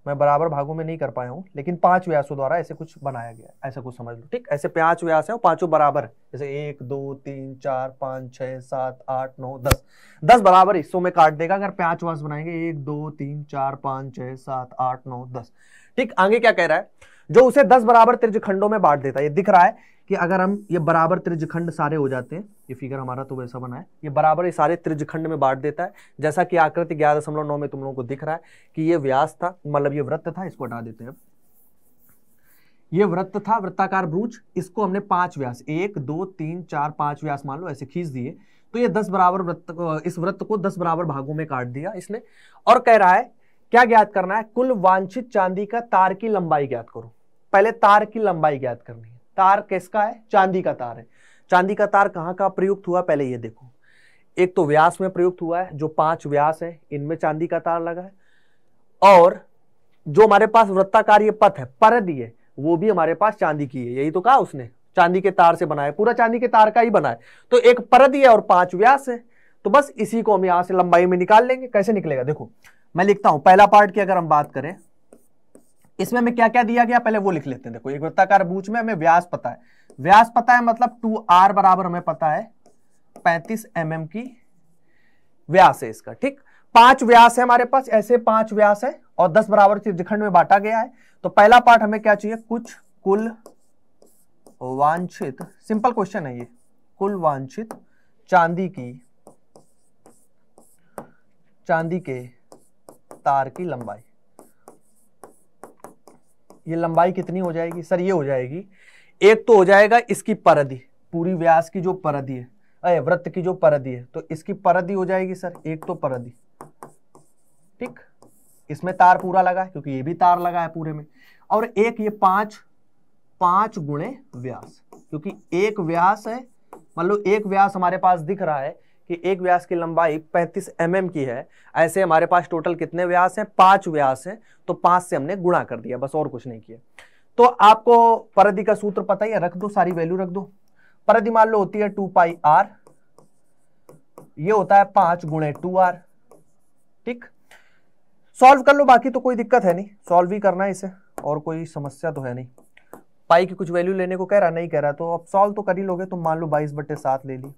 [SPEAKER 1] मैं बराबर भागों में नहीं कर पाया हूँ लेकिन पांच व्यासों द्वारा ऐसे कुछ बनाया गया ऐसा कुछ समझ लो ठीक ऐसे पांच व्यास है और पांचों बराबर जैसे एक दो तीन चार पाँच छह सात आठ नौ दस दस बराबर हिस्सों में काट देगा अगर पांच व्यास बनाएंगे एक दो तीन चार पाँच छह सात आठ नौ दस ठीक आगे क्या कह रहा है जो उसे दस बराबर त्रिजखंडों में बांट देता है ये दिख रहा है कि अगर हम ये बराबर त्रिजखंड सारे हो जाते हैं ये फिगर हमारा तो वैसा बना है ये बराबर ये सारे त्रिजखंड में बांट देता है जैसा कि आकृति ग्यारह दशमलव नौ में तुम लोगों को दिख रहा है कि ये व्यास था मतलब ये वृत्त था इसको हटा देते हैं ये वृत्त था वृत्ताकार ब्रूच इसको हमने पांच व्यास एक दो तीन चार पांच व्यास मान लो ऐसे खींच दिए तो ये दस बराबर वृत्त इस वृत्त को दस बराबर भागों में काट दिया इसने और कह रहा है क्या ज्ञात करना है कुल वांछित चांदी का तार की लंबाई ज्ञात करो पहले तार की लंबाई ज्ञात करनी है तार किसका है चांदी का तार है चांदी का तार कहाँ कहाँ प्रयुक्त हुआ पहले ये देखो एक तो व्यास में प्रयुक्त हुआ है जो पांच व्यास है इनमें चांदी का तार लगा है और जो हमारे पास वृत्ताकार ये पथ है पर ये वो भी हमारे पास चांदी की है यही तो कहा उसने चांदी के तार से बनाया पूरा चांदी के तार का ही है तो एक परद ये और पांच व्यास है तो बस इसी को हम यहां से लंबाई में निकाल लेंगे कैसे निकलेगा देखो मैं लिखता हूं पहला पार्ट की अगर हम बात करें इसमें हमें क्या क्या दिया गया पहले वो लिख लेते हैं देखो एक वृत्ताकार बूच में हमें व्यास पता है व्यास पता है मतलब टू आर बराबर हमें पता है पैंतीस एम mm की व्यास है इसका ठीक पांच व्यास है हमारे पास ऐसे पांच व्यास है और दस बराबर त्रिखंड में बांटा गया है तो पहला पार्ट हमें क्या चाहिए कुछ कुल वांछित सिंपल क्वेश्चन है ये कुल वांछित चांदी की चांदी के तार की लंबाई ये लंबाई कितनी हो जाएगी सर ये हो जाएगी एक तो हो जाएगा इसकी परदी पूरी व्यास की जो परदी है अरे वृत्त की जो परदी है तो इसकी परदी हो जाएगी सर एक तो परदी ठीक इसमें तार पूरा लगा है क्योंकि ये भी तार लगा है पूरे में और एक ये पांच पांच गुणे व्यास क्योंकि एक व्यास है मतलब एक व्यास हमारे पास दिख रहा है कि एक व्यास की लंबाई 35 एम mm की है ऐसे हमारे पास टोटल कितने व्यास हैं पांच व्यास हैं तो पांच से हमने गुणा कर दिया बस और कुछ नहीं किया तो आपको परधि का सूत्र पता ही है रख दो सारी वैल्यू रख दो परधि मान लो होती है टू पाई आर ये होता है पांच गुणे टू आर ठीक सॉल्व कर लो बाकी तो कोई दिक्कत है नहीं सॉल्व ही करना है इसे और कोई समस्या तो है नहीं पाई की कुछ वैल्यू लेने को कह रहा नहीं कह रहा तो अब सॉल्व तो कर ही लोगे तो मान लो बाईस बट्टे सात ले ली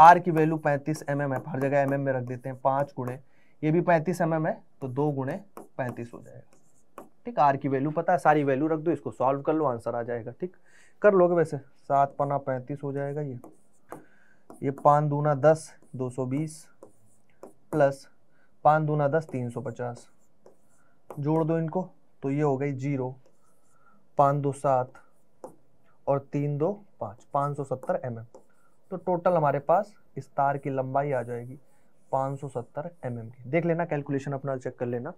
[SPEAKER 1] आर की वैल्यू 35 एम एम है हर जगह एम एम में रख देते हैं पाँच गुणे ये भी 35 एम एम है तो दो गुणे पैंतीस हो जाएगा ठीक आर की वैल्यू पता है सारी वैल्यू रख दो इसको सॉल्व कर लो आंसर आ जाएगा ठीक कर लोगे वैसे सात पना पैंतीस हो जाएगा ये ये पाँच दूना दस दो सौ बीस प्लस पाँच दूना दस तीन सौ पचास जोड़ दो इनको तो ये हो गई जीरो पाँच दो सात और तीन दो पाँच पाँच सौ सत्तर एम एम तो टोटल हमारे पास इस तार की लंबाई आ जाएगी 570 सौ mm की देख लेना कैलकुलेशन अपना चेक कर लेना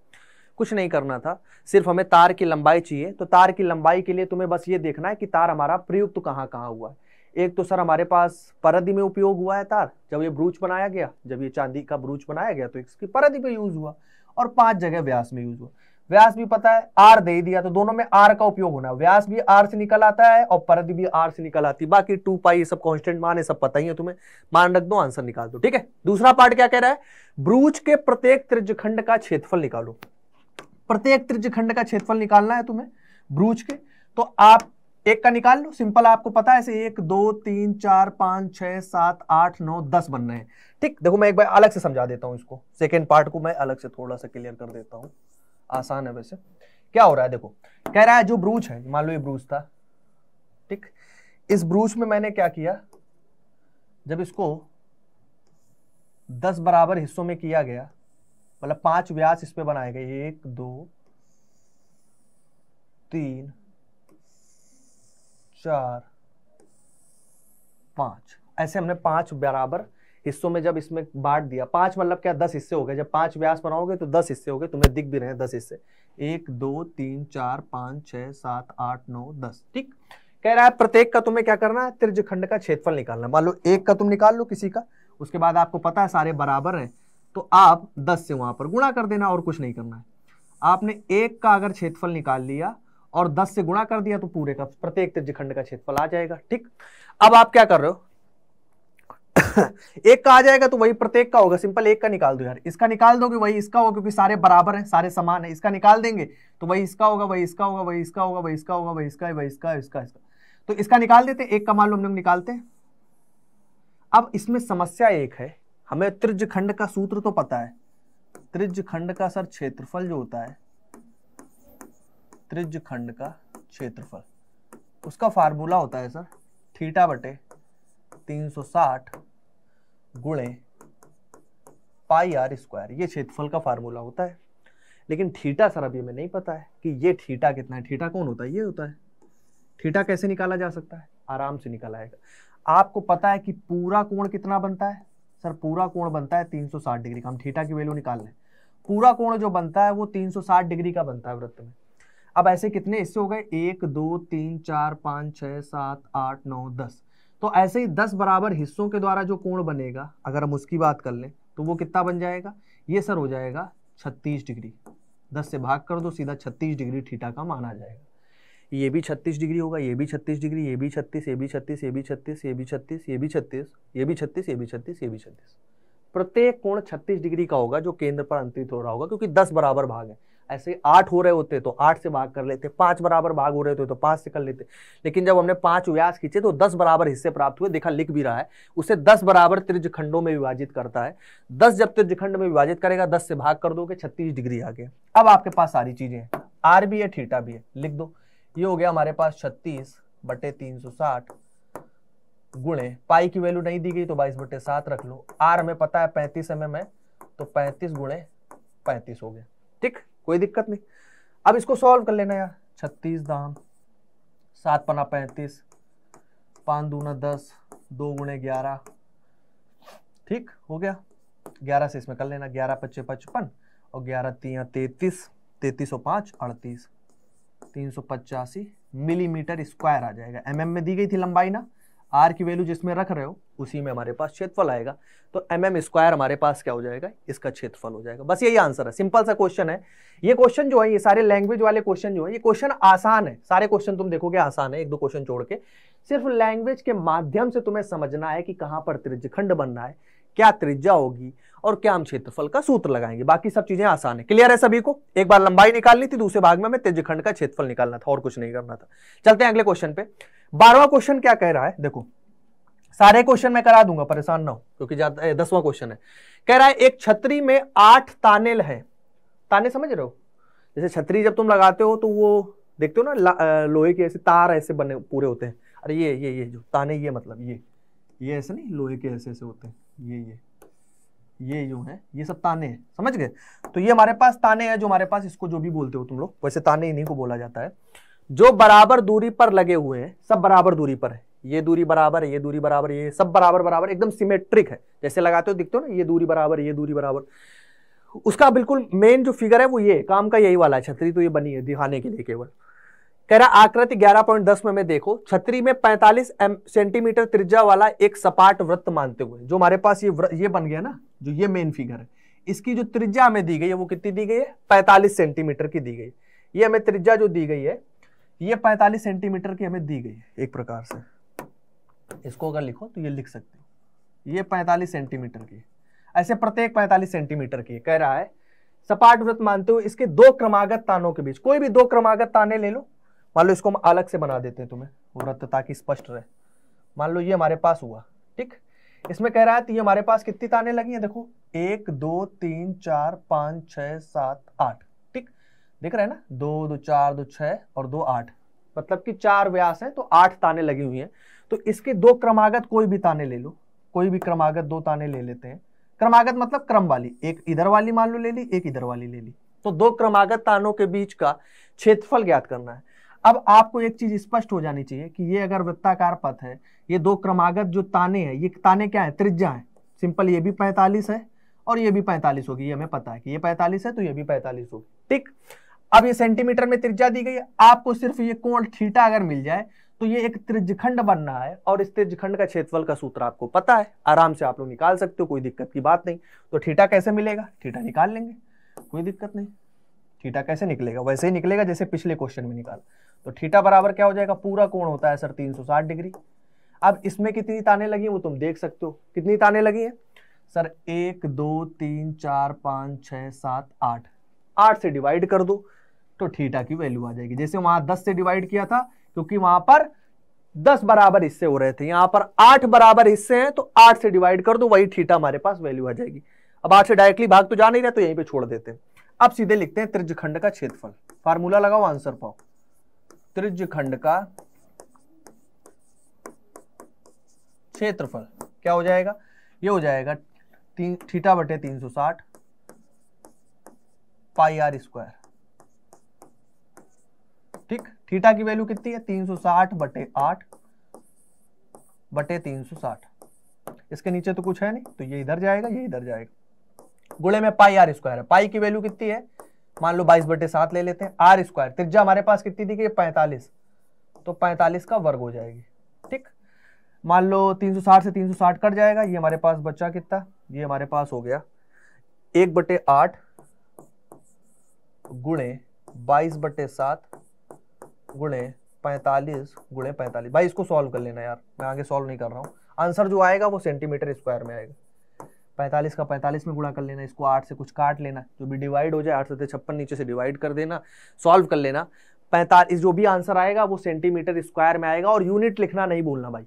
[SPEAKER 1] कुछ नहीं करना था सिर्फ हमें तार की लंबाई चाहिए तो तार की लंबाई के लिए तुम्हें बस ये देखना है कि तार हमारा प्रयुक्त तो कहाँ कहाँ हुआ है एक तो सर हमारे पास परदी में उपयोग हुआ है तार जब ये ब्रूच बनाया गया जब ये चांदी का ब्रूच बनाया गया तो इसकी परदी पे यूज हुआ और पांच जगह व्यास में यूज हुआ व्यास भी पता है आर दे दिया तो दोनों में आर का उपयोग होना व्यास भी आर से निकल आता है और परिधि भी आर से निकल आती है बाकी टू पाई ये सब कांस्टेंट मान है सब पता ही है तुम्हें मान रख दो आंसर निकाल दो ठीक है दूसरा पार्ट क्या कह रहा है ब्रूच के प्रत्येक त्रिजखंड का क्षेत्रफल निकालो प्रत्येक त्रिजखंड का क्षेत्रफल निकालना है तुम्हें ब्रूज के तो आप एक का निकाल लो सिंपल आपको पता है ऐसे एक दो तीन चार पांच छह सात आठ नौ दस बन रहे हैं ठीक देखो मैं एक बार अलग से समझा देता हूँ इसको सेकेंड पार्ट को मैं अलग से थोड़ा सा क्लियर कर देता हूँ आसान है वैसे क्या हो रहा है देखो कह रहा है जो ब्रूच है मान लो ये ब्रूच था ठीक इस ब्रूच में मैंने क्या किया जब इसको दस बराबर हिस्सों में किया गया मतलब पांच व्यास इस पे बनाए गए एक दो तीन चार पांच ऐसे हमने पांच बराबर हिस्सों में जब इसमें बांट दिया पांच मतलब क्या दस हिस्से हो गए जब पांच व्यास बनाओगे तो दस हिस्से हो गए तुम्हें दिख भी रहे हैं दस हिस्से एक दो तीन चार पांच छह सात आठ नौ दस ठीक कह रहा है प्रत्येक का तुम्हें क्या करना है त्रिज खंड का क्षेत्रफल निकालना मान लो एक का तुम निकाल लो किसी का उसके बाद आपको पता है सारे बराबर है तो आप दस से वहां पर गुणा कर देना और कुछ नहीं करना है आपने एक का अगर क्षेत्रफल निकाल लिया और दस से गुणा कर दिया तो पूरे का प्रत्येक खंड का क्षेत्रफल आ जाएगा ठीक अब आप क्या कर रहे हो एक का आ जाएगा तो वही प्रत्येक का होगा सिंपल एक का निकाल दो यार इसका निकाल दो वही इसका होगा क्योंकि सारे बराबर है सारे समान है इसका निकाल देंगे तो वही इसका होगा वही इसका होगा वही इसका होगा वही इसका होगा वही इसका वही इसका इसका इसका तो इसका निकाल देते एक का मान लो हम लोग निकालते हैं अब इसमें समस्या एक है हमें त्रिज खंड का सूत्र तो पता है त्रिज खंड का सर क्षेत्रफल जो होता है त्रिज खंड का क्षेत्रफल उसका फार्मूला होता है सर थीटा बटे 360 सौ गुणे पाई आर स्क्वायर ये क्षेत्रफल का फार्मूला होता है लेकिन थीटा सर अभी हमें नहीं पता है कि ये थीटा कितना है थीटा कौन होता है ये होता है थीटा कैसे निकाला जा सकता है आराम से निकाला जाएगा आपको पता है कि पूरा कोण कितना बनता है सर पूरा कोण बनता है 360 डिग्री का हम थीटा की वैल्यू निकाल लें पूरा कोण जो बनता है वो 360 डिग्री का बनता है वृत्त में अब ऐसे कितने इससे हो गए एक दो तीन चार पाँच छः सात आठ नौ दस तो ऐसे ही दस बराबर हिस्सों के द्वारा जो कोण बनेगा अगर हम उसकी बात कर लें तो वो कितना बन जाएगा ये सर हो जाएगा छत्तीस डिग्री दस से भाग कर दो सीधा छत्तीस डिग्री ठीठा का माना जाएगा ये भी छत्तीस डिग्री होगा ये भी छत्तीस डिग्री ये भी छत्तीस ये भी छत्तीस ये भी छत्तीस ये भी छत्तीस ये भी छत्तीस ये भी छत्तीस ये भी छत्तीस ये भी छत्तीस प्रत्येक कोण छत्तीस डिग्री का होगा जो केंद्र पर अंतरित हो रहा होगा क्योंकि दस बराबर भाग है ऐसे आठ हो रहे होते तो आठ से भाग कर लेते पांच बराबर भाग हो रहे होते तो पांच से कर लेते लेकिन जब हमने पांच व्यास खींचे तो दस बराबर हिस्से प्राप्त हुए देखा लिख भी रहा है उसे दस बराबर त्रिजखंडों में विभाजित करता है दस जब त्रिजखंड में विभाजित करेगा दस से भाग कर दोगे छत्तीस डिग्री आ गया अब आपके पास सारी चीजें हैं आर भी है ठीटा भी है लिख दो ये हो गया हमारे पास छत्तीस बटे तीन सौ साठ गुणे पाई की वैल्यू नहीं दी गई तो बाईस बटे सात रख लो आर हमें पता है पैंतीस एम एम है तो पैंतीस गुणे पैंतीस हो गया ठीक कोई दिक्कत नहीं अब इसको सॉल्व कर लेना यार छत्तीस दाम सात पना पैंतीस पाँच दूना दस दो गुणे ग्यारह ठीक हो गया ग्यारह से इसमें कर लेना ग्यारह पच्चीस पचपन और ग्यारह तीन तैतीस तैतीस सौ पाँच अड़तीस तीन सौ पचासी मिलीमीटर स्क्वायर आ जाएगा एमएम में दी गई थी लंबाई ना आर की वैल्यू जिसमें रख रहे हो उसी में हमारे पास क्षेत्रफल आएगा तो एम एम स्क्वायर हमारे पास क्या हो जाएगा इसका क्षेत्रफल हो जाएगा बस यही आंसर है सिंपल सा क्वेश्चन है ये क्वेश्चन जो है ये सारे लैंग्वेज वाले क्वेश्चन जो है ये क्वेश्चन आसान है सारे क्वेश्चन तुम देखोगे आसान है एक दो क्वेश्चन छोड़ के सिर्फ लैंग्वेज के माध्यम से तुम्हें समझना है कि कहाँ पर त्रिज्यखंड बनना है क्या त्रिज्या होगी और क्या हम क्षेत्रफल का सूत्र लगाएंगे बाकी सब चीजें आसान है क्लियर है सभी को एक बार लंबाई निकालनी थी दूसरे भाग में हमें त्रिज्यखंड का क्षेत्रफल निकालना था और कुछ नहीं करना था चलते हैं अगले क्वेश्चन पे बारहवा क्वेश्चन क्या कह रहा है देखो सारे क्वेश्चन मैं करा दूंगा परेशान ना हो क्योंकि दसवां क्वेश्चन है कह रहा है एक छतरी में आठ ताने है ताने समझ रहे हो जैसे छतरी जब तुम लगाते हो तो वो देखते हो ना लोहे के ऐसे तार ऐसे बने पूरे होते हैं अरे ये ये ये जो ताने ये मतलब ये ये ऐसे नहीं लोहे के ऐसे ऐसे होते हैं ये ये ये जो है ये सब ताने हैं समझ गए तो ये हमारे पास ताने हैं जो हमारे पास इसको जो भी बोलते हो तुम लोग वैसे ताने इन्हीं को बोला जाता है जो बराबर दूरी पर लगे हुए हैं सब बराबर दूरी पर है ये दूरी बराबर है ये दूरी बराबर ये सब बराबर बराबर एकदम सिमेट्रिक है जैसे लगाते हो दिखते हो ना ये दूरी बराबर ये दूरी बराबर उसका बिल्कुल मेन जो फिगर है वो ये काम का यही वाला है छतरी तो ये बनी है दिखाने के लिए केवल कह रहा आकृति 11.10 में में देखो छतरी में 45 सेंटीमीटर त्रिज्या वाला एक सपाट वृत्त मानते हुए जो हमारे पास ये ये बन गया ना जो ये मेन फिगर है इसकी जो त्रिज्या हमें दी गई है वो कितनी दी गई है 45 सेंटीमीटर की दी गई ये हमें त्रिज्या जो दी गई है ये 45 सेंटीमीटर की हमें दी गई है एक प्रकार से इसको अगर लिखो तो ये लिख सकते हो ये 45 सेंटीमीटर की ऐसे प्रत्येक 45 सेंटीमीटर की कह रहा है सपाट व्रत मानते हो इसके दो क्रमागत तानों के बीच कोई भी दो क्रमागत ताने ले लो मान लो इसको हम अलग से बना देते हैं तुम्हें व्रत ताकि स्पष्ट रहे मान लो ये हमारे पास हुआ ठीक इसमें कह रहा है तो ये हमारे पास कितनी ताने लगी हैं देखो एक दो तीन चार पाँच छ सात आठ देख रहे हैं ना दो दो चार दो छह और दो आठ मतलब कि चार व्यास हैं तो आठ ताने लगी हुई हैं तो इसके दो क्रमागत कोई भी ताने ले लो कोई भी क्रमागत दो ताने ले लेते हैं क्रमागत मतलब क्रम वाली एक इधर वाली मान लो ले ली एक इधर वाली ले ली तो दो क्रमागत तानों के बीच का क्षेत्रफल ज्ञात करना है अब आपको एक चीज स्पष्ट हो जानी चाहिए कि ये अगर वृत्ताकार पथ है ये दो क्रमागत जो ताने हैं ये ताने क्या है त्रिज्या है सिंपल ये भी पैंतालीस है और ये भी पैंतालीस होगी ये हमें पता है कि ये पैंतालीस है तो ये भी पैंतालीस होगी ठीक अब ये सेंटीमीटर में त्रिज्या दी गई आपको सिर्फ ये कोण थीटा अगर मिल जाए तो ये एक त्रिजखंड बन रहा है और इस त्रिजखंड का क्षेत्रफल का सूत्र आपको पता है आराम से आप लोग निकाल सकते हो कोई दिक्कत की बात नहीं तो थीटा कैसे मिलेगा थीटा निकाल लेंगे कोई दिक्कत नहीं थीटा कैसे निकलेगा वैसे ही निकलेगा जैसे पिछले क्वेश्चन में निकाला तो थीटा बराबर क्या हो जाएगा पूरा कोण होता है सर साठ डिग्री अब इसमें कितनी ताने लगी वो तुम देख सकते हो कितनी ताने लगी है सर एक दो तीन चार पाँच छः सात आठ आठ से डिवाइड कर दो तो थीटा की वैल्यू आ जाएगी जैसे वहां दस से डिवाइड किया था क्योंकि वहां पर दस बराबर हिस्से हो रहे थे यहां पर आठ बराबर हिस्से हैं तो आठ से डिवाइड कर दो वही थीटा हमारे पास वैल्यू आ जाएगी अब आठ से डायरेक्टली भाग तो जा नहीं रहा तो यहीं पे छोड़ देते हैं अब सीधे लिखते हैं त्रिज्यखंड का क्षेत्रफल फार्मूला लगाओ आंसर पाओ खंड का क्षेत्रफल क्या हो जाएगा ये हो जाएगा थीटा बटे तीन सौ साठ पाई आर स्क्वायर ठीक थीटा की वैल्यू कितनी है 360 सौ बटे आठ बटे तीन इसके नीचे तो कुछ है नहीं तो ये इधर जाएगा ये इधर जाएगा गुड़े में पाई आर स्क्वायर है पाई की वैल्यू कितनी है मान लो 22 बटे सात ले लेते हैं आर स्क्वायर त्रिज्या हमारे पास कितनी थी कि 45 तो 45 का वर्ग हो जाएगी ठीक मान लो 360 से 360 कट जाएगा ये हमारे पास बच्चा कितना ये हमारे पास हो गया एक बटे आठ गुड़े बाईस बटे सात गुणे पैंतालीस गुणे पैंतालीस भाई इसको सॉल्व कर लेना यार मैं आगे सॉल्व नहीं कर रहा हूँ आंसर जो आएगा वो सेंटीमीटर स्क्वायर में आएगा पैंतालीस का पैंतालीस में गुणा कर लेना इसको आठ से कुछ काट लेना जो भी डिवाइड हो जाए आठ से छप्पन नीचे से डिवाइड कर देना सॉल्व कर लेना पैंतालीस जो भी आंसर आएगा वो सेंटीमीटर स्क्वायर में आएगा और यूनिट लिखना नहीं बोलना भाई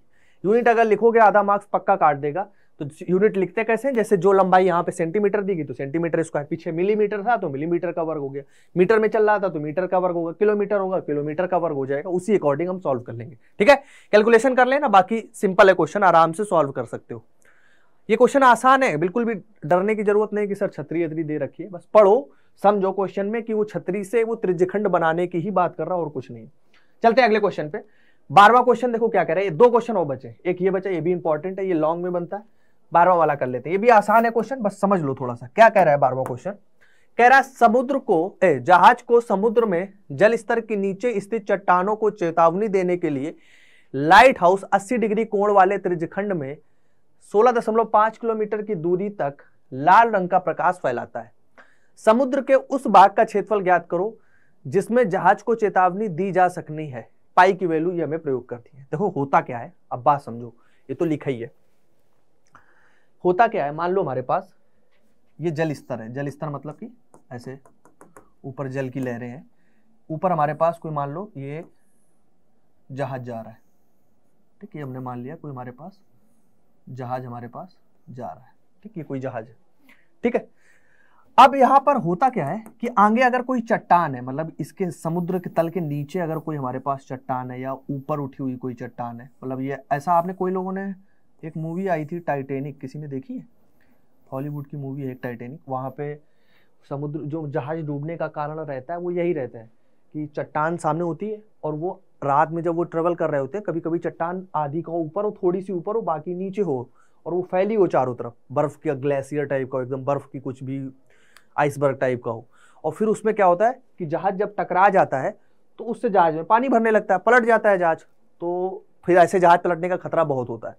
[SPEAKER 1] यूनिट अगर लिखोगे आधा मार्क्स पक्का काट देगा तो यूनिट लिखते कैसे हैं जैसे जो लंबाई यहाँ पे सेंटीमीटर दी गई तो सेंटीमीटर स्क्वायर पीछे मिलीमीटर था तो मिलीमीटर का वर्ग हो गया मीटर में चल रहा था तो मीटर का वर्ग होगा किलोमीटर होगा किलोमीटर का वर्ग हो जाएगा उसी अकॉर्डिंग हम सॉल्व कर लेंगे ठीक है कैलकुलेशन कर लेना बाकी सिंपल है क्वेश्चन आराम से सॉल्व कर सकते हो ये क्वेश्चन आसान है बिल्कुल भी डरने की जरूरत नहीं कि सर छतरी इतनी दे रखी है बस पढ़ो समझो क्वेश्चन में कि वो छतरी से वो त्रिजखंड बनाने की ही बात कर रहा और कुछ नहीं चलते अगले क्वेश्चन पे बारवा क्वेश्चन देखो क्या कह रहे हैं दो क्वेश्चन और बचे एक ये बचा ये भी इंपॉर्टेंट है ये लॉन्ग में बनता है बारवा वाला कर लेते हैं ये भी आसान है क्वेश्चन बस समझ लो थोड़ा सा क्या कह रहा है बारवा क्वेश्चन कह रहा है समुद्र को ए, जहाज को समुद्र में जल स्तर के नीचे स्थित चट्टानों को चेतावनी देने के लिए लाइट हाउस अस्सी डिग्री कोण वाले त्रिजखंड में सोलह किलोमीटर की दूरी तक लाल रंग का प्रकाश फैलाता है समुद्र के उस भाग का क्षेत्रफल ज्ञात करो जिसमें जहाज को चेतावनी दी जा सकनी है पाई की वैल्यू ये हमें प्रयोग करती है देखो होता क्या है अब बात समझो ये तो लिखा ही है होता क्या है मान लो हमारे पास ये जल स्तर है जल स्तर मतलब कि ऐसे ऊपर जल की लहरें हैं ऊपर हमारे पास कोई मान लो ये जहाज जा रहा है ठीक है हमने मान लिया कोई हमारे पास जहाज हमारे पास जा रहा है ठीक है कोई जहाज है ठीक है अब यहाँ पर होता क्या है कि आगे अगर कोई चट्टान है मतलब इसके समुद्र के तल के नीचे अगर कोई हमारे पास चट्टान है या ऊपर उठी हुई कोई चट्टान है मतलब ये ऐसा आपने कोई लोगों ने एक मूवी आई थी टाइटेनिक किसी ने देखी है हॉलीवुड की मूवी है एक टाइटेनिक वहाँ पे समुद्र जो जहाज डूबने का कारण रहता है वो यही रहता है कि चट्टान सामने होती है और वो रात में जब वो ट्रेवल कर रहे होते हैं कभी कभी चट्टान आधी का ऊपर हो थोड़ी सी ऊपर हो बाकी नीचे हो और वो फैली हो चारों तरफ बर्फ़ की ग्लेशियर टाइप का हो एकदम बर्फ़ की कुछ भी आइसबर्ग टाइप का हो और फिर उसमें क्या होता है कि जहाज़ जब टकरा जाता है तो उससे जहाज़ में पानी भरने लगता है पलट जाता है जहाज़ तो फिर ऐसे जहाज़ पलटने का खतरा बहुत होता है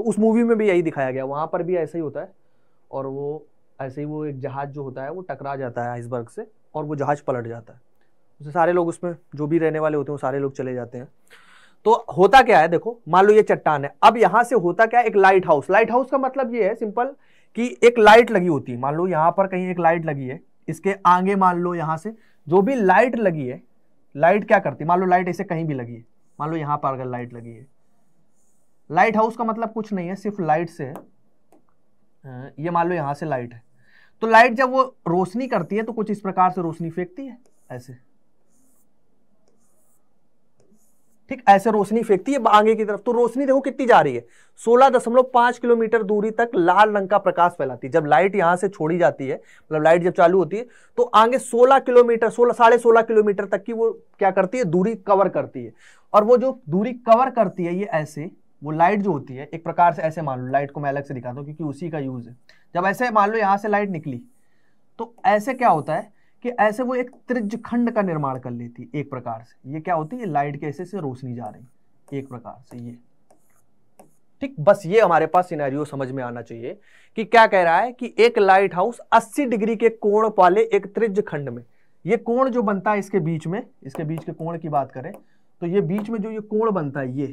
[SPEAKER 1] तो उस मूवी में भी यही दिखाया गया वहाँ पर भी ऐसा ही होता है और वो ऐसे ही वो एक जहाज़ जो होता है वो टकरा जाता है आइसबर्ग से और वो जहाज़ पलट जाता है उसे सारे लोग उसमें जो भी रहने वाले होते हैं वो सारे लोग चले जाते हैं तो होता क्या है देखो मान लो ये चट्टान है अब यहाँ से होता क्या है एक लाइट हाउस लाइट हाउस का मतलब ये है सिंपल कि एक लाइट लगी होती है मान लो यहाँ पर कहीं एक लाइट लगी है इसके आगे मान लो यहाँ से जो भी लाइट लगी है लाइट क्या करती है मान लो लाइट ऐसे कहीं भी लगी है मान लो यहाँ पर अगर लाइट लगी है लाइट हाउस का मतलब कुछ नहीं है सिर्फ लाइट से ये मान लो यहां से लाइट है तो लाइट जब वो रोशनी करती है तो कुछ इस प्रकार से रोशनी फेंकती है ऐसे ठीक ऐसे रोशनी फेंकती है आगे की तरफ तो रोशनी देखो कितनी जा रही है सोलह दशमलव पांच किलोमीटर दूरी तक लाल रंग का प्रकाश फैलाती है जब लाइट यहां से छोड़ी जाती है मतलब लाइट जब चालू होती है तो आगे सोलह किलोमीटर सोलह साढ़े सोलह किलोमीटर तक की वो क्या करती है दूरी कवर करती है और वो जो दूरी कवर करती है ये ऐसे वो लाइट जो होती है एक प्रकार से ऐसे मान लो लाइट को मैं अलग से दिखाता हूँ क्योंकि उसी का यूज़ है जब ऐसे मान लो यहाँ से लाइट निकली तो ऐसे क्या होता है कि ऐसे वो एक त्रिज खंड का निर्माण कर लेती है एक प्रकार से ये क्या होती है लाइट के ऐसे से रोशनी जा रही एक प्रकार से ये ठीक बस ये हमारे पास सिनेरियो समझ में आना चाहिए कि क्या कह रहा है कि एक लाइट हाउस 80 डिग्री के कोण वाले एक त्रिज खंड में ये कोण जो बनता है इसके बीच में इसके बीच के कोण की बात करें तो ये बीच में जो ये कोण बनता है ये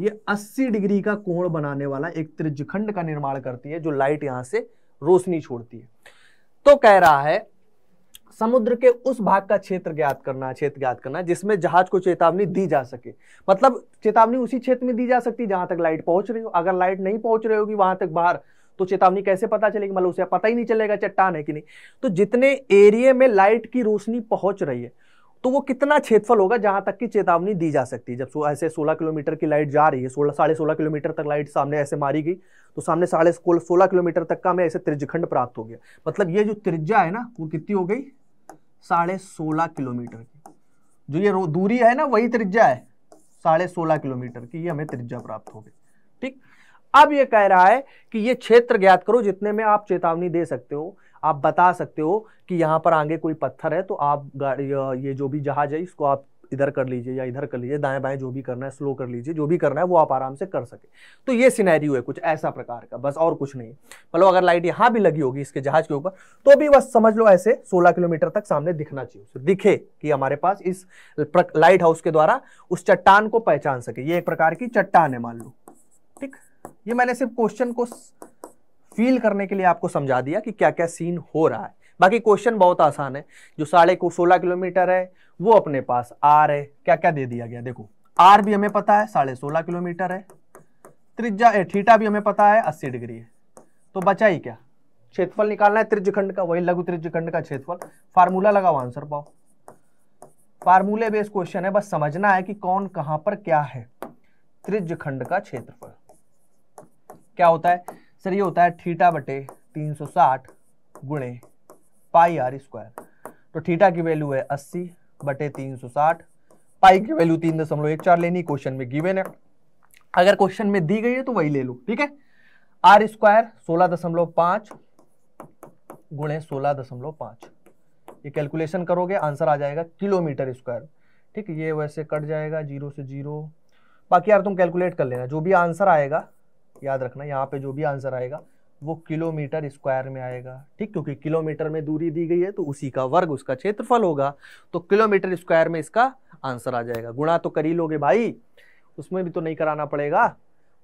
[SPEAKER 1] ये 80 डिग्री का कोण बनाने वाला एक त्रिजखंड का निर्माण करती है जो लाइट यहां से रोशनी छोड़ती है तो कह रहा है समुद्र के उस भाग का क्षेत्र ज्ञात करना क्षेत्र ज्ञात करना जिसमें जहाज को चेतावनी दी जा सके मतलब चेतावनी उसी क्षेत्र में दी जा सकती है जहां तक लाइट पहुंच रही हो अगर लाइट नहीं पहुंच रही होगी वहां तक बाहर तो चेतावनी कैसे पता चलेगी मतलब उसे पता ही नहीं चलेगा चट्टान है कि नहीं तो जितने एरिए में लाइट की रोशनी पहुंच रही है तो वो कितना क्षेत्रफल होगा जहां तक की चेतावनी दी जा सकती है जब ऐसे सोलह किलोमीटर की लाइट जा रही है सोलह साढ़े सोलह किलोमीटर तक लाइट सामने ऐसे मारी गई तो सामने साढ़े सोलह किलोमीटर तक का हमें ऐसे त्रिजखंड प्राप्त हो गया मतलब ये जो त्रिज्या है ना वो कितनी हो गई साढ़े सोलह किलोमीटर की जो ये दूरी है ना वही त्रिज्या है साढ़े सोलह किलोमीटर की ये हमें त्रिज्या प्राप्त हो गई ठीक अब ये कह रहा है कि ये क्षेत्र ज्ञात करो जितने में आप चेतावनी दे सकते हो आप बता सकते हो कि यहाँ पर आगे कोई पत्थर है तो आप ये जो भी जहाज है इसको आप इधर कर लीजिए या इधर कर लीजिए दाएं बाएं जो भी करना है स्लो कर लीजिए जो भी करना है वो आप आराम से कर सके तो ये सिनेरियो है कुछ ऐसा प्रकार का बस और कुछ नहीं मतलब अगर लाइट यहाँ भी लगी होगी इसके जहाज के ऊपर तो भी बस समझ लो ऐसे 16 किलोमीटर तक सामने दिखना चाहिए दिखे कि हमारे पास इस लाइट हाउस के द्वारा उस चट्टान को पहचान सके ये एक प्रकार की चट्टान है मान लो ठीक ये मैंने सिर्फ क्वेश्चन को फील करने के लिए आपको समझा दिया कि क्या क्या सीन हो रहा है बाकी क्वेश्चन बहुत आसान है जो साढ़े को सोलह किलोमीटर है वो अपने पास आर है क्या क्या दे दिया गया देखो आर भी हमें पता है साढ़े सोलह किलोमीटर है त्रिज्या थीटा भी हमें पता है अस्सी डिग्री है तो बचा ही क्या क्षेत्रफल निकालना है त्रिज्यखंड का वही लघु त्रिज्यखंड का क्षेत्रफल फार्मूला लगाओ आंसर पाओ फार्मूले बेस्ड क्वेश्चन है बस समझना है कि कौन कहां पर क्या है त्रिज्यखंड का क्षेत्रफल क्या होता है सर ये होता है थीटा बटे तीन सौ साठ गुणे पाई आर स्क्वायर तो थीटा की वैल्यू है अस्सी बटे तीन सौ साठ पाई की वैल्यू तीन दशमलव एक चार लेनी क्वेश्चन में गिवेन है अगर क्वेश्चन में दी गई है तो वही ले लो ठीक है आर स्क्वायर सोलह दशमलव पांच गुणे सोलह दशमलव पांच ये कैलकुलेशन करोगे आंसर आ जाएगा किलोमीटर स्क्वायर ठीक ये वैसे कट जाएगा जीरो से जीरो बाकी यार तुम कैलकुलेट कर लेना जो भी आंसर आएगा याद रखना यहाँ पे जो भी आंसर आएगा वो किलोमीटर स्क्वायर में आएगा ठीक क्योंकि किलोमीटर में दूरी दी गई है तो उसी का वर्ग उसका क्षेत्रफल होगा तो किलोमीटर स्क्वायर में इसका आंसर आ जाएगा गुणा तो कर ही लोगे भाई उसमें भी तो नहीं कराना पड़ेगा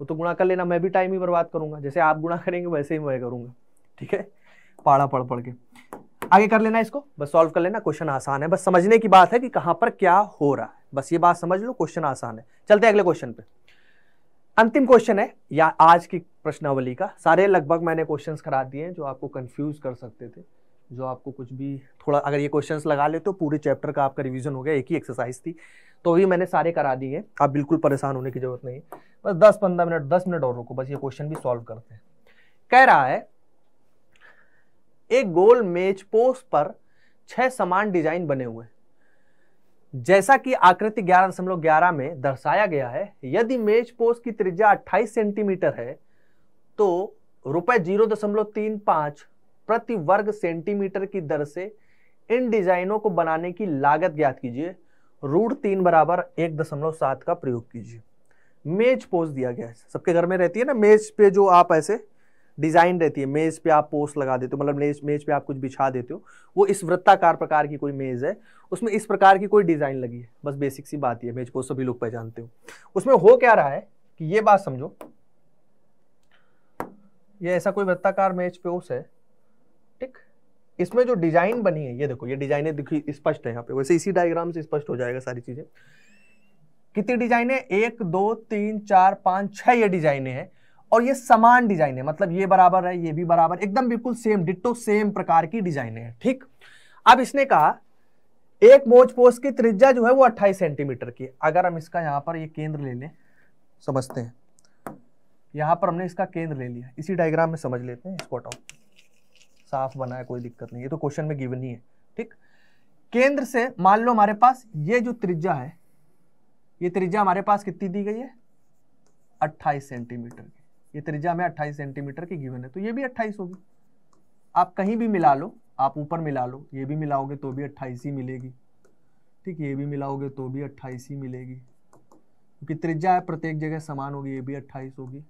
[SPEAKER 1] वो तो गुणा कर लेना मैं भी टाइम ही बर्बाद करूंगा जैसे आप गुणा करेंगे वैसे ही मैं करूंगा ठीक है पाड़ा पढ़ पढ़ के आगे कर लेना इसको बस सॉल्व कर लेना क्वेश्चन आसान है बस समझने की बात है कि कहां पर क्या हो रहा है बस ये बात समझ लो क्वेश्चन आसान है चलते हैं अगले क्वेश्चन पे अंतिम क्वेश्चन है या आज की प्रश्नावली का सारे लगभग मैंने क्वेश्चंस करा दिए हैं जो आपको कंफ्यूज कर सकते थे जो आपको कुछ भी थोड़ा अगर ये क्वेश्चंस लगा ले तो पूरे चैप्टर का आपका रिवीजन हो गया एक ही एक्सरसाइज थी तो अभी मैंने सारे करा दिए हैं आप बिल्कुल परेशान होने की जरूरत नहीं बस दस पंद्रह मिनट दस मिनट और रुको बस ये क्वेश्चन भी सॉल्व करते हैं कह रहा है एक गोल मेज पोस्ट पर छह समान डिजाइन बने हुए हैं जैसा कि आकृति ग्यारह दशमलव ग्यारह में दर्शाया गया है यदि मेज पोस्ट की त्रिज्या 28 सेंटीमीटर है तो रुपए जीरो दशमलव तीन पाँच प्रति वर्ग सेंटीमीटर की दर से इन डिजाइनों को बनाने की लागत ज्ञात कीजिए रूट तीन बराबर एक दशमलव सात का प्रयोग कीजिए मेज पोज दिया गया है सबके घर में रहती है ना मेज पे जो आप ऐसे डिज़ाइन रहती है मेज़ पे आप पोस्ट लगा देते हो मतलब मेज मेज पे आप कुछ बिछा देते हो वो इस वृत्ताकार प्रकार की कोई मेज़ है उसमें इस प्रकार की कोई डिज़ाइन लगी है बस बेसिक सी बात ही है मेज पोस्ट सभी लोग पहचानते हो उसमें हो क्या रहा है कि ये बात समझो ये ऐसा कोई वृत्ताकार मेज पोस्ट है ठीक इसमें जो डिज़ाइन बनी है ये देखो ये डिजाइने दिखी स्पष्ट है यहाँ पे वैसे इसी डायग्राम से स्पष्ट हो जाएगा सारी चीज़ें कितनी डिजाइने एक दो तीन चार पाँच छः ये डिजाइने हैं और ये समान डिजाइन है मतलब ये बराबर है ये भी बराबर एकदम बिल्कुल सेम डिट्टो सेम प्रकार की डिजाइन है ठीक अब इसने कहा एक बोझ पोस्ट की त्रिज्या जो है वो 28 सेंटीमीटर की अगर हम इसका यहाँ पर ये केंद्र ले लें समझते हैं यहाँ पर हमने इसका केंद्र ले लिया इसी डायग्राम में समझ लेते हैं इसको हटाओ साफ बना है कोई दिक्कत नहीं ये तो क्वेश्चन में गिवन ही है ठीक केंद्र से मान लो हमारे पास ये जो त्रिज्या है ये त्रिज्या हमारे पास कितनी दी गई है अट्ठाईस सेंटीमीटर की ये त्रिज्या में 28 सेंटीमीटर की गिवन है तो ये भी 28 होगी आप कहीं भी मिला लो आप ऊपर मिला लो ये भी मिलाओगे तो भी 28 ही मिलेगी ठीक ये भी मिलाओगे तो भी 28 ही मिलेगी क्योंकि त्रिज्या है प्रत्येक जगह समान होगी ये भी 28 होगी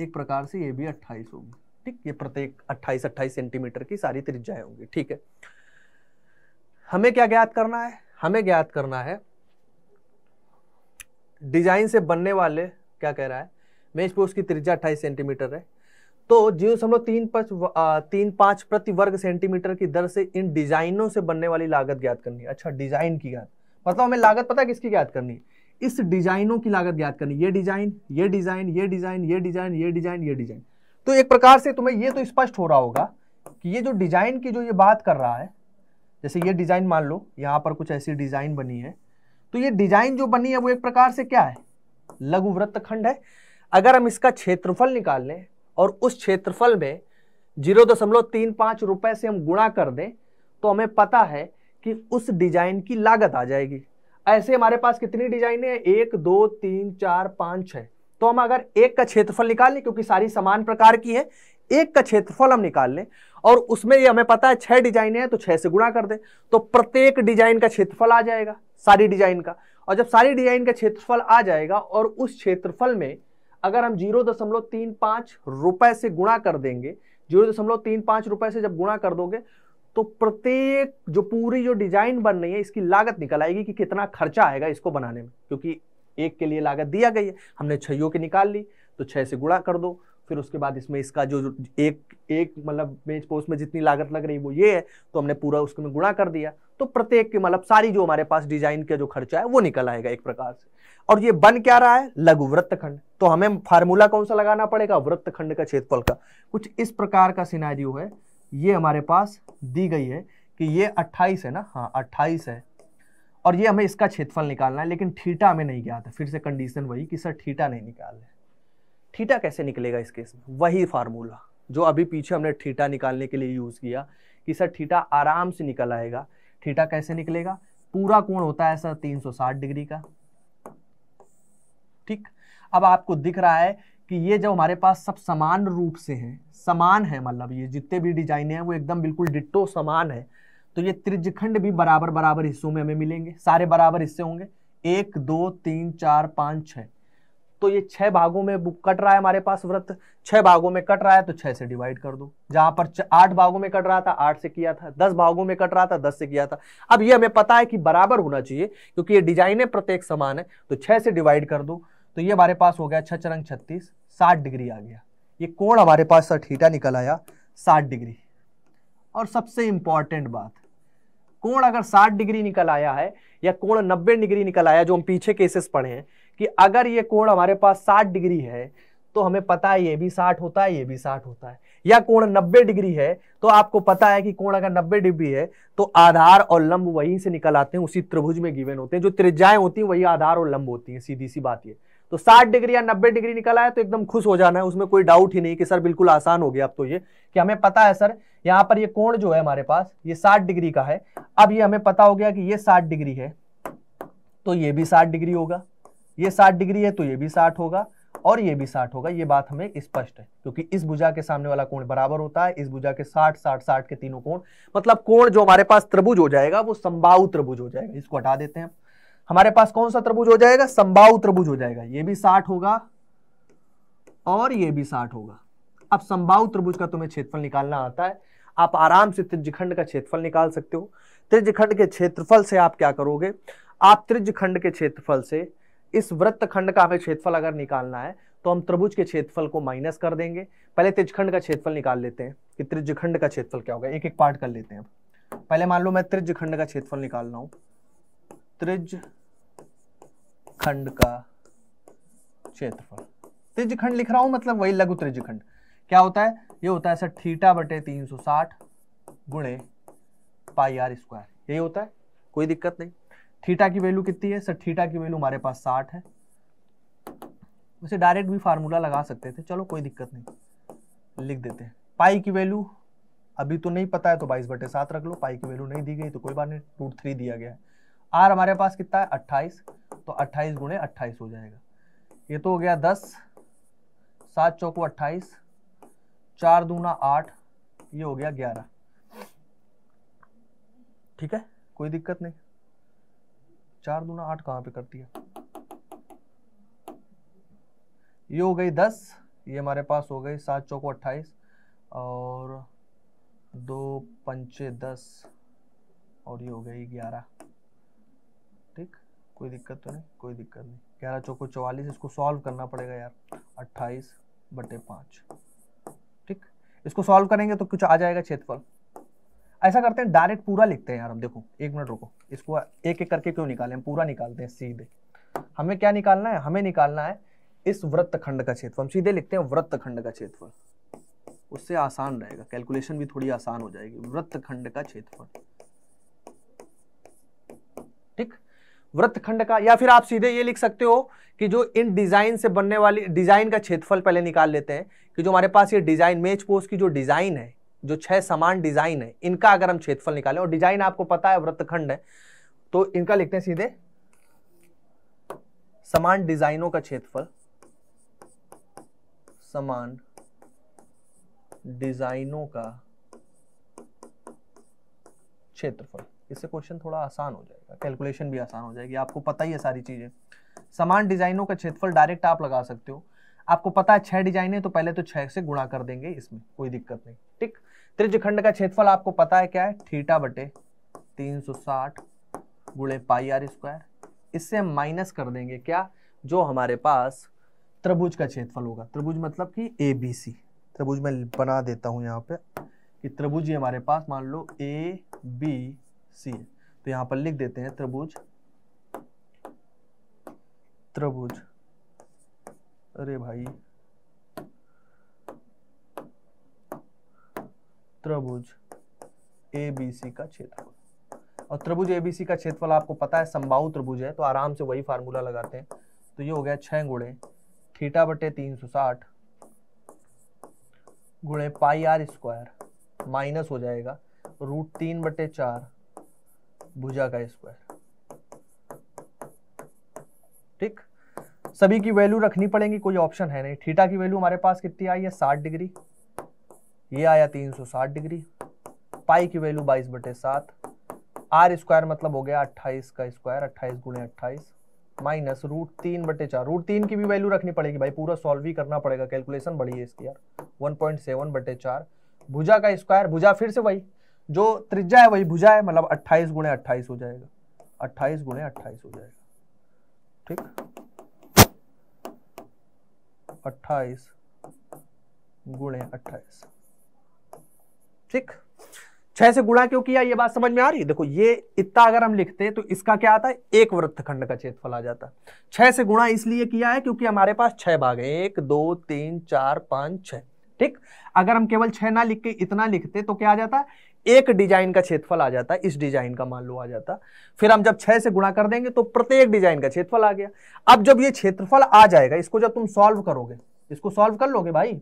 [SPEAKER 1] एक प्रकार से ये भी 28 होगी ठीक ये प्रत्येक 28 28 सेंटीमीटर की सारी त्रिज्याएं होंगी ठीक है हमें क्या ज्ञात करना है हमें ज्ञात करना है डिजाइन से बनने वाले क्या कह रहा है मेन पे उसकी त्रिज्या अट्ठाईस सेंटीमीटर है तो जीरो दशमलव तीन पाँच तीन पाँच प्रति वर्ग सेंटीमीटर की दर से इन डिजाइनों से बनने वाली लागत ज्ञात करनी है अच्छा डिजाइन की ज्ञात मतलब हमें लागत पता है किसकी ज्ञात करनी है इस डिजाइनों की लागत ज्ञात करनी ये डिजाइन ये डिजाइन ये डिजाइन ये डिजाइन ये डिजाइन ये डिजाइन तो एक प्रकार से तुम्हें ये तो स्पष्ट हो रहा होगा कि ये जो डिजाइन की जो ये बात कर रहा है जैसे ये डिजाइन मान लो यहाँ पर कुछ ऐसी डिजाइन बनी है तो ये डिजाइन जो बनी है वो एक प्रकार से क्या है लघु वृत्त खंड है अगर हम इसका क्षेत्रफल निकाल लें और उस क्षेत्रफल में जीरो दशमलव तीन पाँच रुपये से हम गुणा कर दें तो हमें पता है कि उस डिजाइन की लागत आ जाएगी ऐसे हमारे पास कितनी डिजाइन है एक दो तीन चार पाँच छः तो हम अगर एक का क्षेत्रफल निकाल लें क्योंकि सारी समान प्रकार की है एक का क्षेत्रफल हम निकाल लें और उसमें ये हमें पता है छह डिजाइने हैं तो छह से गुणा कर दें तो प्रत्येक डिजाइन का क्षेत्रफल आ जाएगा सारी डिजाइन का और जब सारी डिजाइन का क्षेत्रफल आ जाएगा और उस क्षेत्रफल में अगर हम जीरो दशमलव तीन पाँच रुपए से गुणा कर देंगे जीरो दशमलव तीन पाँच रुपए से जब गुणा कर दोगे तो प्रत्येक जो पूरी जो डिजाइन बन रही है इसकी लागत निकल आएगी कि कितना खर्चा आएगा इसको बनाने में क्योंकि एक के लिए लागत दिया गई है हमने छयों की निकाल ली तो छह से गुणा कर दो फिर उसके बाद इसमें इसका जो एक एक मतलब मेज पोस्ट में जितनी लागत लग रही वो ये है तो हमने पूरा उसके में गुणा कर दिया तो प्रत्येक के मतलब सारी जो हमारे पास डिजाइन का जो खर्चा है वो निकल आएगा एक प्रकार से और ये बन क्या रहा है लघु वृत्त खंड तो हमें फार्मूला कौन सा लगाना पड़ेगा वृत्त खंड का क्षेत्रफल का कुछ इस प्रकार का सिनारियो है ये हमारे पास दी गई है कि ये 28 है ना हाँ 28 है और ये हमें इसका क्षेत्रफल निकालना है लेकिन ठीटा हमें नहीं गया था फिर से कंडीशन वही कि सर ठीटा नहीं निकालना है थीटा कैसे निकलेगा इस केस में वही फार्मूला जो अभी पीछे हमने थीटा निकालने के लिए यूज़ किया कि सर थीटा आराम से निकल आएगा थीटा कैसे निकलेगा पूरा कोण होता है सर 360 डिग्री का ठीक अब आपको दिख रहा है कि ये जब हमारे पास सब समान रूप से हैं समान है मतलब ये जितने भी डिजाइन हैं वो एकदम बिल्कुल डिट्टो समान है तो ये त्रिजखंड भी बराबर बराबर हिस्सों में हमें मिलेंगे सारे बराबर हिस्से होंगे एक दो तीन चार पाँच छः तो ये छह भागों में कट रहा है हमारे पास व्रत छह भागों में कट रहा है तो छह से डिवाइड कर दो जहां पर आठ भागों में कट रहा था आठ से किया था दस भागों में कट रहा था दस से किया था अब ये हमें पता है कि बराबर होना चाहिए क्योंकि ये है प्रत्येक समान है तो छह से डिवाइड कर दो तो ये हमारे पास हो गया छह चरंग छत्तीस साठ डिग्री आ गया ये कोण हमारे पास ठीटा निकल आया साठ डिग्री और सबसे इंपॉर्टेंट बात कोण अगर साठ डिग्री निकल आया है या कोण नब्बे डिग्री निकल आया जो हम पीछे केसेस पढ़े हैं कि अगर ये कोण हमारे पास 60 डिग्री है तो हमें पता है ये भी 60 होता है ये भी 60 होता है या कोण 90 डिग्री है तो आपको पता है कि कोण अगर 90 डिग्री है तो आधार और लंब वहीं से निकल आते हैं उसी त्रिभुज में गिवेन होते हैं जो त्रिज्याएं होती हैं वही आधार और लंब होती हैं सीधी सी बात ये तो 60 डिग्री या 90 डिग्री निकल आया तो एकदम खुश हो जाना है उसमें कोई डाउट ही नहीं कि सर बिल्कुल आसान हो गया अब तो ये कि हमें पता है सर यहाँ पर ये कोण जो है हमारे पास ये 60 डिग्री का है अब ये हमें पता हो गया कि ये 60 डिग्री है तो ये भी 60 डिग्री होगा ये साठ डिग्री है तो ये भी साठ होगा और ये भी साठ होगा ये बात हमें स्पष्ट है क्योंकि इस भुजा के सामने वाला कोण बराबर होता है इस भुजा के साठ साठ साठ के तीनों कोण मतलब कोण जो हमारे पास त्रिभुज हो जाएगा वो संभाव त्रिभुज हो जाएगा इसको हटा देते हैं हमारे पास कौन सा त्रिभुज हो जाएगा संभाव त्रिभुज हो जाएगा ये भी साठ होगा और ये भी साठ होगा अब संभाव त्रिभुज का तुम्हें क्षेत्रफल निकालना आता है आप आराम से त्रिज्यखंड का क्षेत्रफल निकाल सकते हो त्रिज्यखंड के क्षेत्रफल से आप क्या करोगे आप त्रिज्यखंड के क्षेत्रफल से इस वृत्त खंड का हमें क्षेत्रफल अगर निकालना है तो हम त्रिभुज के क्षेत्रफल को माइनस कर देंगे पहले त्रिजखंड का क्षेत्रफल निकाल लेते हैं कि त्रिजखंड का क्षेत्रफल क्या होगा एक एक पार्ट कर लेते हैं पहले मान लो मैं त्रिजखंड का क्षेत्रफल निकाल रहा हूं त्रिज खंड का क्षेत्रफल त्रिजखंड लिख रहा हूं मतलब वही लघु त्रिजखंड क्या होता है ये होता है सर थीटा बटे तीन सौ साठ गुणे पाई आर स्क्वायर यही होता है कोई दिक्कत नहीं थीटा की वैल्यू कितनी है सर थीटा की वैल्यू हमारे पास साठ है उसे डायरेक्ट भी फार्मूला लगा सकते थे चलो कोई दिक्कत नहीं लिख देते हैं पाई की वैल्यू अभी तो नहीं पता है तो बाईस बटे सात रख लो पाई की वैल्यू नहीं दी गई तो कोई बात नहीं रूट थ्री दिया गया है आर हमारे पास कितना है अट्ठाईस तो अट्ठाईस गुणे अट्ठाईस हो जाएगा ये तो हो गया दस सात चौको अट्ठाईस चार दूना आठ ये हो गया ग्यारह ठीक है कोई दिक्कत नहीं चार दूना आठ कहाँ पे करती है ये हो गई दस ये हमारे पास हो गई सात चौको अट्ठाईस और दो पंचे दस और ये हो गई ग्यारह ठीक कोई दिक्कत तो नहीं कोई दिक्कत नहीं ग्यारह चौको चौवालीस इसको सॉल्व करना पड़ेगा यार अट्ठाईस बटे पाँच ठीक इसको सॉल्व करेंगे तो कुछ आ जाएगा क्षेत्रफल ऐसा करते हैं डायरेक्ट पूरा लिखते हैं यार हम देखो एक मिनट रुको इसको एक एक करके क्यों निकालें पूरा निकालते हैं सीधे हमें क्या निकालना है हमें निकालना है इस वृत्त खंड का क्षेत्रफल हम सीधे लिखते हैं वृत्त खंड का क्षेत्रफल उससे आसान रहेगा कैलकुलेशन भी थोड़ी आसान हो जाएगी वृत्त खंड का क्षेत्रफल ठीक वृत्त खंड का या फिर आप सीधे ये लिख सकते हो कि जो इन डिजाइन से बनने वाली डिजाइन का क्षेत्रफल पहले निकाल लेते हैं कि जो हमारे पास ये डिजाइन मेज पोस्ट की जो डिजाइन है जो छह समान डिजाइन है इनका अगर हम क्षेत्रफल निकालें और डिजाइन आपको पता है वृत्तखंड है तो इनका लिखते हैं सीधे समान डिजाइनों का क्षेत्रफल समान डिजाइनों का क्षेत्रफल इससे क्वेश्चन थोड़ा आसान हो जाएगा कैलकुलेशन भी आसान हो जाएगी आपको पता ही है सारी चीजें समान डिजाइनों का क्षेत्रफल डायरेक्ट आप लगा सकते हो आपको पता है छह डिजाइन है तो पहले तो छह से गुणा कर देंगे इसमें कोई दिक्कत नहीं ठीक त्रिजखंड का क्षेत्रफल आपको पता है क्या है थीटा बटे तीन सौ साठ गुणे पाई आर स्क्वायर इससे हम माइनस कर देंगे क्या जो हमारे पास त्रिभुज का क्षेत्रफल होगा त्रिभुज मतलब कि ए बी सी त्रिभुज मैं बना देता हूँ यहाँ पे कि त्रिभुज ये हमारे पास मान लो ए बी सी तो यहाँ पर लिख देते हैं त्रिभुज त्रिभुज अरे भाई त्रिभुज एबीसी का क्षेत्रफल और त्रिभुज एबीसी का क्षेत्रफल आपको पता है संभाव त्रिभुज है तो आराम से वही फार्मूला लगाते हैं तो ये हो गया छह गुणे थीटा बटे तीन सौ साठ गुणे पाई आर स्क्वायर माइनस हो जाएगा रूट तीन बटे चार भुजा का स्क्वायर ठीक सभी की वैल्यू रखनी पड़ेगी कोई ऑप्शन है नहीं थीटा की वैल्यू हमारे पास कितनी आई है साठ डिग्री ये आया तीन सौ साठ डिग्री पाई की वैल्यू बाईस बटे सात आर स्क्वायर मतलब हो गया अट्ठाईस का स्क्वायर अट्ठाईस गुणे अट्ठाईस माइनस रूट तीन बटे चार रूट तीन की भी वैल्यू रखनी पड़ेगी भाई पूरा सॉल्व ही करना पड़ेगा कैलकुलेशन बढ़ी है इसकी यार वन पॉइंट सेवन बटे चार भुजा का स्क्वायर भुजा फिर से वही जो त्रिज्या है वही भुजा है मतलब अट्ठाईस गुणे अट्ठाईस हो जाएगा अट्ठाईस गुणे अट्ठाईस हो जाएगा ठीक अट्ठाईस गुणे अट्ठाईस ठीक छह से गुणा क्यों किया ये बात समझ में आ रही है देखो ये इतना अगर हम लिखते हैं तो इसका क्या आता है एक वृत्तखंड का क्षेत्रफल आ जाता है छह से गुणा इसलिए किया है क्योंकि हमारे पास छह भाग है एक दो तीन चार पांच छह ठीक अगर हम केवल छह ना लिख के इतना लिखते तो क्या आ जाता है एक डिजाइन का क्षेत्रफल आ जाता है इस डिजाइन का मान लो आ जाता फिर हम जब छह से गुणा कर देंगे तो प्रत्येक डिजाइन का क्षेत्रफल आ गया अब जब ये क्षेत्रफल आ जाएगा इसको जब तुम सॉल्व करोगे इसको सॉल्व कर लोगे भाई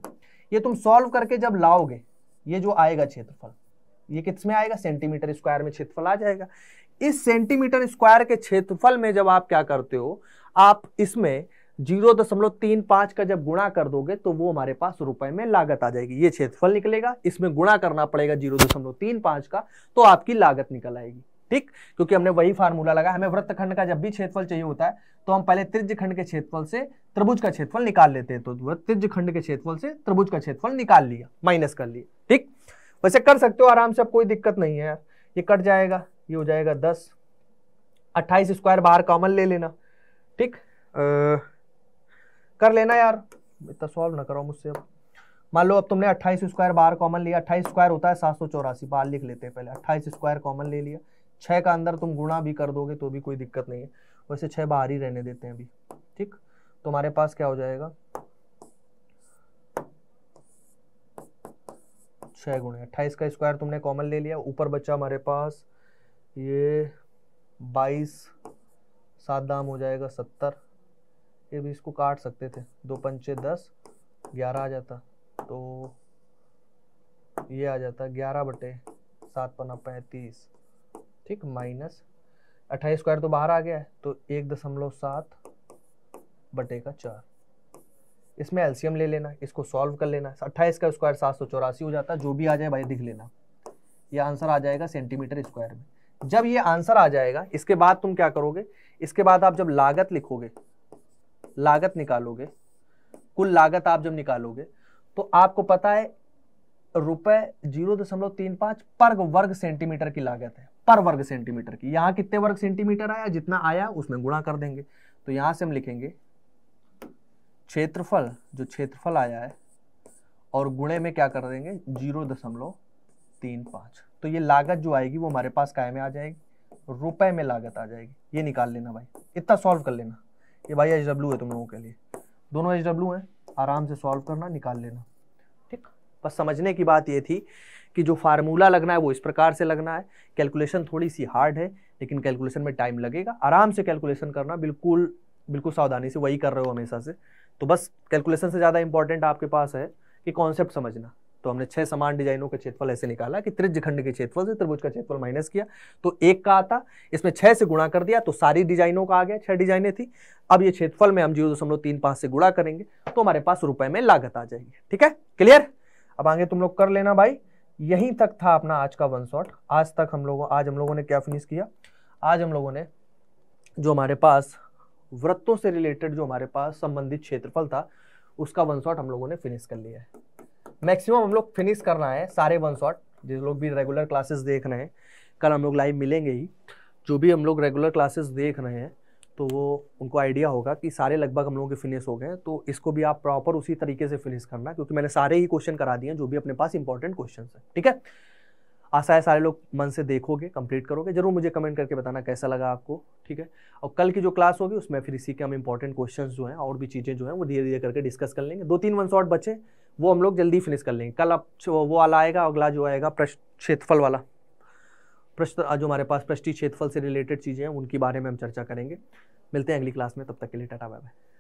[SPEAKER 1] ये तुम सॉल्व करके जब लाओगे ये जो आएगा क्षेत्रफल ये किस में आएगा सेंटीमीटर स्क्वायर में क्षेत्रफल आ जाएगा इस सेंटीमीटर स्क्वायर के क्षेत्रफल में जब आप क्या करते हो आप इसमें जीरो दशमलव तीन पांच का जब गुणा कर दोगे तो वो हमारे पास रुपए में लागत आ जाएगी ये क्षेत्रफल निकलेगा इसमें गुणा करना पड़ेगा जीरो दशमलव तीन पांच का तो आपकी लागत निकल आएगी ठीक क्योंकि हमने वही फार्मूला लगा हमें वृत्तखंड का जब भी क्षेत्रफल चाहिए होता है तो हम पहले त्रिज खंड के क्षेत्रफल से त्रिभुज का क्षेत्रफल निकाल लेते हैं तो त्रिज खंड के क्षेत्रफल से त्रिभुज का क्षेत्रफल निकाल लिया माइनस कर लिया ठीक वैसे कर सकते हो आराम से अब कोई दिक्कत नहीं है यार ये कट जाएगा ये हो जाएगा दस अट्ठाईस स्क्वायर बाहर कॉमन ले लेना ठीक कर लेना यार इतना सॉल्व ना करो मुझसे अब मान लो अब तुमने अट्ठाईस स्क्वायर बार कॉमन लिया अट्ठाईस स्क्वायर होता है सात सौ चौरासी बार लिख लेते हैं पहले अट्ठाईस स्क्वायर कॉमन ले लिया छः का अंदर तुम गुणा भी कर दोगे तो भी कोई दिक्कत नहीं है वैसे छः बाहर ही रहने देते हैं अभी ठीक तुम्हारे पास क्या हो जाएगा छः गुणे अट्ठाईस का स्क्वायर तुमने कॉमन ले लिया ऊपर बच्चा हमारे पास ये बाईस सात दाम हो जाएगा सत्तर ये भी इसको काट सकते थे दो पंचे दस ग्यारह आ जाता तो ये आ जाता ग्यारह बटे सात पन्ना पैंतीस ठीक माइनस अट्ठाईस स्क्वायर तो बाहर आ गया है तो एक दशमलव सात बटे का चार इसमें एलसीएम ले लेना इसको सॉल्व कर लेना अट्ठाईस का स्क्वायर सात सौ चौरासी हो जाता जो भी आ जाए भाई दिख लेना ये आंसर आ जाएगा सेंटीमीटर स्क्वायर में जब ये आंसर आ जाएगा इसके बाद तुम क्या करोगे इसके बाद आप जब लागत लिखोगे लागत निकालोगे कुल लागत आप जब निकालोगे तो आपको पता है रुपए जीरो दशमलव तीन पांच पर वर्ग सेंटीमीटर की लागत है पर वर्ग सेंटीमीटर की यहां कितने वर्ग सेंटीमीटर आया जितना आया उसमें गुणा कर देंगे तो यहां से हम लिखेंगे क्षेत्रफल जो क्षेत्रफल आया है और गुणे में क्या कर देंगे जीरो दशमलव तीन पांच तो ये लागत जो आएगी वो हमारे पास काय में आ जाएगी रुपए में लागत आ जाएगी ये निकाल लेना भाई इतना सॉल्व कर लेना ये भाई एच डब्ल्यू है तुम लोगों के लिए दोनों एच डब्ल्यू हैं आराम से सॉल्व करना निकाल लेना ठीक बस समझने की बात ये थी कि जो फार्मूला लगना है वो इस प्रकार से लगना है कैलकुलेशन थोड़ी सी हार्ड है लेकिन कैलकुलेशन में टाइम लगेगा आराम से कैलकुलेशन करना बिल्कुल बिल्कुल सावधानी से वही कर रहे हो हमेशा से तो बस कैलकुलेशन से ज़्यादा इंपॉर्टेंट आपके पास है कि कॉन्सेप्ट समझना तो हमने छह समान डिजाइनों का क्षेत्रफल ऐसे निकाला कि त्रिज खंड के क्षेत्रफल से त्रिभुज का क्षेत्रफल माइनस किया तो एक का आता इसमें छह से गुणा कर दिया तो सारी डिजाइनों का आ गया छह डिजाइनें थी अब ये क्षेत्रफल में हम जीरो दशमलव तीन पांच से गुणा करेंगे तो हमारे पास रुपए में लागत आ जाएगी ठीक है क्लियर अब आगे तुम लोग कर लेना भाई यहीं तक था अपना आज का वन शॉट आज तक हम लोगों आज हम लोगों ने क्या फिनिश किया आज हम लोगों ने जो हमारे पास वृत्तों से रिलेटेड जो हमारे पास संबंधित क्षेत्रफल था उसका वन शॉट हम लोगों ने फिनिश कर लिया है मैक्सिमम हम लोग फिनिश करना है सारे वन शॉट जिस लोग भी रेगुलर क्लासेस देख रहे हैं कल हम लोग लाइव मिलेंगे ही जो भी हम लोग रेगुलर क्लासेस देख रहे हैं तो वो उनको आइडिया होगा कि सारे लगभग हम लोगों के फिनिश हो गए तो इसको भी आप प्रॉपर उसी तरीके से फिनिश करना क्योंकि मैंने सारे ही क्वेश्चन करा दिए हैं जो भी अपने पास इंपॉर्टेंट क्वेश्चन है ठीक है आशा है सारे लोग मन से देखोगे कंप्लीट करोगे जरूर मुझे कमेंट करके बताना कैसा लगा आपको ठीक है और कल की जो क्लास होगी उसमें फिर इसी के हम इंपॉर्टेंट क्वेश्चन जो हैं और भी चीज़ें जो हैं वो धीरे धीरे करके डिस्कस कर लेंगे दो तीन वन शॉट बचे वो हम लोग जल्दी फिनिश कर लेंगे कल अब वो वाला आएगा अगला जो आएगा प्रश्न क्षेत्रफल वाला प्रश्न जो हमारे पास पृष्ठीय क्षेत्रफल से रिलेटेड चीज़ें हैं उनके बारे में हम चर्चा करेंगे मिलते हैं अगली क्लास में तब तक के लिए टाटा बाय बाय